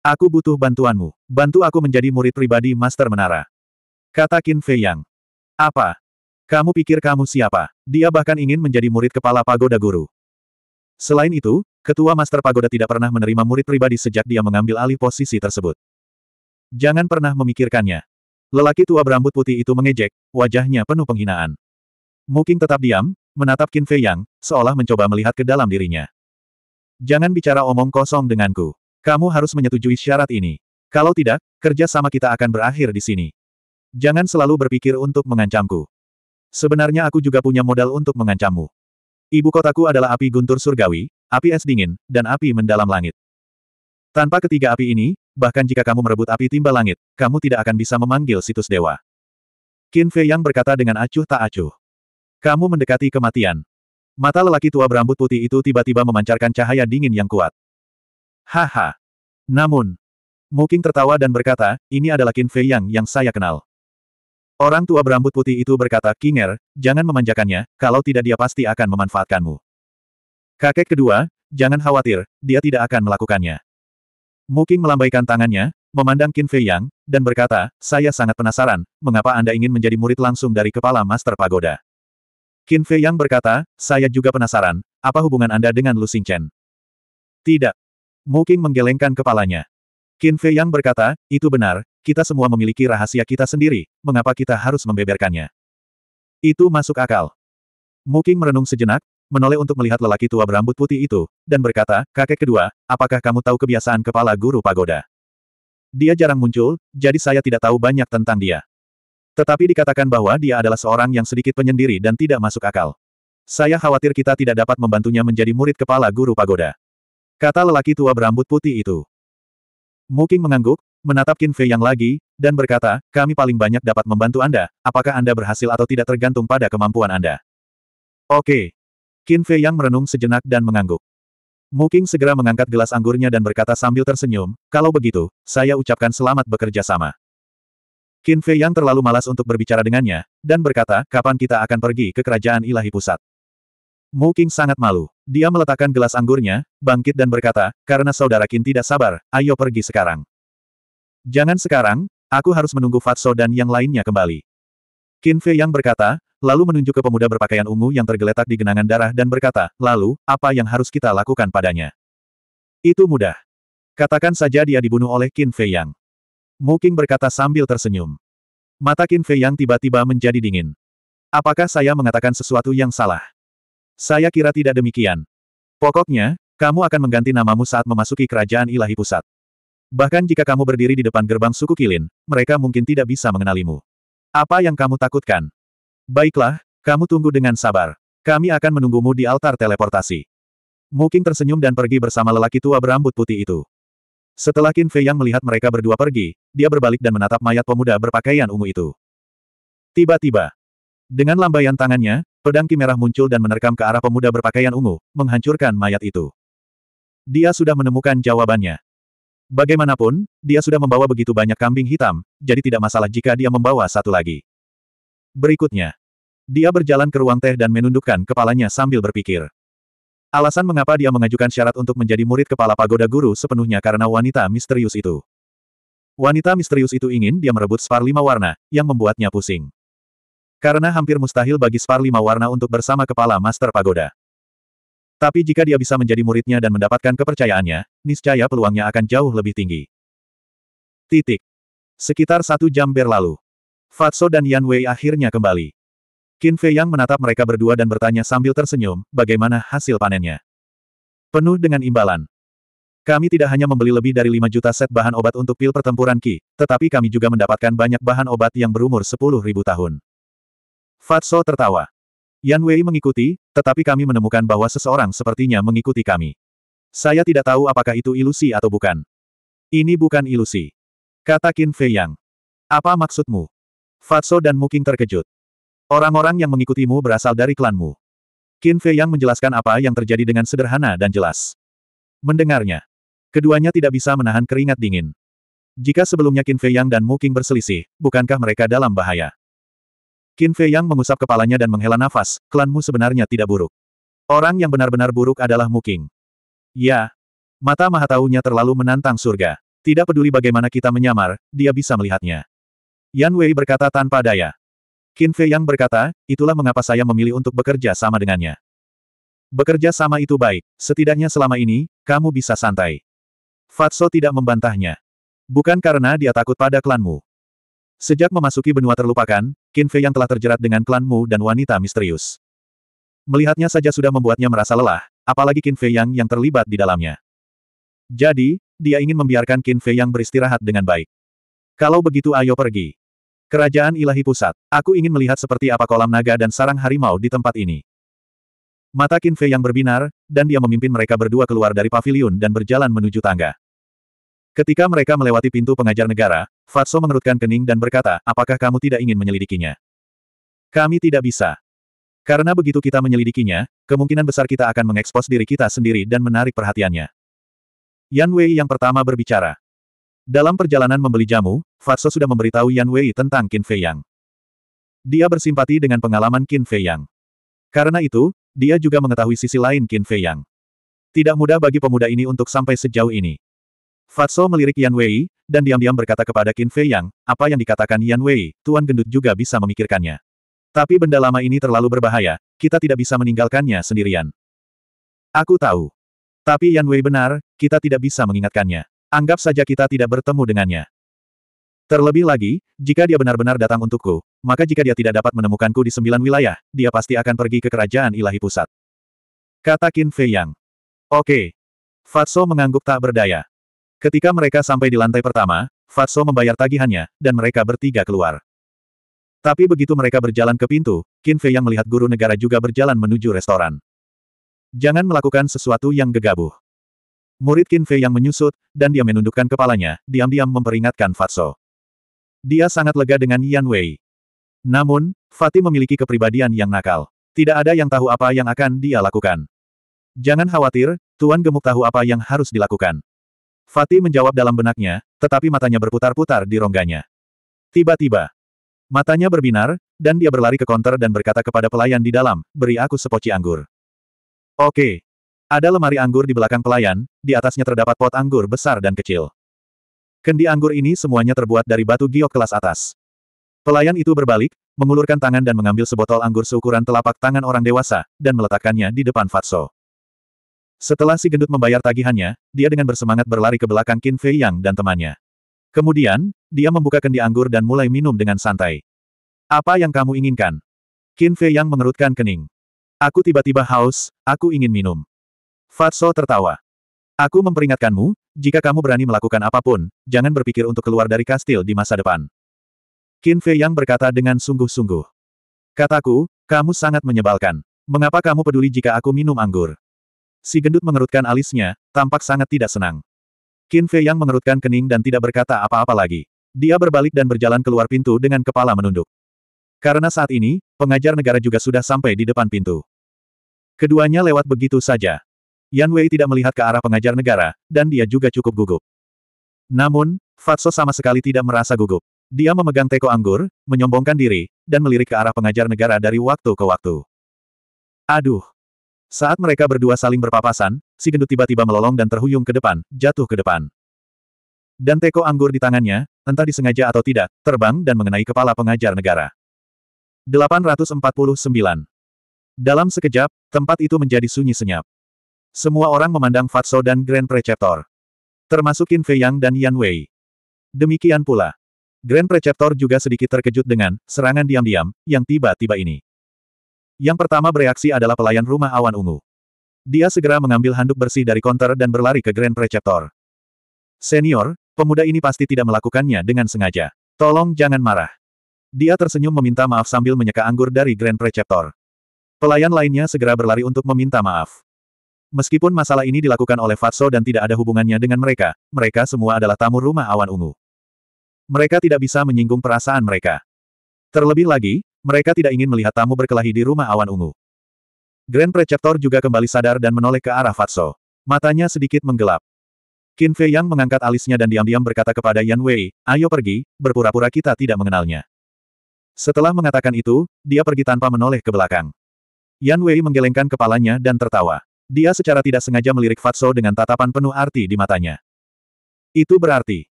Aku butuh bantuanmu. Bantu aku menjadi murid pribadi Master Menara. Kata Qin Fei Yang. Apa? Kamu pikir kamu siapa? Dia bahkan ingin menjadi murid kepala pagoda guru. Selain itu, ketua master pagoda tidak pernah menerima murid pribadi sejak dia mengambil alih posisi tersebut. Jangan pernah memikirkannya. Lelaki tua berambut putih itu mengejek, wajahnya penuh penghinaan. Muking tetap diam, menatap Qin Fei Yang, seolah mencoba melihat ke dalam dirinya. Jangan bicara omong kosong denganku. Kamu harus menyetujui syarat ini. Kalau tidak, kerja sama kita akan berakhir di sini. Jangan selalu berpikir untuk mengancamku. Sebenarnya aku juga punya modal untuk mengancammu. Ibu kotaku adalah api guntur surgawi, api es dingin, dan api mendalam langit. Tanpa ketiga api ini, bahkan jika kamu merebut api timba langit, kamu tidak akan bisa memanggil situs dewa. Qin Fei Yang berkata dengan acuh tak acuh. Kamu mendekati kematian. Mata lelaki tua berambut putih itu tiba-tiba memancarkan cahaya dingin yang kuat. Haha. Namun, Muking tertawa dan berkata, ini adalah Qin Fei Yang yang saya kenal. Orang tua berambut putih itu berkata, Kinger, jangan memanjakannya, kalau tidak dia pasti akan memanfaatkanmu. Kakek kedua, jangan khawatir, dia tidak akan melakukannya. Muking melambaikan tangannya, memandang Qin Fei Yang, dan berkata, saya sangat penasaran, mengapa Anda ingin menjadi murid langsung dari kepala Master Pagoda. Qin Fei Yang berkata, saya juga penasaran, apa hubungan Anda dengan Lu Xing Chen? Tidak. Muking menggelengkan kepalanya. Qin Fei Yang berkata, itu benar, kita semua memiliki rahasia kita sendiri, mengapa kita harus membeberkannya? Itu masuk akal. Muking merenung sejenak, menoleh untuk melihat lelaki tua berambut putih itu, dan berkata, kakek kedua, apakah kamu tahu kebiasaan kepala guru pagoda? Dia jarang muncul, jadi saya tidak tahu banyak tentang dia. Tetapi dikatakan bahwa dia adalah seorang yang sedikit penyendiri dan tidak masuk akal. Saya khawatir kita tidak dapat membantunya menjadi murid kepala guru pagoda. Kata lelaki tua berambut putih itu. Muking mengangguk, menatap Qin Fei Yang lagi, dan berkata, kami paling banyak dapat membantu Anda, apakah Anda berhasil atau tidak tergantung pada kemampuan Anda. Oke. Qin Fei Yang merenung sejenak dan mengangguk. Muking segera mengangkat gelas anggurnya dan berkata sambil tersenyum, kalau begitu, saya ucapkan selamat bekerja sama. Qin Fei Yang terlalu malas untuk berbicara dengannya, dan berkata, kapan kita akan pergi ke kerajaan ilahi pusat. Muking sangat malu. Dia meletakkan gelas anggurnya, bangkit dan berkata, karena saudara Qin tidak sabar, ayo pergi sekarang. Jangan sekarang, aku harus menunggu Fatso dan yang lainnya kembali. Qin Fei yang berkata, lalu menunjuk ke pemuda berpakaian ungu yang tergeletak di genangan darah dan berkata, lalu, apa yang harus kita lakukan padanya? Itu mudah. Katakan saja dia dibunuh oleh Qin Fei Yang. Mu Qing berkata sambil tersenyum. Mata Qin Fei Yang tiba-tiba menjadi dingin. Apakah saya mengatakan sesuatu yang salah? Saya kira tidak demikian. Pokoknya, kamu akan mengganti namamu saat memasuki kerajaan ilahi pusat. Bahkan jika kamu berdiri di depan gerbang suku Kilin, mereka mungkin tidak bisa mengenalimu. Apa yang kamu takutkan? Baiklah, kamu tunggu dengan sabar. Kami akan menunggumu di altar teleportasi. Muking tersenyum dan pergi bersama lelaki tua berambut putih itu. Setelah Qin Fei yang melihat mereka berdua pergi, dia berbalik dan menatap mayat pemuda berpakaian ungu itu. Tiba-tiba, dengan lambaian tangannya, pedang kimerah muncul dan menerkam ke arah pemuda berpakaian ungu, menghancurkan mayat itu. Dia sudah menemukan jawabannya. Bagaimanapun, dia sudah membawa begitu banyak kambing hitam, jadi tidak masalah jika dia membawa satu lagi. Berikutnya, dia berjalan ke ruang teh dan menundukkan kepalanya sambil berpikir. Alasan mengapa dia mengajukan syarat untuk menjadi murid kepala pagoda guru sepenuhnya karena wanita misterius itu. Wanita misterius itu ingin dia merebut spar lima warna, yang membuatnya pusing. Karena hampir mustahil bagi spar lima warna untuk bersama kepala master pagoda. Tapi jika dia bisa menjadi muridnya dan mendapatkan kepercayaannya, niscaya peluangnya akan jauh lebih tinggi. Titik. Sekitar satu jam berlalu. Fatso dan Yan Wei akhirnya kembali. Qin Fei Yang menatap mereka berdua dan bertanya sambil tersenyum, bagaimana hasil panennya. Penuh dengan imbalan. Kami tidak hanya membeli lebih dari 5 juta set bahan obat untuk pil pertempuran Qi, tetapi kami juga mendapatkan banyak bahan obat yang berumur ribu tahun. Fatso tertawa. Yan Wei mengikuti, tetapi kami menemukan bahwa seseorang sepertinya mengikuti kami. Saya tidak tahu apakah itu ilusi atau bukan. Ini bukan ilusi. Kata Qin Fei Yang. Apa maksudmu? Fatso dan Muking terkejut. Orang-orang yang mengikutimu berasal dari klanmu. Qin Fei Yang menjelaskan apa yang terjadi dengan sederhana dan jelas. Mendengarnya. Keduanya tidak bisa menahan keringat dingin. Jika sebelumnya Qin Fei Yang dan Muking berselisih, bukankah mereka dalam bahaya? Qin Fei Yang mengusap kepalanya dan menghela nafas, klanmu sebenarnya tidak buruk. Orang yang benar-benar buruk adalah Mu Qing. Ya. Mata mahataunya terlalu menantang surga. Tidak peduli bagaimana kita menyamar, dia bisa melihatnya. Yan Wei berkata tanpa daya. Qin Fei Yang berkata, itulah mengapa saya memilih untuk bekerja sama dengannya. Bekerja sama itu baik, setidaknya selama ini, kamu bisa santai. Fatso tidak membantahnya. Bukan karena dia takut pada klanmu. Sejak memasuki benua terlupakan, Qin Fei yang telah terjerat dengan Klan Mu dan wanita misterius. Melihatnya saja sudah membuatnya merasa lelah, apalagi Qin Fei yang yang terlibat di dalamnya. Jadi, dia ingin membiarkan Qin Fei yang beristirahat dengan baik. Kalau begitu ayo pergi. Kerajaan ilahi pusat, aku ingin melihat seperti apa kolam naga dan sarang harimau di tempat ini. Mata Qin Fei yang berbinar, dan dia memimpin mereka berdua keluar dari pavilion dan berjalan menuju tangga. Ketika mereka melewati pintu pengajar negara, Fatso mengerutkan kening dan berkata, apakah kamu tidak ingin menyelidikinya? Kami tidak bisa. Karena begitu kita menyelidikinya, kemungkinan besar kita akan mengekspos diri kita sendiri dan menarik perhatiannya. Yan Wei yang pertama berbicara. Dalam perjalanan membeli jamu, Fatso sudah memberitahu Yan Wei tentang Qin Fei Yang. Dia bersimpati dengan pengalaman Qin Fei Yang. Karena itu, dia juga mengetahui sisi lain Qin Fei Yang. Tidak mudah bagi pemuda ini untuk sampai sejauh ini. Fatso melirik Yan Wei, dan diam-diam berkata kepada Qin Fei Yang, apa yang dikatakan Yan Wei, Tuan Gendut juga bisa memikirkannya. Tapi benda lama ini terlalu berbahaya, kita tidak bisa meninggalkannya sendirian. Aku tahu. Tapi Yan Wei benar, kita tidak bisa mengingatkannya. Anggap saja kita tidak bertemu dengannya. Terlebih lagi, jika dia benar-benar datang untukku, maka jika dia tidak dapat menemukanku di sembilan wilayah, dia pasti akan pergi ke kerajaan ilahi pusat. Kata Qin Fei Yang. Oke. Fatso mengangguk tak berdaya. Ketika mereka sampai di lantai pertama, Fatso membayar tagihannya, dan mereka bertiga keluar. Tapi begitu mereka berjalan ke pintu, Qin Fei yang melihat guru negara juga berjalan menuju restoran. Jangan melakukan sesuatu yang gegabah. Murid Qin Fei yang menyusut, dan dia menundukkan kepalanya, diam-diam memperingatkan Fatso. Dia sangat lega dengan Yan Wei. Namun, Fatih memiliki kepribadian yang nakal. Tidak ada yang tahu apa yang akan dia lakukan. Jangan khawatir, Tuan Gemuk tahu apa yang harus dilakukan. Fatih menjawab dalam benaknya, tetapi matanya berputar-putar di rongganya. Tiba-tiba, matanya berbinar, dan dia berlari ke konter dan berkata kepada pelayan di dalam, beri aku sepoci anggur. Oke. Ada lemari anggur di belakang pelayan, di atasnya terdapat pot anggur besar dan kecil. Kendi anggur ini semuanya terbuat dari batu giok kelas atas. Pelayan itu berbalik, mengulurkan tangan dan mengambil sebotol anggur seukuran telapak tangan orang dewasa, dan meletakkannya di depan Fatso. Setelah si gendut membayar tagihannya, dia dengan bersemangat berlari ke belakang Qin Fei Yang dan temannya. Kemudian, dia membuka kendi anggur dan mulai minum dengan santai. Apa yang kamu inginkan? Qin Fei Yang mengerutkan kening. Aku tiba-tiba haus, aku ingin minum. Fatso tertawa. Aku memperingatkanmu, jika kamu berani melakukan apapun, jangan berpikir untuk keluar dari kastil di masa depan. Qin Fei Yang berkata dengan sungguh-sungguh. Kataku, kamu sangat menyebalkan. Mengapa kamu peduli jika aku minum anggur? Si gendut mengerutkan alisnya, tampak sangat tidak senang. Qin Fei yang mengerutkan kening dan tidak berkata apa-apa lagi. Dia berbalik dan berjalan keluar pintu dengan kepala menunduk. Karena saat ini, pengajar negara juga sudah sampai di depan pintu. Keduanya lewat begitu saja. Yan Wei tidak melihat ke arah pengajar negara, dan dia juga cukup gugup. Namun, Fatso sama sekali tidak merasa gugup. Dia memegang teko anggur, menyombongkan diri, dan melirik ke arah pengajar negara dari waktu ke waktu. Aduh, saat mereka berdua saling berpapasan, si gendut tiba-tiba melolong dan terhuyung ke depan, jatuh ke depan. Dan teko anggur di tangannya, entah disengaja atau tidak, terbang dan mengenai kepala pengajar negara. 849. Dalam sekejap, tempat itu menjadi sunyi senyap. Semua orang memandang Fatso dan Grand Preceptor. Termasuk Qin Fei Yang dan Yan Wei. Demikian pula. Grand Preceptor juga sedikit terkejut dengan serangan diam-diam yang tiba-tiba ini. Yang pertama bereaksi adalah pelayan rumah awan ungu. Dia segera mengambil handuk bersih dari konter dan berlari ke Grand Preceptor. Senior, pemuda ini pasti tidak melakukannya dengan sengaja. Tolong jangan marah. Dia tersenyum meminta maaf sambil menyeka anggur dari Grand Preceptor. Pelayan lainnya segera berlari untuk meminta maaf. Meskipun masalah ini dilakukan oleh Fatso dan tidak ada hubungannya dengan mereka, mereka semua adalah tamu rumah awan ungu. Mereka tidak bisa menyinggung perasaan mereka. Terlebih lagi, mereka tidak ingin melihat tamu berkelahi di rumah awan ungu. Grand Preceptor juga kembali sadar dan menoleh ke arah Fatso. Matanya sedikit menggelap. Qin Fei Yang mengangkat alisnya dan diam-diam berkata kepada Yan Wei, ayo pergi, berpura-pura kita tidak mengenalnya. Setelah mengatakan itu, dia pergi tanpa menoleh ke belakang. Yan Wei menggelengkan kepalanya dan tertawa. Dia secara tidak sengaja melirik Fatso dengan tatapan penuh arti di matanya. Itu berarti,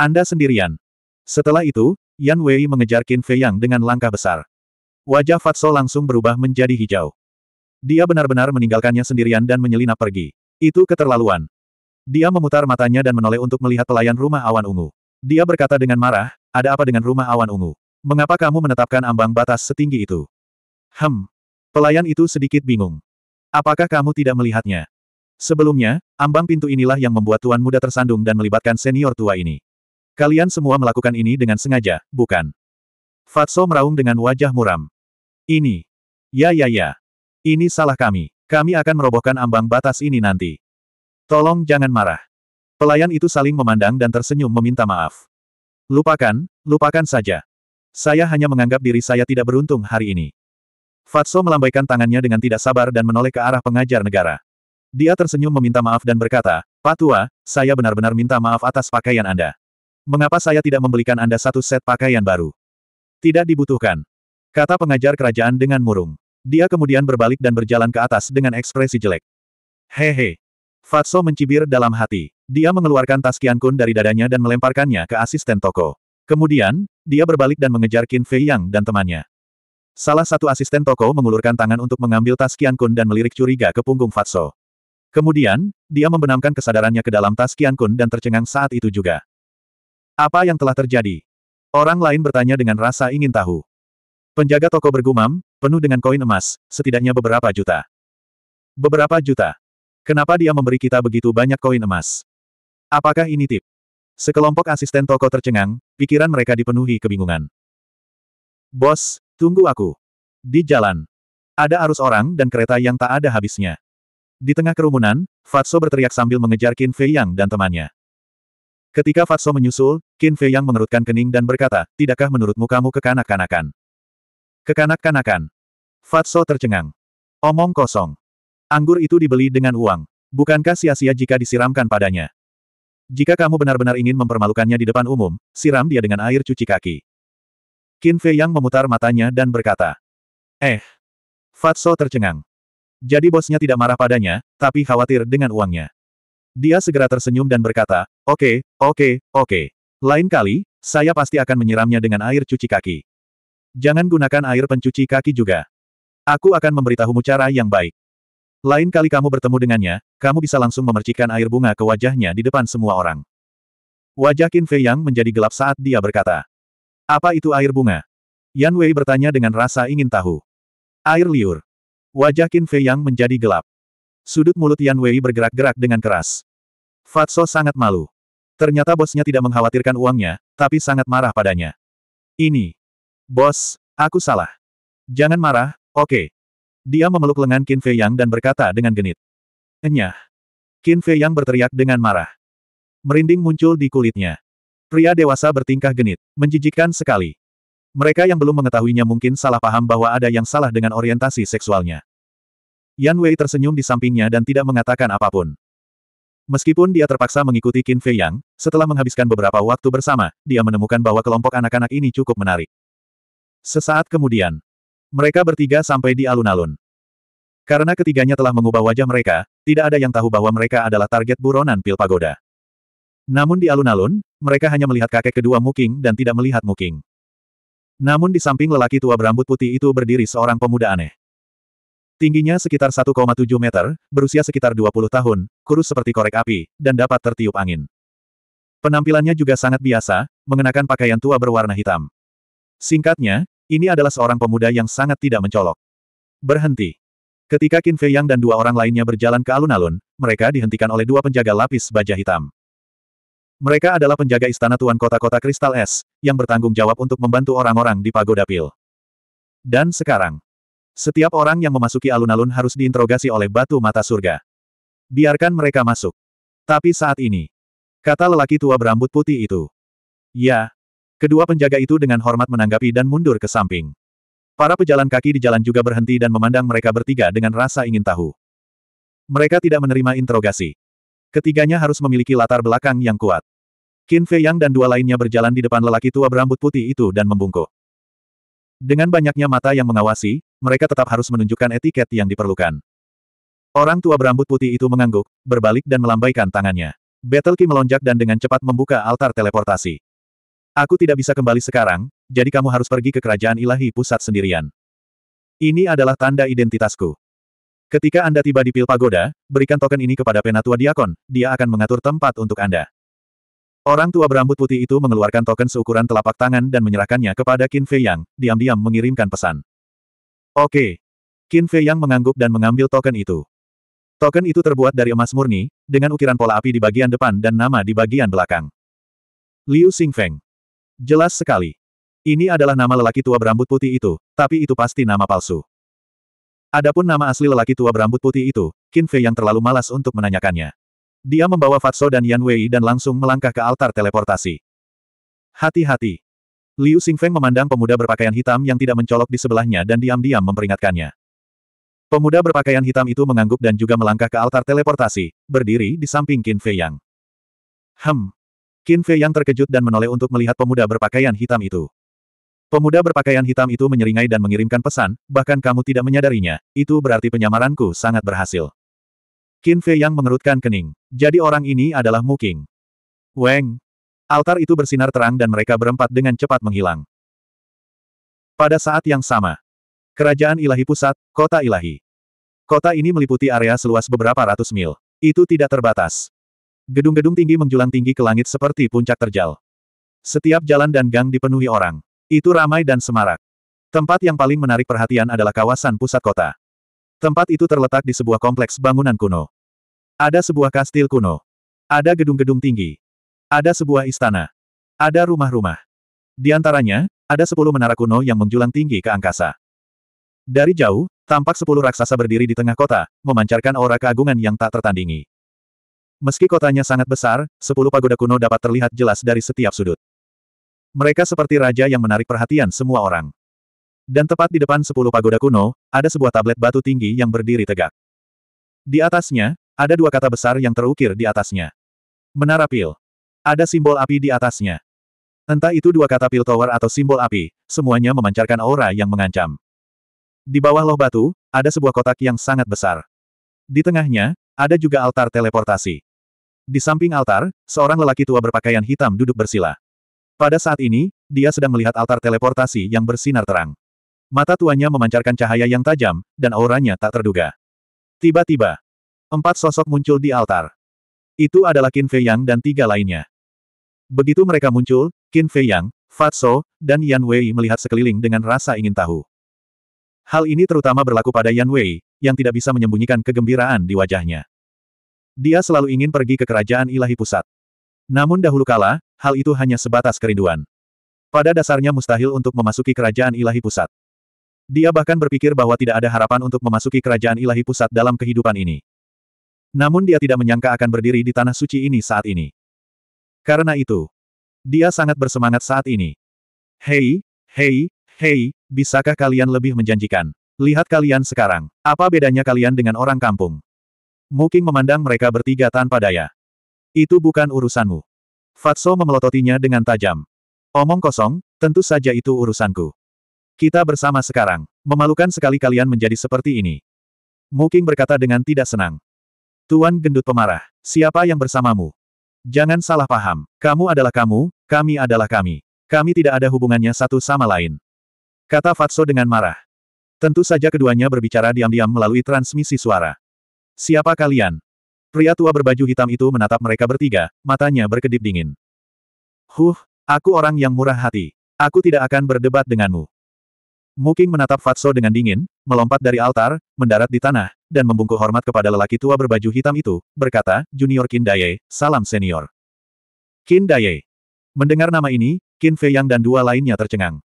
Anda sendirian. Setelah itu, Yan Wei mengejar Qin Fei Yang dengan langkah besar. Wajah Fatso langsung berubah menjadi hijau. Dia benar-benar meninggalkannya sendirian dan menyelinap pergi. Itu keterlaluan. Dia memutar matanya dan menoleh untuk melihat pelayan rumah awan ungu. Dia berkata dengan marah, ada apa dengan rumah awan ungu? Mengapa kamu menetapkan ambang batas setinggi itu? Hem. Pelayan itu sedikit bingung. Apakah kamu tidak melihatnya? Sebelumnya, ambang pintu inilah yang membuat tuan muda tersandung dan melibatkan senior tua ini. Kalian semua melakukan ini dengan sengaja, bukan? Fatso meraung dengan wajah muram. Ini. Ya ya ya. Ini salah kami. Kami akan merobohkan ambang batas ini nanti. Tolong jangan marah. Pelayan itu saling memandang dan tersenyum meminta maaf. Lupakan, lupakan saja. Saya hanya menganggap diri saya tidak beruntung hari ini. Fatso melambaikan tangannya dengan tidak sabar dan menoleh ke arah pengajar negara. Dia tersenyum meminta maaf dan berkata, Pak Tua, saya benar-benar minta maaf atas pakaian Anda. Mengapa saya tidak membelikan Anda satu set pakaian baru? Tidak dibutuhkan. Kata pengajar kerajaan dengan murung. Dia kemudian berbalik dan berjalan ke atas dengan ekspresi jelek. Hehe. Fatso mencibir dalam hati. Dia mengeluarkan tas Kun dari dadanya dan melemparkannya ke asisten toko. Kemudian, dia berbalik dan mengejar Qin Fei Yang dan temannya. Salah satu asisten toko mengulurkan tangan untuk mengambil tas Kun dan melirik curiga ke punggung Fatso. Kemudian, dia membenamkan kesadarannya ke dalam tas Kun dan tercengang saat itu juga. Apa yang telah terjadi? Orang lain bertanya dengan rasa ingin tahu. Penjaga toko bergumam, penuh dengan koin emas, setidaknya beberapa juta. Beberapa juta. Kenapa dia memberi kita begitu banyak koin emas? Apakah ini tip? Sekelompok asisten toko tercengang, pikiran mereka dipenuhi kebingungan. Bos, tunggu aku. Di jalan. Ada arus orang dan kereta yang tak ada habisnya. Di tengah kerumunan, Fatso berteriak sambil mengejar Qin Fei Yang dan temannya. Ketika Fatso menyusul, Qin Fei Yang mengerutkan kening dan berkata, Tidakkah menurutmu kamu kekanak-kanakan? Kekanak-kanakan. Fatso tercengang. Omong kosong. Anggur itu dibeli dengan uang. Bukankah sia-sia jika disiramkan padanya? Jika kamu benar-benar ingin mempermalukannya di depan umum, siram dia dengan air cuci kaki. Qin Fei Yang memutar matanya dan berkata. Eh. Fatso tercengang. Jadi bosnya tidak marah padanya, tapi khawatir dengan uangnya. Dia segera tersenyum dan berkata, oke, okay, oke, okay, oke. Okay. Lain kali, saya pasti akan menyiramnya dengan air cuci kaki. Jangan gunakan air pencuci kaki juga. Aku akan memberitahumu cara yang baik. Lain kali kamu bertemu dengannya, kamu bisa langsung memercikan air bunga ke wajahnya di depan semua orang. Wajah Qin Fei Yang menjadi gelap saat dia berkata. Apa itu air bunga? Yan Wei bertanya dengan rasa ingin tahu. Air liur. Wajah Qin Fei Yang menjadi gelap. Sudut mulut Yan Wei bergerak-gerak dengan keras. Fatso sangat malu. Ternyata bosnya tidak mengkhawatirkan uangnya, tapi sangat marah padanya. Ini. Bos, aku salah. Jangan marah, oke. Okay. Dia memeluk lengan Qin Fei Yang dan berkata dengan genit. Enyah. Qin Fei Yang berteriak dengan marah. Merinding muncul di kulitnya. Pria dewasa bertingkah genit, menjijikkan sekali. Mereka yang belum mengetahuinya mungkin salah paham bahwa ada yang salah dengan orientasi seksualnya. Yan Wei tersenyum di sampingnya dan tidak mengatakan apapun. Meskipun dia terpaksa mengikuti Qin Fei Yang, setelah menghabiskan beberapa waktu bersama, dia menemukan bahwa kelompok anak-anak ini cukup menarik. Sesaat kemudian, mereka bertiga sampai di alun-alun. Karena ketiganya telah mengubah wajah mereka, tidak ada yang tahu bahwa mereka adalah target buronan pil pagoda. Namun di alun-alun, mereka hanya melihat kakek kedua Muking dan tidak melihat Muking. Namun di samping lelaki tua berambut putih itu berdiri seorang pemuda aneh. Tingginya sekitar 1,7 meter, berusia sekitar 20 tahun, kurus seperti korek api, dan dapat tertiup angin. Penampilannya juga sangat biasa, mengenakan pakaian tua berwarna hitam. Singkatnya, ini adalah seorang pemuda yang sangat tidak mencolok. Berhenti. Ketika Qin Fei Yang dan dua orang lainnya berjalan ke alun-alun, mereka dihentikan oleh dua penjaga lapis baja hitam. Mereka adalah penjaga istana tuan kota-kota kristal es, yang bertanggung jawab untuk membantu orang-orang di pagoda pil. Dan sekarang, setiap orang yang memasuki alun-alun harus diinterogasi oleh batu mata surga. Biarkan mereka masuk. Tapi saat ini, kata lelaki tua berambut putih itu. Ya, Kedua penjaga itu dengan hormat menanggapi dan mundur ke samping. Para pejalan kaki di jalan juga berhenti dan memandang mereka bertiga dengan rasa ingin tahu. Mereka tidak menerima interogasi. Ketiganya harus memiliki latar belakang yang kuat. Qin Fei Yang dan dua lainnya berjalan di depan lelaki tua berambut putih itu dan membungkuk. Dengan banyaknya mata yang mengawasi, mereka tetap harus menunjukkan etiket yang diperlukan. Orang tua berambut putih itu mengangguk, berbalik dan melambaikan tangannya. Battle melonjak dan dengan cepat membuka altar teleportasi. Aku tidak bisa kembali sekarang, jadi kamu harus pergi ke kerajaan ilahi pusat sendirian. Ini adalah tanda identitasku. Ketika Anda tiba di Pil Pagoda, berikan token ini kepada Penatua Diakon, dia akan mengatur tempat untuk Anda. Orang tua berambut putih itu mengeluarkan token seukuran telapak tangan dan menyerahkannya kepada Qin Fei Yang, diam-diam mengirimkan pesan. Oke. Qin Fei Yang mengangguk dan mengambil token itu. Token itu terbuat dari emas murni, dengan ukiran pola api di bagian depan dan nama di bagian belakang. Liu Xingfeng. Jelas sekali. Ini adalah nama lelaki tua berambut putih itu, tapi itu pasti nama palsu. Adapun nama asli lelaki tua berambut putih itu, Qin Fei yang terlalu malas untuk menanyakannya. Dia membawa Fatso dan Yan Wei dan langsung melangkah ke altar teleportasi. Hati-hati. Liu Xingfeng memandang pemuda berpakaian hitam yang tidak mencolok di sebelahnya dan diam-diam memperingatkannya. Pemuda berpakaian hitam itu mengangguk dan juga melangkah ke altar teleportasi, berdiri di samping Qin Fei Yang. Hem, Qin Fei yang terkejut dan menoleh untuk melihat pemuda berpakaian hitam itu. Pemuda berpakaian hitam itu menyeringai dan mengirimkan pesan, bahkan kamu tidak menyadarinya, itu berarti penyamaranku sangat berhasil. Qin Fei yang mengerutkan kening. Jadi orang ini adalah Muking. Weng. Altar itu bersinar terang dan mereka berempat dengan cepat menghilang. Pada saat yang sama, Kerajaan Ilahi Pusat, Kota Ilahi. Kota ini meliputi area seluas beberapa ratus mil. Itu tidak terbatas. Gedung-gedung tinggi menjulang tinggi ke langit seperti puncak terjal. Setiap jalan dan gang dipenuhi orang. Itu ramai dan semarak. Tempat yang paling menarik perhatian adalah kawasan pusat kota. Tempat itu terletak di sebuah kompleks bangunan kuno. Ada sebuah kastil kuno. Ada gedung-gedung tinggi. Ada sebuah istana. Ada rumah-rumah. Di antaranya, ada sepuluh menara kuno yang menjulang tinggi ke angkasa. Dari jauh, tampak sepuluh raksasa berdiri di tengah kota, memancarkan aura keagungan yang tak tertandingi. Meski kotanya sangat besar, sepuluh pagoda kuno dapat terlihat jelas dari setiap sudut. Mereka seperti raja yang menarik perhatian semua orang. Dan tepat di depan sepuluh pagoda kuno, ada sebuah tablet batu tinggi yang berdiri tegak. Di atasnya, ada dua kata besar yang terukir di atasnya. Menara pil. Ada simbol api di atasnya. Entah itu dua kata pil tower atau simbol api, semuanya memancarkan aura yang mengancam. Di bawah loh batu, ada sebuah kotak yang sangat besar. Di tengahnya, ada juga altar teleportasi. Di samping altar, seorang lelaki tua berpakaian hitam duduk bersila. Pada saat ini, dia sedang melihat altar teleportasi yang bersinar terang. Mata tuanya memancarkan cahaya yang tajam, dan auranya tak terduga. Tiba-tiba, empat sosok muncul di altar. Itu adalah Qin Fei Yang dan tiga lainnya. Begitu mereka muncul, Qin Fei Yang, Fatso, dan Yan Wei melihat sekeliling dengan rasa ingin tahu. Hal ini terutama berlaku pada Yan Wei, yang tidak bisa menyembunyikan kegembiraan di wajahnya. Dia selalu ingin pergi ke kerajaan ilahi pusat. Namun dahulu kala, hal itu hanya sebatas kerinduan. Pada dasarnya mustahil untuk memasuki kerajaan ilahi pusat. Dia bahkan berpikir bahwa tidak ada harapan untuk memasuki kerajaan ilahi pusat dalam kehidupan ini. Namun dia tidak menyangka akan berdiri di tanah suci ini saat ini. Karena itu, dia sangat bersemangat saat ini. Hei, hei, hei, bisakah kalian lebih menjanjikan? Lihat kalian sekarang. Apa bedanya kalian dengan orang kampung? Muking memandang mereka bertiga tanpa daya. Itu bukan urusanmu. Fatso memelototinya dengan tajam. Omong kosong, tentu saja itu urusanku. Kita bersama sekarang. Memalukan sekali kalian menjadi seperti ini. Muking berkata dengan tidak senang. Tuan gendut pemarah, siapa yang bersamamu? Jangan salah paham. Kamu adalah kamu, kami adalah kami. Kami tidak ada hubungannya satu sama lain. Kata Fatso dengan marah. Tentu saja keduanya berbicara diam-diam melalui transmisi suara. Siapa kalian? Pria tua berbaju hitam itu menatap mereka bertiga, matanya berkedip dingin. Huh, aku orang yang murah hati. Aku tidak akan berdebat denganmu. Muking menatap Fatso dengan dingin, melompat dari altar, mendarat di tanah, dan membungkuk hormat kepada lelaki tua berbaju hitam itu, berkata, Junior Daye, salam senior. Daye. Mendengar nama ini, Qin Fei Yang dan dua lainnya tercengang.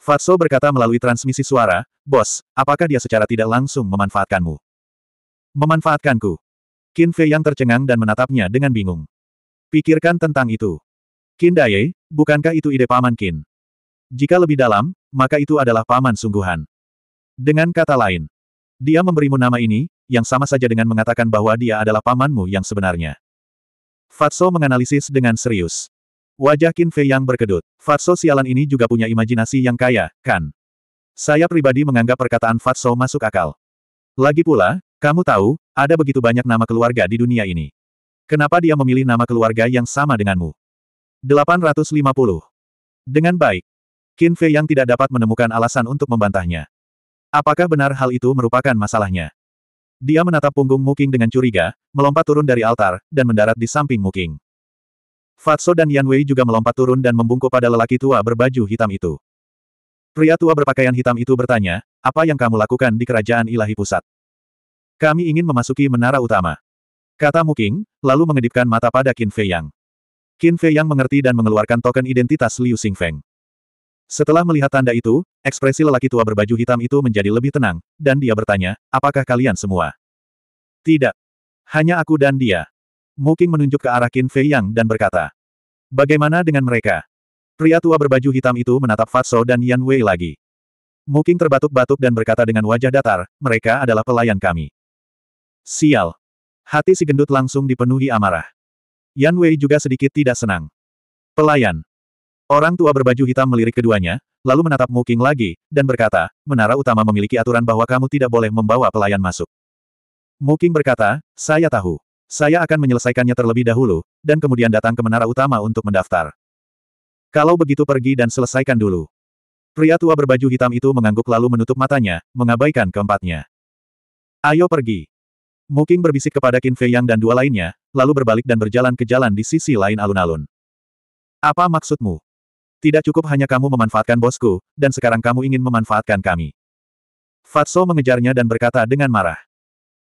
Fatso berkata melalui transmisi suara, Bos, apakah dia secara tidak langsung memanfaatkanmu? Memanfaatkanku. Qin Fei yang tercengang dan menatapnya dengan bingung. Pikirkan tentang itu. Qin Daye, bukankah itu ide Paman Qin? Jika lebih dalam, maka itu adalah Paman sungguhan. Dengan kata lain, dia memberimu nama ini, yang sama saja dengan mengatakan bahwa dia adalah pamanmu yang sebenarnya. Fatso menganalisis dengan serius. Wajah Qin Fei yang berkedut. Fatso sialan ini juga punya imajinasi yang kaya, kan? Saya pribadi menganggap perkataan Fatso masuk akal. Lagi pula, kamu tahu, ada begitu banyak nama keluarga di dunia ini. Kenapa dia memilih nama keluarga yang sama denganmu? 850. Dengan baik. Qin Fei yang tidak dapat menemukan alasan untuk membantahnya. Apakah benar hal itu merupakan masalahnya? Dia menatap punggung Muking dengan curiga, melompat turun dari altar, dan mendarat di samping Muking. Fatso dan Yan Wei juga melompat turun dan membungkuk pada lelaki tua berbaju hitam itu. Pria tua berpakaian hitam itu bertanya, apa yang kamu lakukan di kerajaan ilahi pusat? Kami ingin memasuki menara utama. Kata Muking, lalu mengedipkan mata pada Qin Fei Yang. Qin Fei Yang mengerti dan mengeluarkan token identitas Liu Feng. Setelah melihat tanda itu, ekspresi lelaki tua berbaju hitam itu menjadi lebih tenang, dan dia bertanya, apakah kalian semua? Tidak. Hanya aku dan dia. Muking menunjuk ke arah Qin Fei Yang dan berkata. Bagaimana dengan mereka? Pria tua berbaju hitam itu menatap Fatso dan Yan Wei lagi. Muking terbatuk-batuk dan berkata dengan wajah datar, mereka adalah pelayan kami. Sial. Hati si gendut langsung dipenuhi amarah. Yan Wei juga sedikit tidak senang. Pelayan. Orang tua berbaju hitam melirik keduanya, lalu menatap Muking lagi, dan berkata, menara utama memiliki aturan bahwa kamu tidak boleh membawa pelayan masuk. Muking berkata, saya tahu. Saya akan menyelesaikannya terlebih dahulu, dan kemudian datang ke menara utama untuk mendaftar. Kalau begitu pergi dan selesaikan dulu. Pria tua berbaju hitam itu mengangguk lalu menutup matanya, mengabaikan keempatnya. Ayo pergi. Muking berbisik kepada Qin Fei Yang dan dua lainnya, lalu berbalik dan berjalan ke jalan di sisi lain alun-alun. Apa maksudmu? Tidak cukup hanya kamu memanfaatkan bosku, dan sekarang kamu ingin memanfaatkan kami. Fatso mengejarnya dan berkata dengan marah.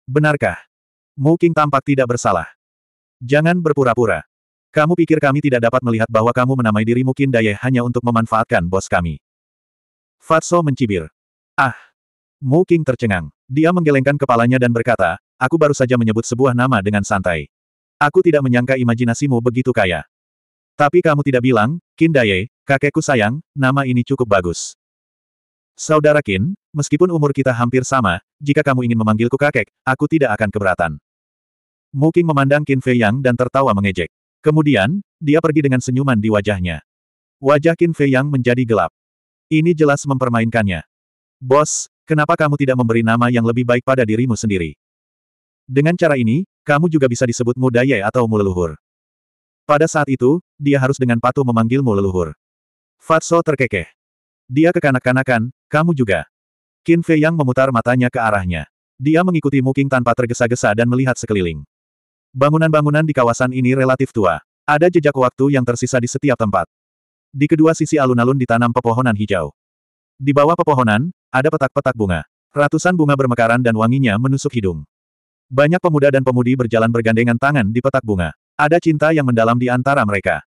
Benarkah? Mu King tampak tidak bersalah. Jangan berpura-pura. Kamu pikir kami tidak dapat melihat bahwa kamu menamai dirimu Daye hanya untuk memanfaatkan bos kami? Fatso mencibir. Ah! Mu King tercengang. Dia menggelengkan kepalanya dan berkata, aku baru saja menyebut sebuah nama dengan santai. Aku tidak menyangka imajinasimu begitu kaya. Tapi kamu tidak bilang, Kindaye, kakekku sayang, nama ini cukup bagus. Saudara Kin, meskipun umur kita hampir sama, jika kamu ingin memanggilku kakek, aku tidak akan keberatan. Muking memandang Kin Fei Yang dan tertawa mengejek. Kemudian, dia pergi dengan senyuman di wajahnya. Wajah Kin Fei Yang menjadi gelap. Ini jelas mempermainkannya. Bos, kenapa kamu tidak memberi nama yang lebih baik pada dirimu sendiri? Dengan cara ini, kamu juga bisa disebut Daye atau Mu Leluhur. Pada saat itu, dia harus dengan patuh memanggilmu leluhur. Fatso terkekeh. Dia kekanak-kanakan, kamu juga. Qin Fei Yang memutar matanya ke arahnya. Dia mengikuti Muking tanpa tergesa-gesa dan melihat sekeliling. Bangunan-bangunan di kawasan ini relatif tua. Ada jejak waktu yang tersisa di setiap tempat. Di kedua sisi alun-alun ditanam pepohonan hijau. Di bawah pepohonan, ada petak-petak bunga. Ratusan bunga bermekaran dan wanginya menusuk hidung. Banyak pemuda dan pemudi berjalan bergandengan tangan di petak bunga. Ada cinta yang mendalam di antara mereka.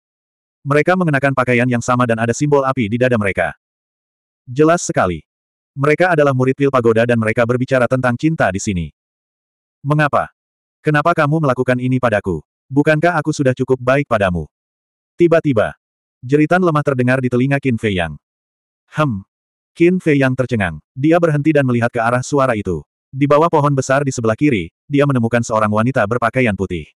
Mereka mengenakan pakaian yang sama dan ada simbol api di dada mereka. Jelas sekali. Mereka adalah murid pil pagoda dan mereka berbicara tentang cinta di sini. Mengapa? Kenapa kamu melakukan ini padaku? Bukankah aku sudah cukup baik padamu? Tiba-tiba, jeritan lemah terdengar di telinga Qin Fei Yang. Hem. Qin Fei Yang tercengang. Dia berhenti dan melihat ke arah suara itu. Di bawah pohon besar di sebelah kiri, dia menemukan seorang wanita berpakaian putih.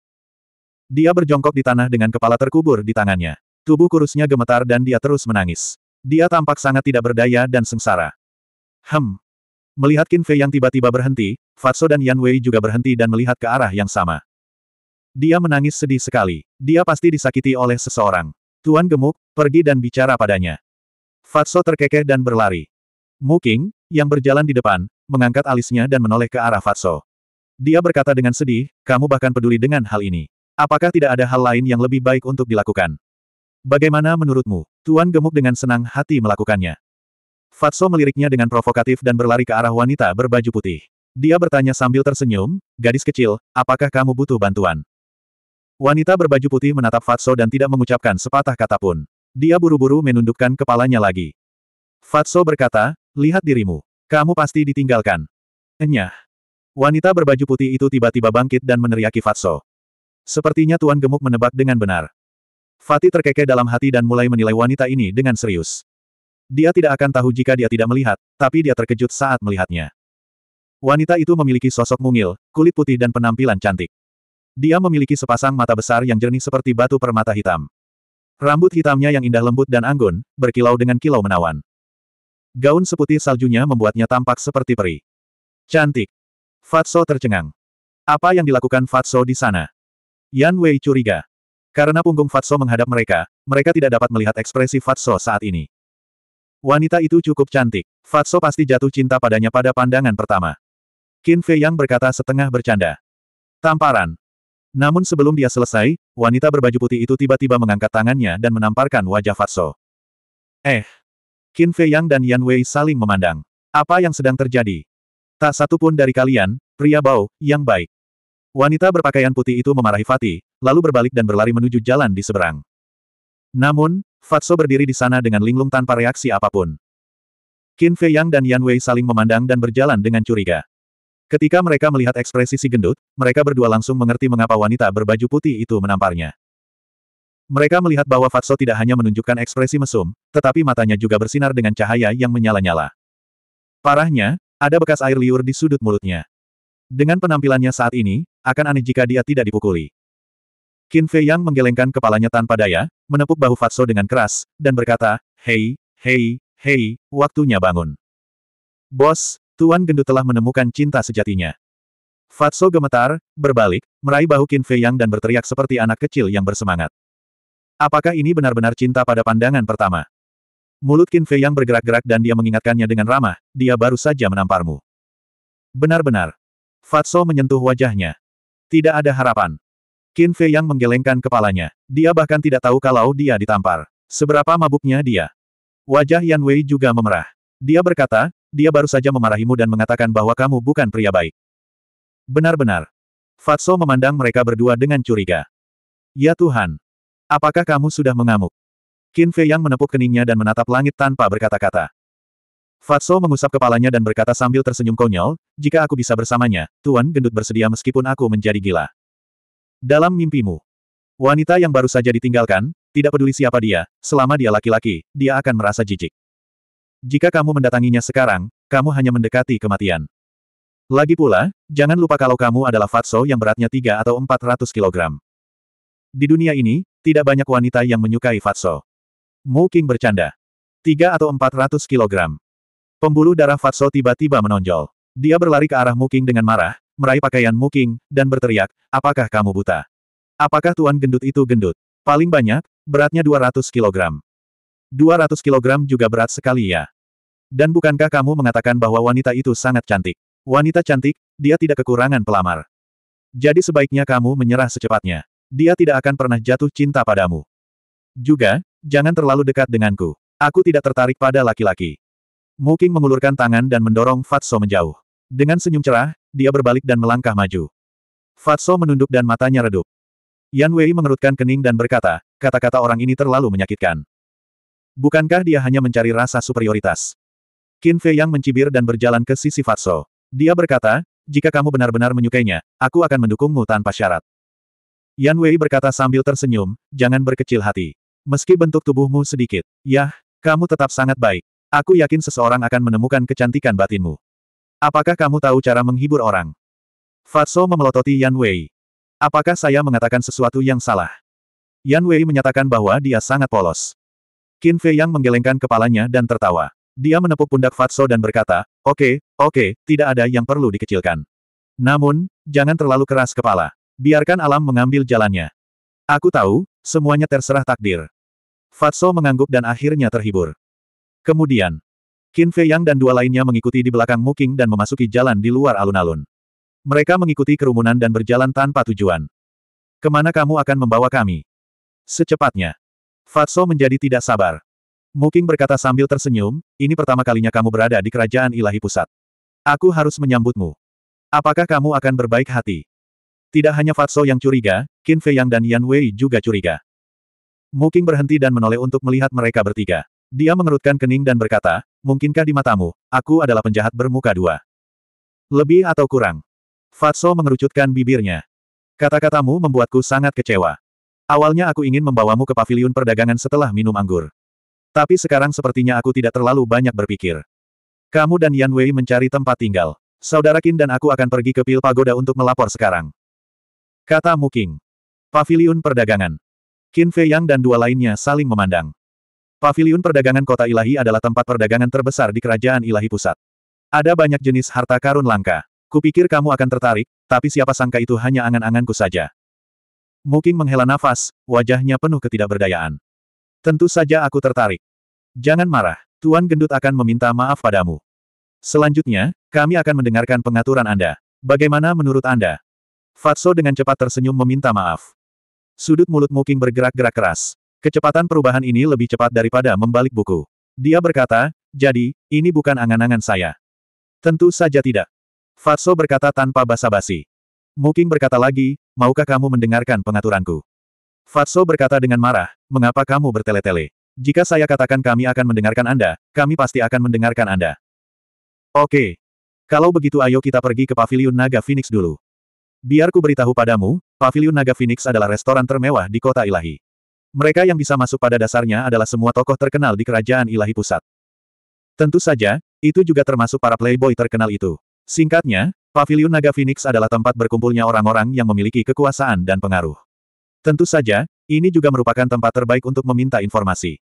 Dia berjongkok di tanah dengan kepala terkubur di tangannya. Tubuh kurusnya gemetar dan dia terus menangis. Dia tampak sangat tidak berdaya dan sengsara. Hem. Melihat Qin Fei yang tiba-tiba berhenti, Fatso dan Yan Wei juga berhenti dan melihat ke arah yang sama. Dia menangis sedih sekali. Dia pasti disakiti oleh seseorang. Tuan gemuk, pergi dan bicara padanya. Fatso terkekeh dan berlari. Muking, yang berjalan di depan, mengangkat alisnya dan menoleh ke arah Fatso. Dia berkata dengan sedih, kamu bahkan peduli dengan hal ini. Apakah tidak ada hal lain yang lebih baik untuk dilakukan? Bagaimana menurutmu? Tuan gemuk dengan senang hati melakukannya. Fatso meliriknya dengan provokatif dan berlari ke arah wanita berbaju putih. Dia bertanya sambil tersenyum, gadis kecil, apakah kamu butuh bantuan? Wanita berbaju putih menatap Fatso dan tidak mengucapkan sepatah kata pun. Dia buru-buru menundukkan kepalanya lagi. Fatso berkata, lihat dirimu. Kamu pasti ditinggalkan. Enyah. Wanita berbaju putih itu tiba-tiba bangkit dan meneriaki Fatso. Sepertinya Tuan Gemuk menebak dengan benar. Fatih terkekeh dalam hati dan mulai menilai wanita ini dengan serius. Dia tidak akan tahu jika dia tidak melihat, tapi dia terkejut saat melihatnya. Wanita itu memiliki sosok mungil, kulit putih dan penampilan cantik. Dia memiliki sepasang mata besar yang jernih seperti batu permata hitam. Rambut hitamnya yang indah lembut dan anggun, berkilau dengan kilau menawan. Gaun seputih saljunya membuatnya tampak seperti peri. Cantik. Fatso tercengang. Apa yang dilakukan Fatso di sana? Yan Wei curiga. Karena punggung Fatso menghadap mereka, mereka tidak dapat melihat ekspresi Fatso saat ini. Wanita itu cukup cantik. Fatso pasti jatuh cinta padanya pada pandangan pertama. Qin Fei Yang berkata setengah bercanda. Tamparan. Namun sebelum dia selesai, wanita berbaju putih itu tiba-tiba mengangkat tangannya dan menamparkan wajah Fatso. Eh. Qin Fei Yang dan Yan Wei saling memandang. Apa yang sedang terjadi? Tak satu pun dari kalian, pria bau, yang baik. Wanita berpakaian putih itu memarahi Fatih, lalu berbalik dan berlari menuju jalan di seberang. Namun, Fatso berdiri di sana dengan linglung tanpa reaksi apapun. Qin Fei Yang dan Yan Wei saling memandang dan berjalan dengan curiga. Ketika mereka melihat ekspresi si gendut, mereka berdua langsung mengerti mengapa wanita berbaju putih itu menamparnya. Mereka melihat bahwa Fatso tidak hanya menunjukkan ekspresi mesum, tetapi matanya juga bersinar dengan cahaya yang menyala-nyala. Parahnya, ada bekas air liur di sudut mulutnya. Dengan penampilannya saat ini, akan aneh jika dia tidak dipukuli. Qin Fei Yang menggelengkan kepalanya tanpa daya, menepuk bahu Fatso dengan keras, dan berkata, Hei, hei, hei, waktunya bangun. Bos, Tuan Gendut telah menemukan cinta sejatinya. Fatso gemetar, berbalik, meraih bahu Qin Fei Yang dan berteriak seperti anak kecil yang bersemangat. Apakah ini benar-benar cinta pada pandangan pertama? Mulut Qin Fei Yang bergerak-gerak dan dia mengingatkannya dengan ramah, dia baru saja menamparmu. Benar-benar. Fatso menyentuh wajahnya. Tidak ada harapan. Qin Fei yang menggelengkan kepalanya. Dia bahkan tidak tahu kalau dia ditampar. Seberapa mabuknya dia. Wajah Yan Wei juga memerah. Dia berkata, dia baru saja memarahimu dan mengatakan bahwa kamu bukan pria baik. Benar-benar. Fatso memandang mereka berdua dengan curiga. Ya Tuhan. Apakah kamu sudah mengamuk? Qin Fei yang menepuk keningnya dan menatap langit tanpa berkata-kata. Fatso mengusap kepalanya dan berkata sambil tersenyum konyol, jika aku bisa bersamanya, Tuan gendut bersedia meskipun aku menjadi gila. Dalam mimpimu. Wanita yang baru saja ditinggalkan, tidak peduli siapa dia, selama dia laki-laki, dia akan merasa jijik. Jika kamu mendatanginya sekarang, kamu hanya mendekati kematian. Lagi pula, jangan lupa kalau kamu adalah Fatso yang beratnya 3 atau 400 kilogram. Di dunia ini, tidak banyak wanita yang menyukai Fatso. Mu King bercanda. 3 atau 400 kilogram. Pembuluh darah Fatso tiba-tiba menonjol. Dia berlari ke arah Mu King dengan marah, meraih pakaian muking, dan berteriak, apakah kamu buta? Apakah Tuan Gendut itu gendut? Paling banyak, beratnya 200 kg. 200 kg juga berat sekali ya. Dan bukankah kamu mengatakan bahwa wanita itu sangat cantik? Wanita cantik, dia tidak kekurangan pelamar. Jadi sebaiknya kamu menyerah secepatnya. Dia tidak akan pernah jatuh cinta padamu. Juga, jangan terlalu dekat denganku. Aku tidak tertarik pada laki-laki. Muking mengulurkan tangan dan mendorong Fatso menjauh. Dengan senyum cerah, dia berbalik dan melangkah maju. Fatso menunduk dan matanya redup. Yan Wei mengerutkan kening dan berkata, kata-kata orang ini terlalu menyakitkan. Bukankah dia hanya mencari rasa superioritas? Qin Fei Yang mencibir dan berjalan ke sisi Fatso. Dia berkata, jika kamu benar-benar menyukainya, aku akan mendukungmu tanpa syarat. Yan Wei berkata sambil tersenyum, jangan berkecil hati. Meski bentuk tubuhmu sedikit, yah, kamu tetap sangat baik. Aku yakin seseorang akan menemukan kecantikan batinmu. Apakah kamu tahu cara menghibur orang? Fatso memelototi Yan Wei. Apakah saya mengatakan sesuatu yang salah? Yan Wei menyatakan bahwa dia sangat polos. Qin Fei Yang menggelengkan kepalanya dan tertawa. Dia menepuk pundak Fatso dan berkata, Oke, okay, oke, okay, tidak ada yang perlu dikecilkan. Namun, jangan terlalu keras kepala. Biarkan alam mengambil jalannya. Aku tahu, semuanya terserah takdir. Fatso mengangguk dan akhirnya terhibur. Kemudian, Qin Fei Yang dan dua lainnya mengikuti di belakang Muking dan memasuki jalan di luar alun-alun. Mereka mengikuti kerumunan dan berjalan tanpa tujuan. Kemana kamu akan membawa kami? Secepatnya. Fatso menjadi tidak sabar. Muking berkata sambil tersenyum, ini pertama kalinya kamu berada di kerajaan ilahi pusat. Aku harus menyambutmu. Apakah kamu akan berbaik hati? Tidak hanya Fatso yang curiga, Qin Fei Yang dan Yan Wei juga curiga. Muking berhenti dan menoleh untuk melihat mereka bertiga. Dia mengerutkan kening dan berkata, mungkinkah di matamu, aku adalah penjahat bermuka dua? Lebih atau kurang? Fatso mengerucutkan bibirnya. Kata-katamu membuatku sangat kecewa. Awalnya aku ingin membawamu ke paviliun perdagangan setelah minum anggur. Tapi sekarang sepertinya aku tidak terlalu banyak berpikir. Kamu dan Yan Wei mencari tempat tinggal. Saudara Qin dan aku akan pergi ke Pil Pagoda untuk melapor sekarang. Kata Mu King. Paviliun perdagangan. Qin Fei Yang dan dua lainnya saling memandang. Pavilion Perdagangan Kota Ilahi adalah tempat perdagangan terbesar di Kerajaan Ilahi Pusat. Ada banyak jenis harta karun langka. Kupikir kamu akan tertarik, tapi siapa sangka itu hanya angan-anganku saja. Muking menghela nafas, wajahnya penuh ketidakberdayaan. Tentu saja aku tertarik. Jangan marah, Tuan Gendut akan meminta maaf padamu. Selanjutnya, kami akan mendengarkan pengaturan Anda. Bagaimana menurut Anda? Fatso dengan cepat tersenyum meminta maaf. Sudut mulut Muking bergerak-gerak keras. Kecepatan perubahan ini lebih cepat daripada membalik buku. Dia berkata, jadi, ini bukan angan-angan saya. Tentu saja tidak. Fatso berkata tanpa basa-basi. Muking berkata lagi, maukah kamu mendengarkan pengaturanku? Fatso berkata dengan marah, mengapa kamu bertele-tele? Jika saya katakan kami akan mendengarkan Anda, kami pasti akan mendengarkan Anda. Oke. Kalau begitu ayo kita pergi ke Paviliun Naga Phoenix dulu. Biar ku beritahu padamu, Paviliun Naga Phoenix adalah restoran termewah di kota ilahi. Mereka yang bisa masuk pada dasarnya adalah semua tokoh terkenal di kerajaan ilahi pusat. Tentu saja, itu juga termasuk para playboy terkenal itu. Singkatnya, Pavilion Naga Phoenix adalah tempat berkumpulnya orang-orang yang memiliki kekuasaan dan pengaruh. Tentu saja, ini juga merupakan tempat terbaik untuk meminta informasi.